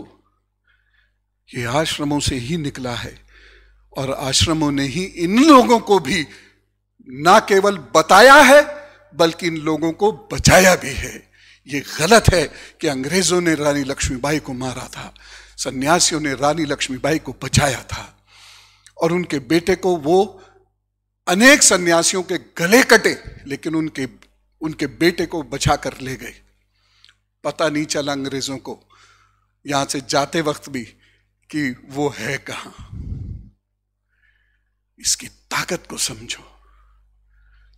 ये आश्रमों से ही निकला है और आश्रमों ने ही इन लोगों को भी ना केवल बताया है बल्कि इन लोगों को बचाया भी है ये गलत है कि अंग्रेजों ने रानी लक्ष्मीबाई को मारा था सन्यासियों ने रानी लक्ष्मीबाई को बचाया था और उनके बेटे को वो अनेक सन्यासियों के गले कटे लेकिन उनके उनके बेटे को बचा कर ले गए पता नहीं चला अंग्रेजों को यहां से जाते वक्त भी कि वो है कहां इसकी ताकत को समझो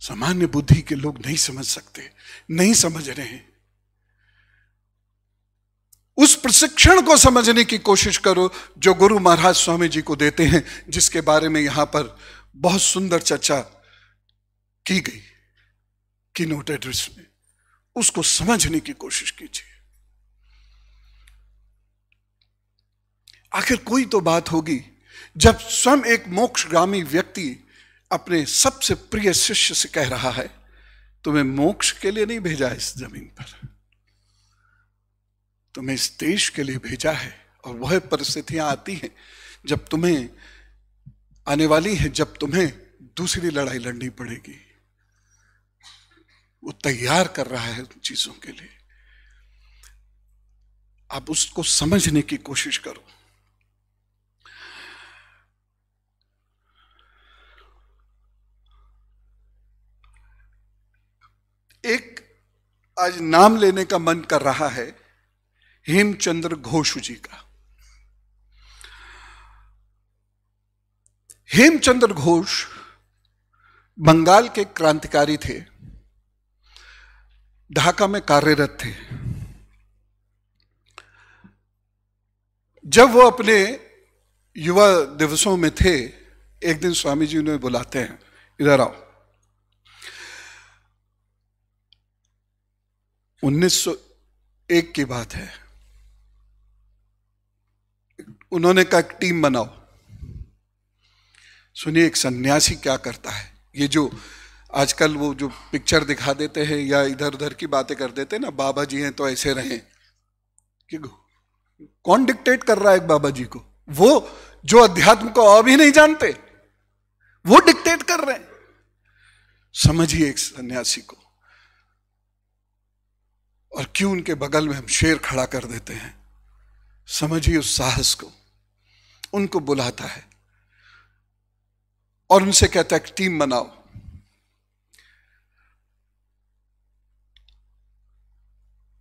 सामान्य बुद्धि के लोग नहीं समझ सकते नहीं समझ रहे हैं उस प्रशिक्षण को समझने की कोशिश करो जो गुरु महाराज स्वामी जी को देते हैं जिसके बारे में यहां पर बहुत सुंदर चर्चा की गई की नोट एड्रेस में उसको समझने की कोशिश कीजिए आखिर कोई तो बात होगी जब स्वयं एक मोक्षगामी व्यक्ति अपने सबसे प्रिय शिष्य से कह रहा है तुम्हें मोक्ष के लिए नहीं भेजा इस जमीन पर तुम्हें इस देश के लिए भेजा है और वह परिस्थितियां आती हैं जब तुम्हें आने वाली है जब तुम्हें दूसरी लड़ाई लड़नी पड़ेगी वो तैयार कर रहा है उन चीजों के लिए आप उसको समझने की कोशिश करो एक आज नाम लेने का मन कर रहा है हेमचंद्र घोष जी का हेमचंद्र घोष बंगाल के क्रांतिकारी थे ढाका में कार्यरत थे जब वो अपने युवा दिवसों में थे एक दिन स्वामी जी उन्हें बुलाते हैं इधर आओ 1901 की बात है उन्होंने कहा एक टीम बनाओ सुनिए एक सन्यासी क्या करता है ये जो आजकल वो जो पिक्चर दिखा देते हैं या इधर उधर की बातें कर देते हैं ना बाबा जी हैं तो ऐसे रहे कि कौन डिक्टेट कर रहा है एक बाबा जी को वो जो अध्यात्म को और भी नहीं जानते वो डिक्टेट कर रहे हैं समझिए एक सन्यासी को और क्यों उनके बगल में हम शेर खड़ा कर देते हैं समझिए उस साहस को उनको बुलाता है और उनसे कहता है कि टीम बनाओ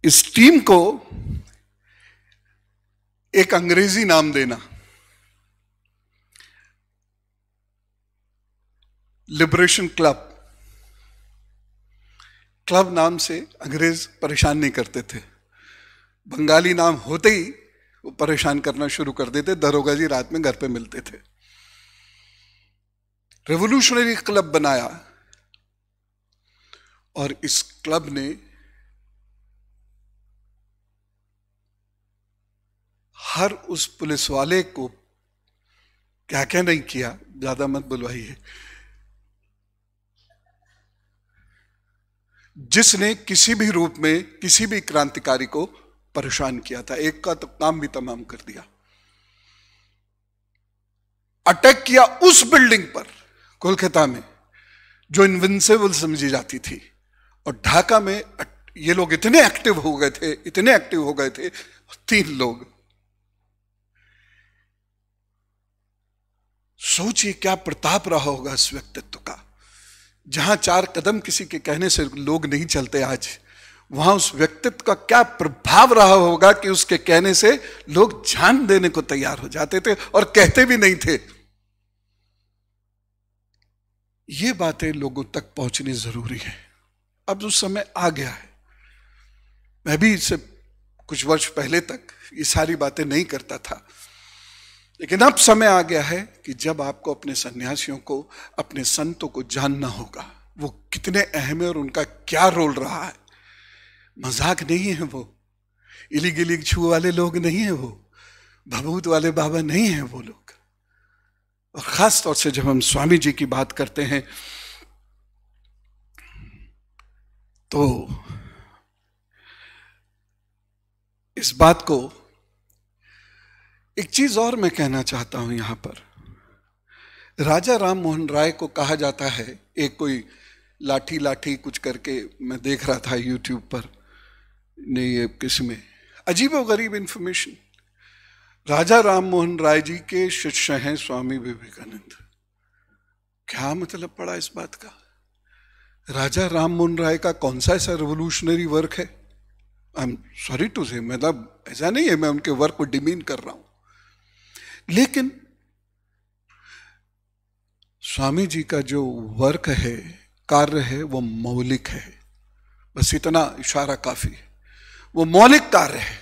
इस टीम को एक अंग्रेजी नाम देना लिबरेशन क्लब क्लब नाम से अंग्रेज परेशान नहीं करते थे बंगाली नाम होते ही वो परेशान करना शुरू कर देते दरोगा जी रात में घर पे मिलते थे रेवोल्यूशनरी क्लब बनाया और इस क्लब ने हर उस पुलिस वाले को क्या क्या नहीं किया ज्यादा मत बुलवाइए जिसने किसी भी रूप में किसी भी क्रांतिकारी को परेशान किया था एक का तो काम भी तमाम कर दिया अटैक किया उस बिल्डिंग पर कोलकाता में जो इनविंसिबल समझी जाती थी और ढाका में ये लोग इतने एक्टिव हो गए थे इतने एक्टिव हो गए थे तीन लोग सोचिए क्या प्रताप रहा होगा इस व्यक्तित्व का जहां चार कदम किसी के कहने से लोग नहीं चलते आज वहां उस व्यक्तित्व का क्या प्रभाव रहा होगा कि उसके कहने से लोग जान देने को तैयार हो जाते थे और कहते भी नहीं थे ये बातें लोगों तक पहुंचनी जरूरी है अब उस समय आ गया है मैं भी इससे कुछ वर्ष पहले तक ये सारी बातें नहीं करता था लेकिन अब समय आ गया है कि जब आपको अपने सन्यासियों को अपने संतों को जानना होगा वो कितने अहम है और उनका क्या रोल रहा है मजाक नहीं है वो इली गिली छू वाले लोग नहीं है वो भभूत वाले बाबा नहीं है वो लोग और खास तौर से जब हम स्वामी जी की बात करते हैं तो इस बात को एक चीज और मैं कहना चाहता हूं यहां पर राजा राम मोहन राय को कहा जाता है एक कोई लाठी लाठी कुछ करके मैं देख रहा था यूट्यूब पर नहीं ये किस में अजीब और गरीब इन्फॉर्मेशन राजा राम मोहन राय जी के शिष्य हैं स्वामी विवेकानंद क्या मतलब पड़ा इस बात का राजा राम मोहन राय का कौन सा ऐसा रेवोल्यूशनरी वर्क है आई एम सॉरी टू से मतलब ऐसा नहीं है मैं उनके वर्क को डिमीन कर रहा हूं लेकिन स्वामी जी का जो वर्क है कार्य है वो मौलिक है बस इतना इशारा काफी है वो मौलिक कार्य है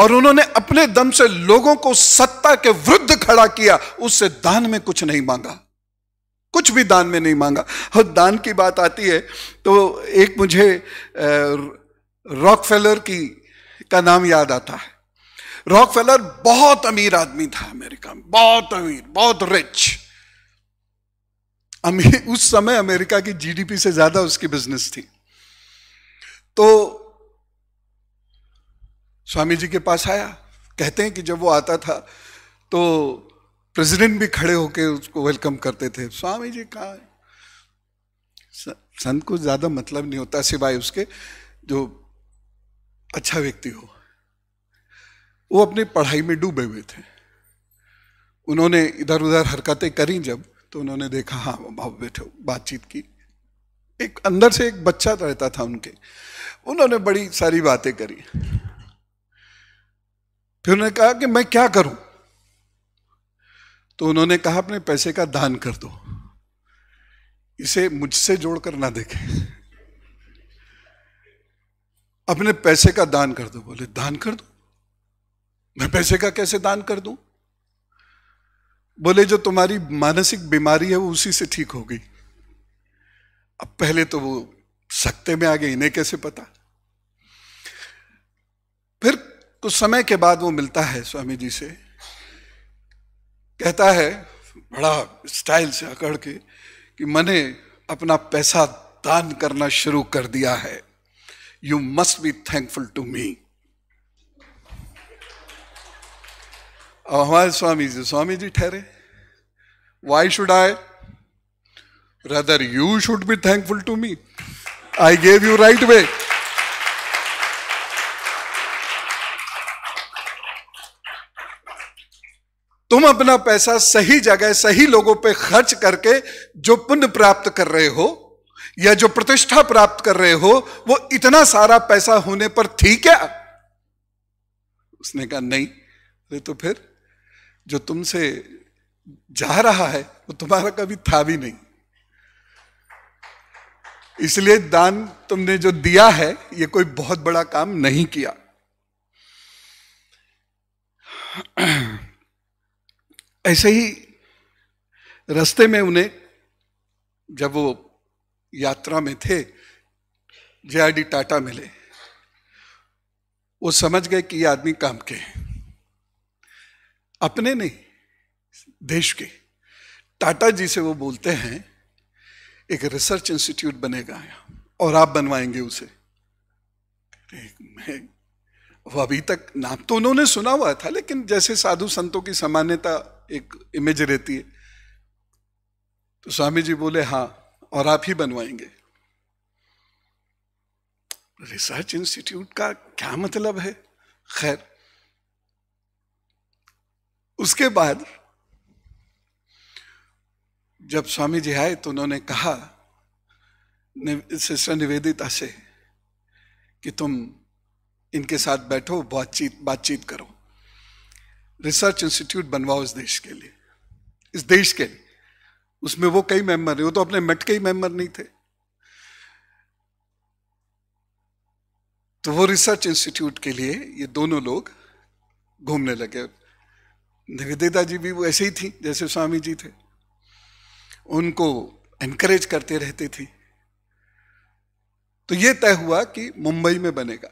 और उन्होंने अपने दम से लोगों को सत्ता के विरुद्ध खड़ा किया उससे दान में कुछ नहीं मांगा कुछ भी दान में नहीं मांगा और दान की बात आती है तो एक मुझे रॉकफेलर की का नाम याद आता है रॉकफेलर बहुत अमीर आदमी था अमेरिका में बहुत अमीर बहुत रिच अमीर उस समय अमेरिका की जीडीपी से ज्यादा उसकी बिजनेस थी तो स्वामी जी के पास आया कहते हैं कि जब वो आता था तो प्रेसिडेंट भी खड़े होके उसको वेलकम करते थे स्वामी जी कहा संत को ज्यादा मतलब नहीं होता सिवाय उसके जो अच्छा व्यक्ति हो वो अपनी पढ़ाई में डूबे हुए थे उन्होंने इधर उधर हरकतें करी जब तो उन्होंने देखा हाँ बाबू बैठे बातचीत की एक अंदर से एक बच्चा रहता था उनके उन्होंने बड़ी सारी बातें करी फिर उन्होंने कहा कि मैं क्या करूं तो उन्होंने कहा अपने पैसे का दान कर दो इसे मुझसे जोड़कर ना देखे अपने पैसे का दान कर दो बोले दान कर दो मैं पैसे का कैसे दान कर दूं बोले जो तुम्हारी मानसिक बीमारी है वो उसी से ठीक होगी अब पहले तो वो सकते में आ गए इन्हें कैसे पता फिर कुछ समय के बाद वो मिलता है स्वामी जी से कहता है बड़ा स्टाइल से अकड़ के कि मैंने अपना पैसा दान करना शुरू कर दिया है you must be thankful to me अब हमारे स्वामी जी स्वामी जी ठहरे why should I rather you should be thankful to me I gave you right way तुम अपना पैसा सही जगह सही लोगों पे खर्च करके जो पुण्य प्राप्त कर रहे हो या जो प्रतिष्ठा प्राप्त कर रहे हो वो इतना सारा पैसा होने पर थी क्या उसने कहा नहीं अरे तो फिर जो तुमसे जा रहा है वो तुम्हारा कभी था भी नहीं इसलिए दान तुमने जो दिया है ये कोई बहुत बड़ा काम नहीं किया ऐसे ही रास्ते में उन्हें जब वो यात्रा में थे जे टाटा मिले वो समझ गए कि ये आदमी काम के हैं अपने नहीं देश के टाटा जी से वो बोलते हैं एक रिसर्च इंस्टीट्यूट बनेगा और आप बनवाएंगे उसे मैं वो अभी तक नाम तो उन्होंने सुना हुआ था लेकिन जैसे साधु संतों की सामान्यता एक इमेज रहती है तो स्वामी जी बोले हाँ और आप ही बनवाएंगे रिसर्च इंस्टीट्यूट का क्या मतलब है खैर उसके बाद जब स्वामी जी आए तो उन्होंने कहा सिस्टर निवेदिता से कि तुम इनके साथ बैठो बातचीत बातचीत करो रिसर्च इंस्टीट्यूट बनवाओ इस देश के लिए इस देश के लिए उसमें वो कई मेंबर वो तो अपने मट के ही मेंबर नहीं थे तो वो रिसर्च इंस्टीट्यूट के लिए ये दोनों लोग घूमने लगे निवेदिता जी भी वो ऐसे ही थी जैसे स्वामी जी थे उनको एनकरेज करते रहती थी तो ये तय हुआ कि मुंबई में बनेगा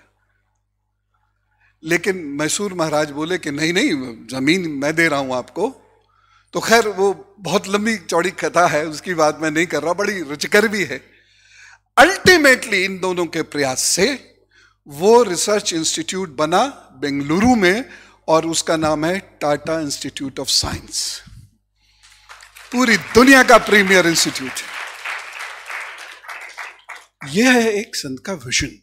लेकिन मैसूर महाराज बोले कि नहीं नहीं जमीन मैं दे रहा हूं आपको तो खैर वो बहुत लंबी चौड़ी कथा है उसकी बात मैं नहीं कर रहा बड़ी रुचिकर भी है अल्टीमेटली इन दोनों के प्रयास से वो रिसर्च इंस्टीट्यूट बना बेंगलुरु में और उसका नाम है टाटा इंस्टीट्यूट ऑफ साइंस पूरी दुनिया का प्रीमियर इंस्टीट्यूट है यह है एक संत का विजन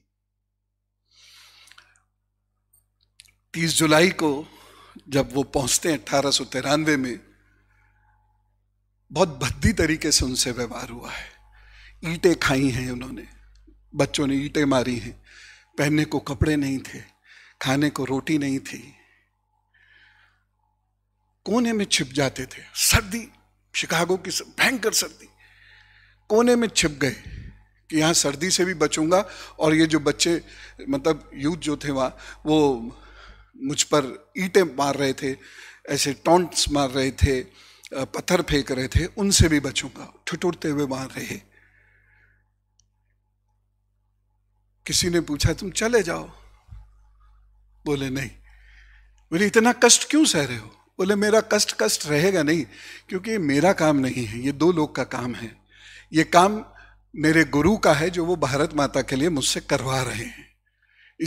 30 जुलाई को जब वो पहुंचते हैं अठारह में बहुत भद्दी तरीके से उनसे व्यवहार हुआ है ईंटें खाई हैं उन्होंने बच्चों ने ईंटें मारी हैं पहनने को कपड़े नहीं थे खाने को रोटी नहीं थी कोने में छिप जाते थे सर्दी शिकागो की भयंकर सर्दी कोने में छिप गए कि यहाँ सर्दी से भी बचूंगा और ये जो बच्चे मतलब यूथ जो थे वहाँ वो मुझ पर ईटें मार रहे थे ऐसे टॉन्ट्स मार रहे थे पत्थर फेंक रहे थे उनसे भी बचूंगा ठुटुरते हुए मार रहे किसी ने पूछा तुम चले जाओ बोले नहीं बोले इतना कष्ट क्यों सह रहे हो बोले मेरा कष्ट कष्ट रहेगा नहीं क्योंकि ये मेरा काम नहीं है ये दो लोग का काम है ये काम मेरे गुरु का है जो वो भारत माता के लिए मुझसे करवा रहे हैं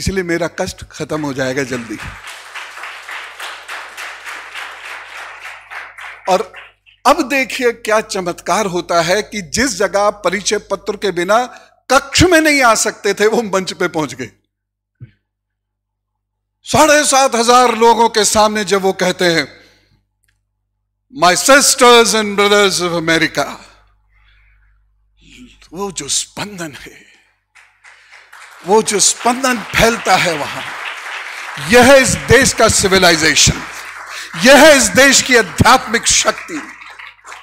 इसलिए मेरा कष्ट खत्म हो जाएगा जल्दी और अब देखिए क्या चमत्कार होता है कि जिस जगह परिचय पत्र के बिना कक्ष में नहीं आ सकते थे वो मंच पे पहुंच गए साढ़े सात हजार लोगों के सामने जब वो कहते हैं my sisters and brothers of America वो जो स्पंदन है वो जो स्पंदन फैलता है वहां यह है इस देश का सिविलाइजेशन यह है इस देश की आध्यात्मिक शक्ति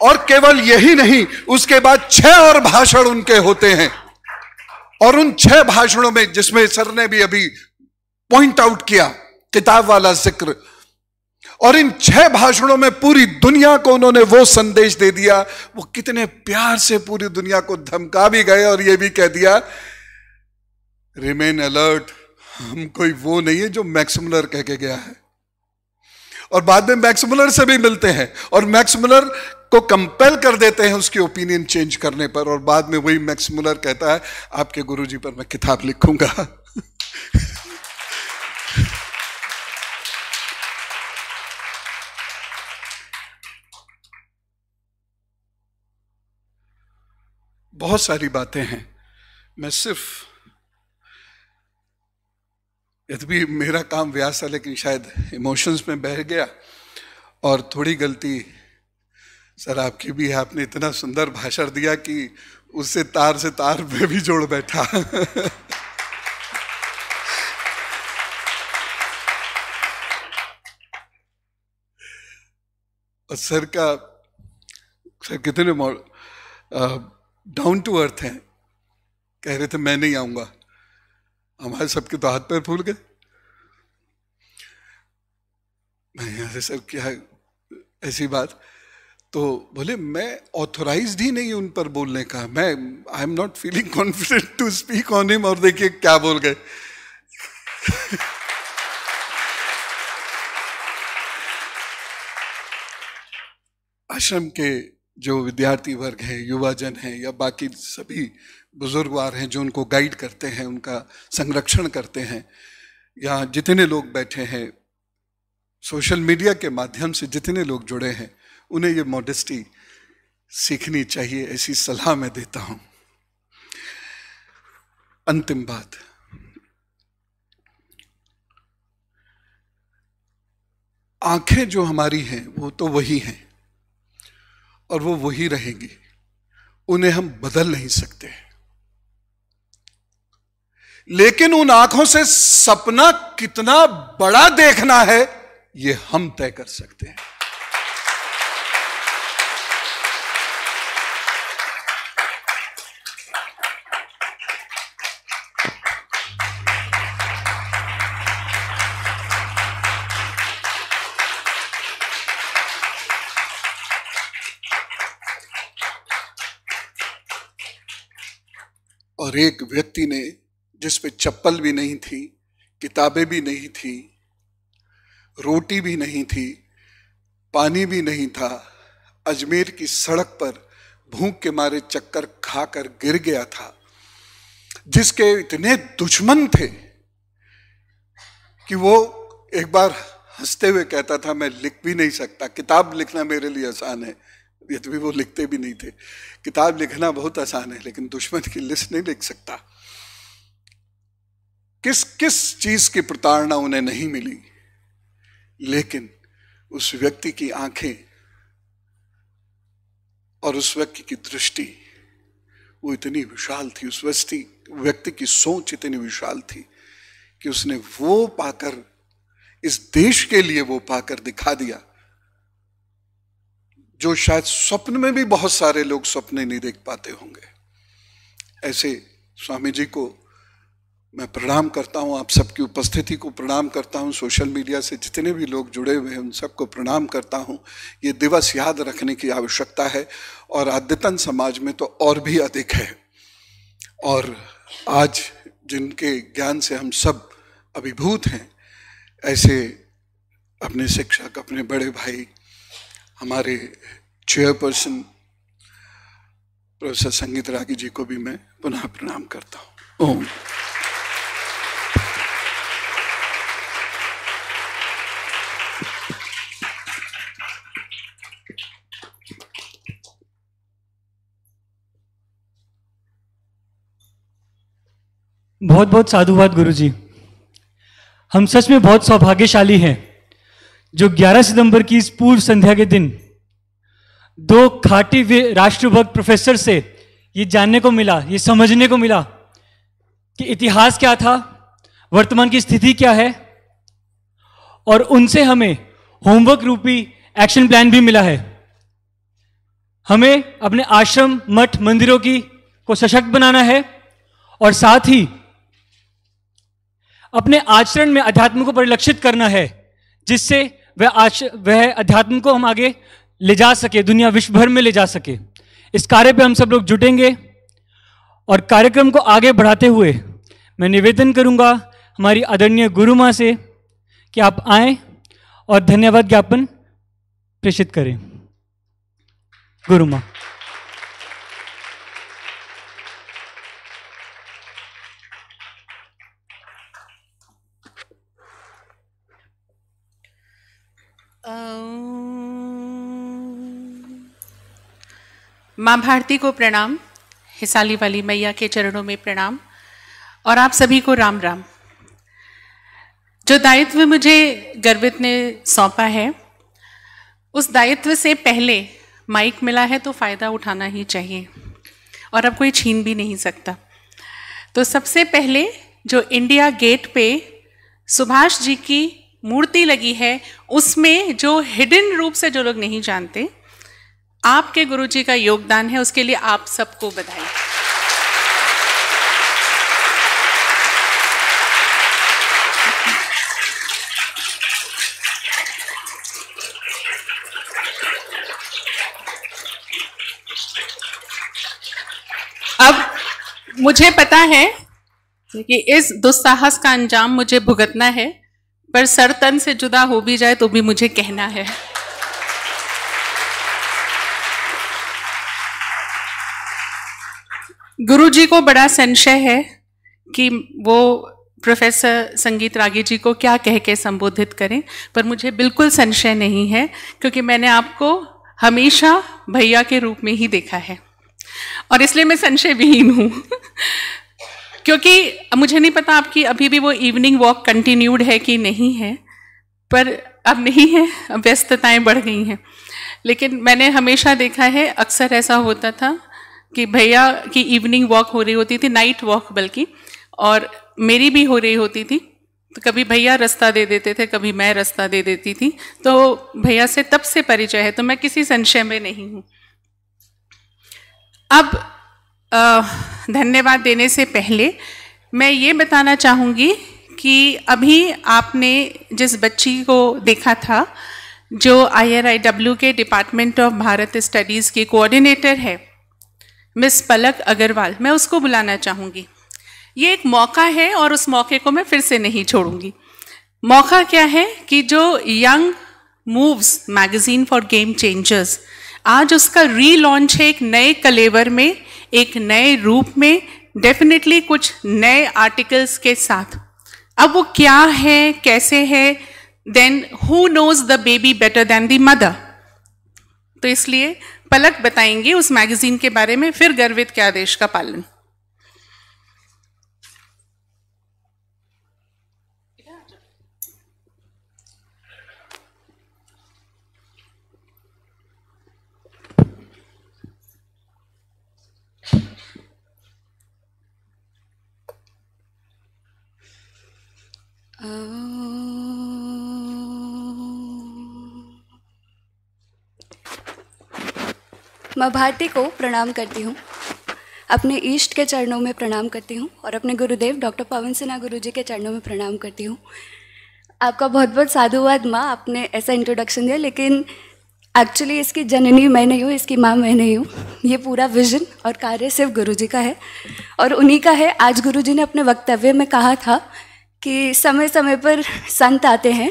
और केवल यही नहीं उसके बाद छह और भाषण उनके होते हैं और उन छह भाषणों में जिसमें सर ने भी अभी पॉइंट आउट किया किताब वाला जिक्र और इन छह भाषणों में पूरी दुनिया को उन्होंने वो संदेश दे दिया वो कितने प्यार से पूरी दुनिया को धमका भी गए और ये भी कह दिया रिमेन अलर्ट हम कोई वो नहीं है जो मैक्समुलर कह के गया है और बाद में मैक्समुलर से भी मिलते हैं और मैक्समुलर को कंपेल कर देते हैं उसकी ओपिनियन चेंज करने पर और बाद में वही मैक्समुलर कहता है आपके गुरुजी पर मैं किताब लिखूंगा <laughs> बहुत सारी बातें हैं मैं सिर्फ भी मेरा काम व्यास था लेकिन शायद इमोशंस में बह गया और थोड़ी गलती सर आपकी भी है आपने इतना सुंदर भाषण दिया कि उससे तार से तार में भी जोड़ बैठा और सर का सर कितने डाउन टू अर्थ हैं कह रहे थे मैं नहीं आऊंगा हमारे सबके तो हाथ पैर फूल गए मैं यहाँ सर क्या ऐसी बात तो बोले मैं ऑथोराइज ही नहीं उन पर बोलने का मैं I am not feeling confident to speak on him और देखिए क्या बोल गए आश्रम के जो विद्यार्थी वर्ग है युवाजन है या बाकी सभी बुजुर्गवार हैं जो उनको गाइड करते हैं उनका संरक्षण करते हैं या जितने लोग बैठे हैं सोशल मीडिया के माध्यम से जितने लोग जुड़े हैं उन्हें ये मॉडेस्टी सीखनी चाहिए ऐसी सलाह मैं देता हूँ अंतिम बात आंखें जो हमारी हैं वो तो वही हैं और वो वही रहेंगी उन्हें हम बदल नहीं सकते लेकिन उन आंखों से सपना कितना बड़ा देखना है ये हम तय कर सकते हैं और एक व्यक्ति ने जिस पे चप्पल भी नहीं थी किताबें भी नहीं थी रोटी भी नहीं थी पानी भी नहीं था अजमेर की सड़क पर भूख के मारे चक्कर खाकर गिर गया था जिसके इतने दुश्मन थे कि वो एक बार हंसते हुए कहता था मैं लिख भी नहीं सकता किताब लिखना मेरे लिए आसान है यद्यपि वो लिखते भी नहीं थे किताब लिखना बहुत आसान है लेकिन दुश्मन की लिस्ट नहीं लिख सकता किस किस चीज की प्रताड़ना उन्हें नहीं मिली लेकिन उस व्यक्ति की आंखें और उस व्यक्ति की दृष्टि वो इतनी विशाल थी उस व्यक्ति व्यक्ति की सोच इतनी विशाल थी कि उसने वो पाकर इस देश के लिए वो पाकर दिखा दिया जो शायद स्वप्न में भी बहुत सारे लोग सपने नहीं देख पाते होंगे ऐसे स्वामी जी को मैं प्रणाम करता हूँ आप सबकी उपस्थिति को प्रणाम करता हूँ सोशल मीडिया से जितने भी लोग जुड़े हुए हैं उन सबको प्रणाम करता हूँ ये दिवस याद रखने की आवश्यकता है और अद्यतन समाज में तो और भी अधिक है और आज जिनके ज्ञान से हम सब अभिभूत हैं ऐसे अपने शिक्षक अपने बड़े भाई हमारे चेयरपर्सन प्रोफेसर संगीत रागी जी को भी मैं पुनः प्रणाम करता हूँ ओम बहुत बहुत साधुवाद गुरुजी हम सच में बहुत सौभाग्यशाली हैं जो 11 सितंबर की इस पूर्व संध्या के दिन दो खाटी राष्ट्रभक्त प्रोफेसर से ये जानने को मिला ये समझने को मिला कि इतिहास क्या था वर्तमान की स्थिति क्या है और उनसे हमें होमवर्क रूपी एक्शन प्लान भी मिला है हमें अपने आश्रम मठ मंदिरों की को सशक्त बनाना है और साथ ही अपने आचरण में अध्यात्म को परिलक्षित करना है जिससे वह आश वह अध्यात्म को हम आगे ले जा सके दुनिया विश्व भर में ले जा सके इस कार्य पे हम सब लोग जुटेंगे और कार्यक्रम को आगे बढ़ाते हुए मैं निवेदन करूंगा हमारी आदरणीय गुरु माँ से कि आप आए और धन्यवाद ज्ञापन प्रेषित करें गुरु माँ माँ भारती को प्रणाम हिसाली वाली मैया के चरणों में प्रणाम और आप सभी को राम राम जो दायित्व मुझे गर्वित ने सौंपा है उस दायित्व से पहले माइक मिला है तो फ़ायदा उठाना ही चाहिए और अब कोई छीन भी नहीं सकता तो सबसे पहले जो इंडिया गेट पे सुभाष जी की मूर्ति लगी है उसमें जो हिडन रूप से जो लोग नहीं जानते आपके गुरुजी का योगदान है उसके लिए आप सबको बधाई अब मुझे पता है कि इस दुस्साहस का अंजाम मुझे भुगतना है पर सरतन से जुदा हो भी जाए तो भी मुझे कहना है गुरु जी को बड़ा संशय है कि वो प्रोफेसर संगीत रागी जी को क्या कह के संबोधित करें पर मुझे बिल्कुल संशय नहीं है क्योंकि मैंने आपको हमेशा भैया के रूप में ही देखा है और इसलिए मैं संशय विहीन हूँ <laughs> क्योंकि मुझे नहीं पता आपकी अभी भी वो इवनिंग वॉक कंटिन्यूड है कि नहीं है पर अब नहीं है व्यस्तताएं बढ़ गई हैं लेकिन मैंने हमेशा देखा है अक्सर ऐसा होता था कि भैया की इवनिंग वॉक हो रही होती थी नाइट वॉक बल्कि और मेरी भी हो रही होती थी तो कभी भैया रास्ता दे देते थे कभी मैं रास्ता दे देती थी तो भैया से तब से परिचय है तो मैं किसी संशय में नहीं हूँ अब धन्यवाद देने से पहले मैं ये बताना चाहूँगी कि अभी आपने जिस बच्ची को देखा था जो आई के डिपार्टमेंट ऑफ भारत स्टडीज़ की कोऑर्डिनेटर है मिस पलक अग्रवाल मैं उसको बुलाना चाहूँगी ये एक मौका है और उस मौके को मैं फिर से नहीं छोड़ूंगी मौका क्या है कि जो young moves magazine for game changers आज उसका रीलॉन्च है एक नए कलेवर में एक नए रूप में डेफिनेटली कुछ नए आर्टिकल्स के साथ अब वो क्या है कैसे है then who knows the baby better than the mother तो इसलिए पलक बताएंगे उस मैगजीन के बारे में फिर गर्वित के आदेश का पालन माँ भारती को प्रणाम करती हूँ अपने ईष्ट के चरणों में प्रणाम करती हूँ और अपने गुरुदेव डॉक्टर पवन सिन्हा गुरु जी के चरणों में प्रणाम करती हूँ आपका बहुत बहुत साधुवाद माँ आपने ऐसा इंट्रोडक्शन दिया लेकिन एक्चुअली इसकी जननी मैं नहीं हूँ इसकी माँ मैं नहीं हूँ ये पूरा विजन और कार्य सिर्फ गुरु जी का है और उन्हीं का है आज गुरु जी ने अपने वक्तव्य में कहा था कि समय समय पर संत आते हैं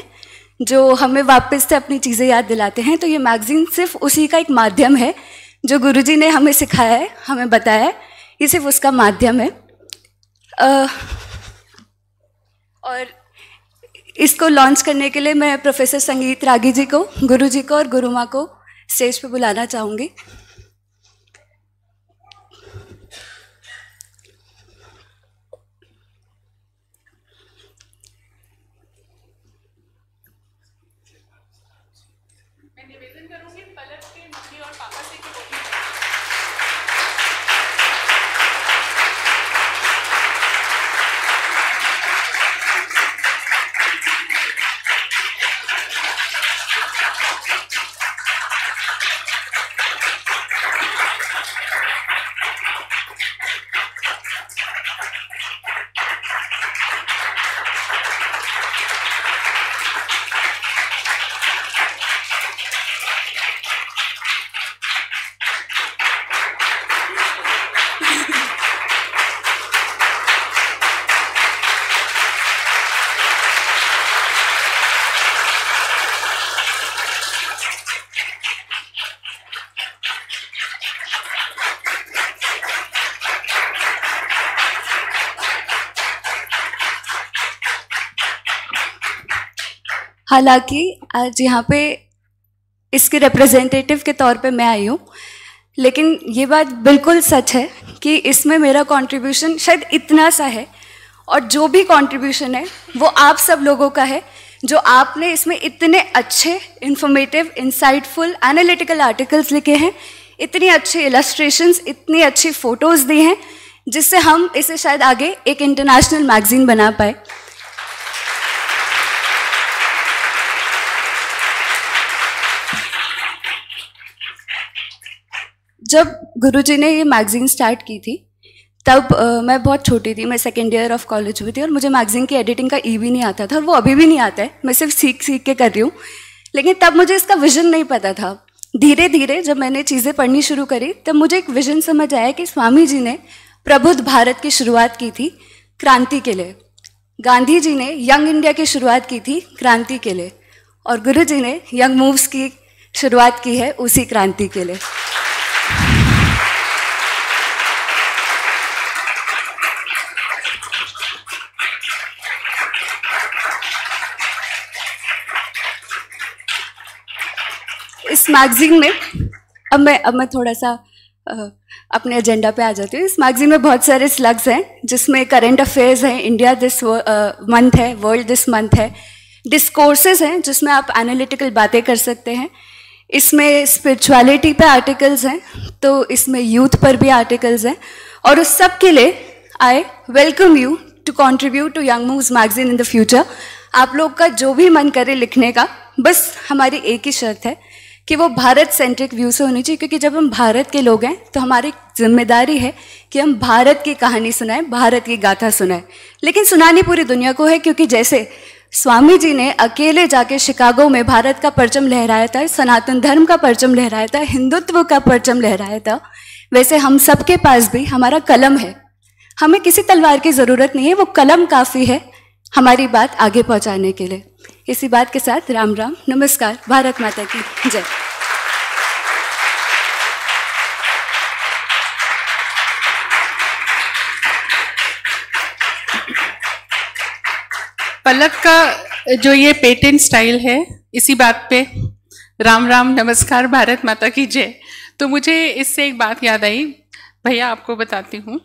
जो हमें वापस से अपनी चीज़ें याद दिलाते हैं तो ये मैगज़ीन सिर्फ उसी का एक माध्यम है जो गुरुजी ने हमें सिखाया है हमें बताया है ये सिर्फ उसका माध्यम है आ, और इसको लॉन्च करने के लिए मैं प्रोफेसर संगीत रागी जी को गुरु जी को और गुरु माँ को स्टेज पे बुलाना चाहूँगी हालांकि आज यहाँ पे इसके रिप्रेजेंटेटिव के तौर पे मैं आई हूँ लेकिन ये बात बिल्कुल सच है कि इसमें मेरा कंट्रीब्यूशन शायद इतना सा है और जो भी कंट्रीब्यूशन है वो आप सब लोगों का है जो आपने इसमें इतने अच्छे इन्फॉर्मेटिव इंसाइटफुल एनालिटिकल आर्टिकल्स लिखे हैं इतनी अच्छी इलस्ट्रेशंस इतनी अच्छी फ़ोटोज़ दी हैं जिससे हम इसे शायद आगे एक इंटरनेशनल मैगज़ीन बना पाए जब गुरुजी ने ये मैगज़ीन स्टार्ट की थी तब uh, मैं बहुत छोटी थी मैं सेकेंड ईयर ऑफ कॉलेज हुई थी और मुझे मैगजीन की एडिटिंग का ई e भी नहीं आता था और वो अभी भी नहीं आता है मैं सिर्फ सीख सीख के कर रही हूँ लेकिन तब मुझे इसका विज़न नहीं पता था धीरे धीरे जब मैंने चीज़ें पढ़नी शुरू करी तब मुझे एक विज़न समझ आया कि स्वामी जी ने प्रबुद्ध भारत की शुरुआत की थी क्रांति के लिए गांधी जी ने यंग इंडिया की शुरुआत की थी क्रांति के लिए और गुरु जी ने यंग मूव्स की शुरुआत की है उसी क्रांति के लिए इस मैगजीन में अब मैं अब मैं थोड़ा सा अपने एजेंडा पे आ जाती हूँ इस मैगजीन में बहुत सारे स्लग्स हैं जिसमें करंट अफेयर्स हैं इंडिया दिस मंथ है वर्ल्ड दिस मंथ है डिस्कोर्सेज हैं जिसमें आप एनालिटिकल बातें कर सकते हैं इसमें स्पिरिचुअलिटी पे आर्टिकल्स हैं तो इसमें यूथ पर भी आर्टिकल्स हैं और उस सब के लिए I welcome you to contribute to young move magazine in the future आप लोग का जो भी मन करे लिखने का बस हमारी एक ही शर्त है कि वो भारत सेंट्रिक व्यू से होनी चाहिए क्योंकि जब हम भारत के लोग हैं तो हमारी जिम्मेदारी है कि हम भारत की कहानी सुनाएं भारत की गाथा सुनाएं लेकिन सुनानी पूरी दुनिया को है क्योंकि जैसे स्वामी जी ने अकेले जाके शिकागो में भारत का परचम लहराया था सनातन धर्म का परचम लहराया था हिंदुत्व का परचम लहराया था वैसे हम सबके पास भी हमारा कलम है हमें किसी तलवार की ज़रूरत नहीं है वो कलम काफ़ी है हमारी बात आगे पहुंचाने के लिए इसी बात के साथ राम राम नमस्कार भारत माता की जय पलक का जो ये पेटेंट स्टाइल है इसी बात पे राम राम नमस्कार भारत माता की जय तो मुझे इससे एक बात याद आई भैया आपको बताती हूँ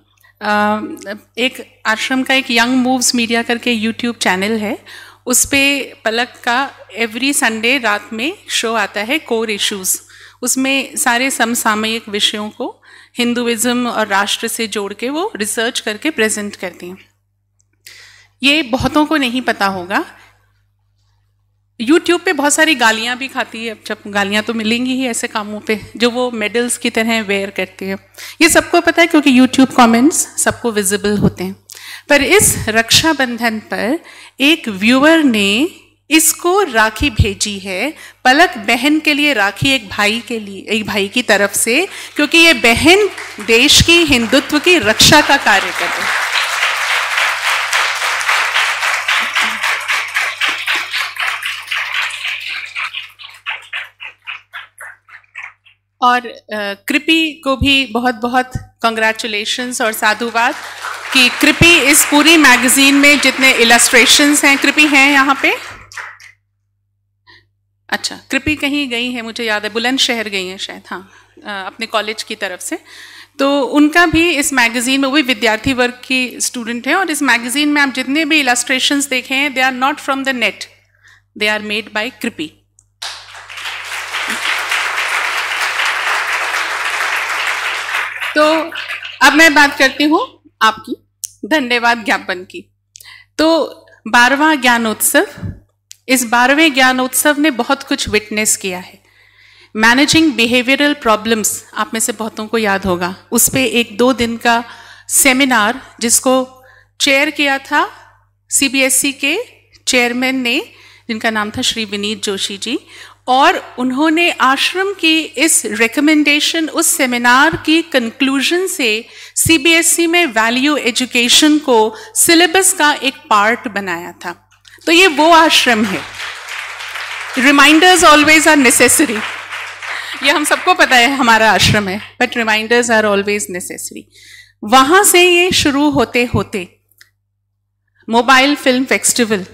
एक आश्रम का एक यंग मूव्स मीडिया करके यूट्यूब चैनल है उस पर पलक का एवरी संडे रात में शो आता है कोर इश्यूज़ उसमें सारे समसामयिक विषयों को हिंदुज़म और राष्ट्र से जोड़ के वो रिसर्च करके प्रेजेंट करती हैं ये बहुतों को नहीं पता होगा यूट्यूब पे बहुत सारी गालियाँ भी खाती है अब जब गालियाँ तो मिलेंगी ही ऐसे कामों पे जो वो मेडल्स की तरह वेयर करती है ये सबको पता है क्योंकि यूट्यूब कमेंट्स सबको विजिबल होते हैं पर इस रक्षाबंधन पर एक व्यूअर ने इसको राखी भेजी है पलक बहन के लिए राखी एक भाई के लिए एक भाई की तरफ से क्योंकि ये बहन देश की हिंदुत्व की रक्षा का कार्य रही है और कृपि को भी बहुत बहुत कंग्रेचुलेशंस और साधुवाद कि कृपि इस पूरी मैगजीन में जितने इलस्ट्रेशंस हैं कृपि हैं यहाँ पे अच्छा कृपि कहीं गई है मुझे याद है बुलंदशहर गई हैं शायद हाँ अपने कॉलेज की तरफ से तो उनका भी इस मैगज़ीन में वो भी विद्यार्थी वर्ग की स्टूडेंट हैं और इस मैगज़ीन में आप जितने भी इलास्ट्रेशन देखे हैं they are not from the net they are made by Kripi तो अब मैं बात करती हूँ आपकी धन्यवाद ज्ञापन की तो बारवा ज्ञानोत्सव इस बारहवें ज्ञानोत्सव ने बहुत कुछ विटनेस किया है मैनेजिंग बिहेवियरल प्रॉब्लम्स आप में से बहुतों को याद होगा उस पर एक दो दिन का सेमिनार जिसको चेयर किया था सीबीएसई e के चेयरमैन ने जिनका नाम था श्री विनीत जोशी जी और उन्होंने आश्रम की इस रिकमेंडेशन उस सेमिनार की कंक्लूजन से सीबीएसई e में वैल्यू एजुकेशन को सिलेबस का एक पार्ट बनाया था तो ये वो आश्रम है रिमाइंडर्स ऑलवेज आर नेसेसरी ये हम सबको पता है हमारा आश्रम है but reminders are always necessary वहां से ये शुरू होते होते मोबाइल फिल्म फेस्टिवल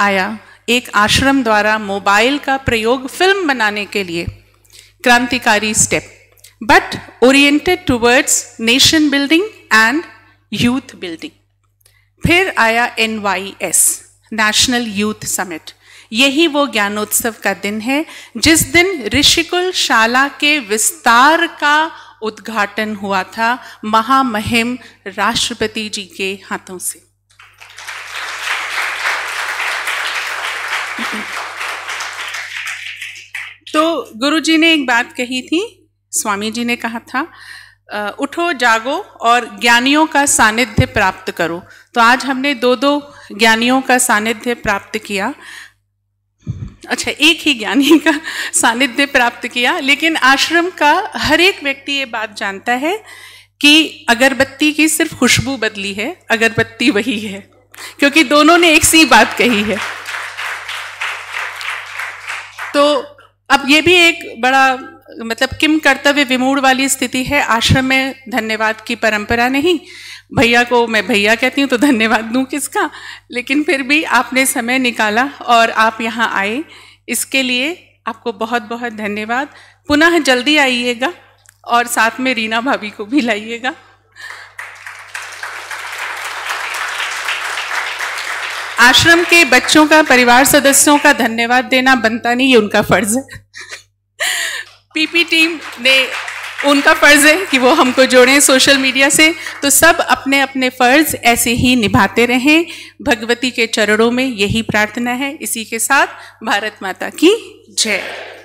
आया एक आश्रम द्वारा मोबाइल का प्रयोग फिल्म बनाने के लिए क्रांतिकारी step but oriented towards nation building and youth building फिर आया एन नेशनल यूथ समिट यही वो ज्ञानोत्सव का दिन है जिस दिन ऋषिकुल शाला के विस्तार का उद्घाटन हुआ था महामहिम राष्ट्रपति जी के हाथों से तो गुरु जी ने एक बात कही थी स्वामी जी ने कहा था उठो जागो और ज्ञानियों का सानिध्य प्राप्त करो तो आज हमने दो दो ज्ञानियों का सानिध्य प्राप्त किया अच्छा एक ही ज्ञानी का सानिध्य प्राप्त किया लेकिन आश्रम का हर एक व्यक्ति ये बात जानता है कि अगरबत्ती की सिर्फ खुशबू बदली है अगरबत्ती वही है क्योंकि दोनों ने एक सी बात कही है तो अब ये भी एक बड़ा मतलब किम कर्तव्य विमूढ़ वाली स्थिति है आश्रम में धन्यवाद की परंपरा नहीं भैया को मैं भैया कहती हूँ तो धन्यवाद दूँ किसका लेकिन फिर भी आपने समय निकाला और आप यहाँ आए इसके लिए आपको बहुत बहुत धन्यवाद पुनः जल्दी आइएगा और साथ में रीना भाभी को भी लाइएगा आश्रम के बच्चों का परिवार सदस्यों का धन्यवाद देना बनता नहीं ये उनका फर्ज है पीपी टीम ने उनका फर्ज है कि वो हमको जोड़ें सोशल मीडिया से तो सब अपने अपने फर्ज ऐसे ही निभाते रहें भगवती के चरणों में यही प्रार्थना है इसी के साथ भारत माता की जय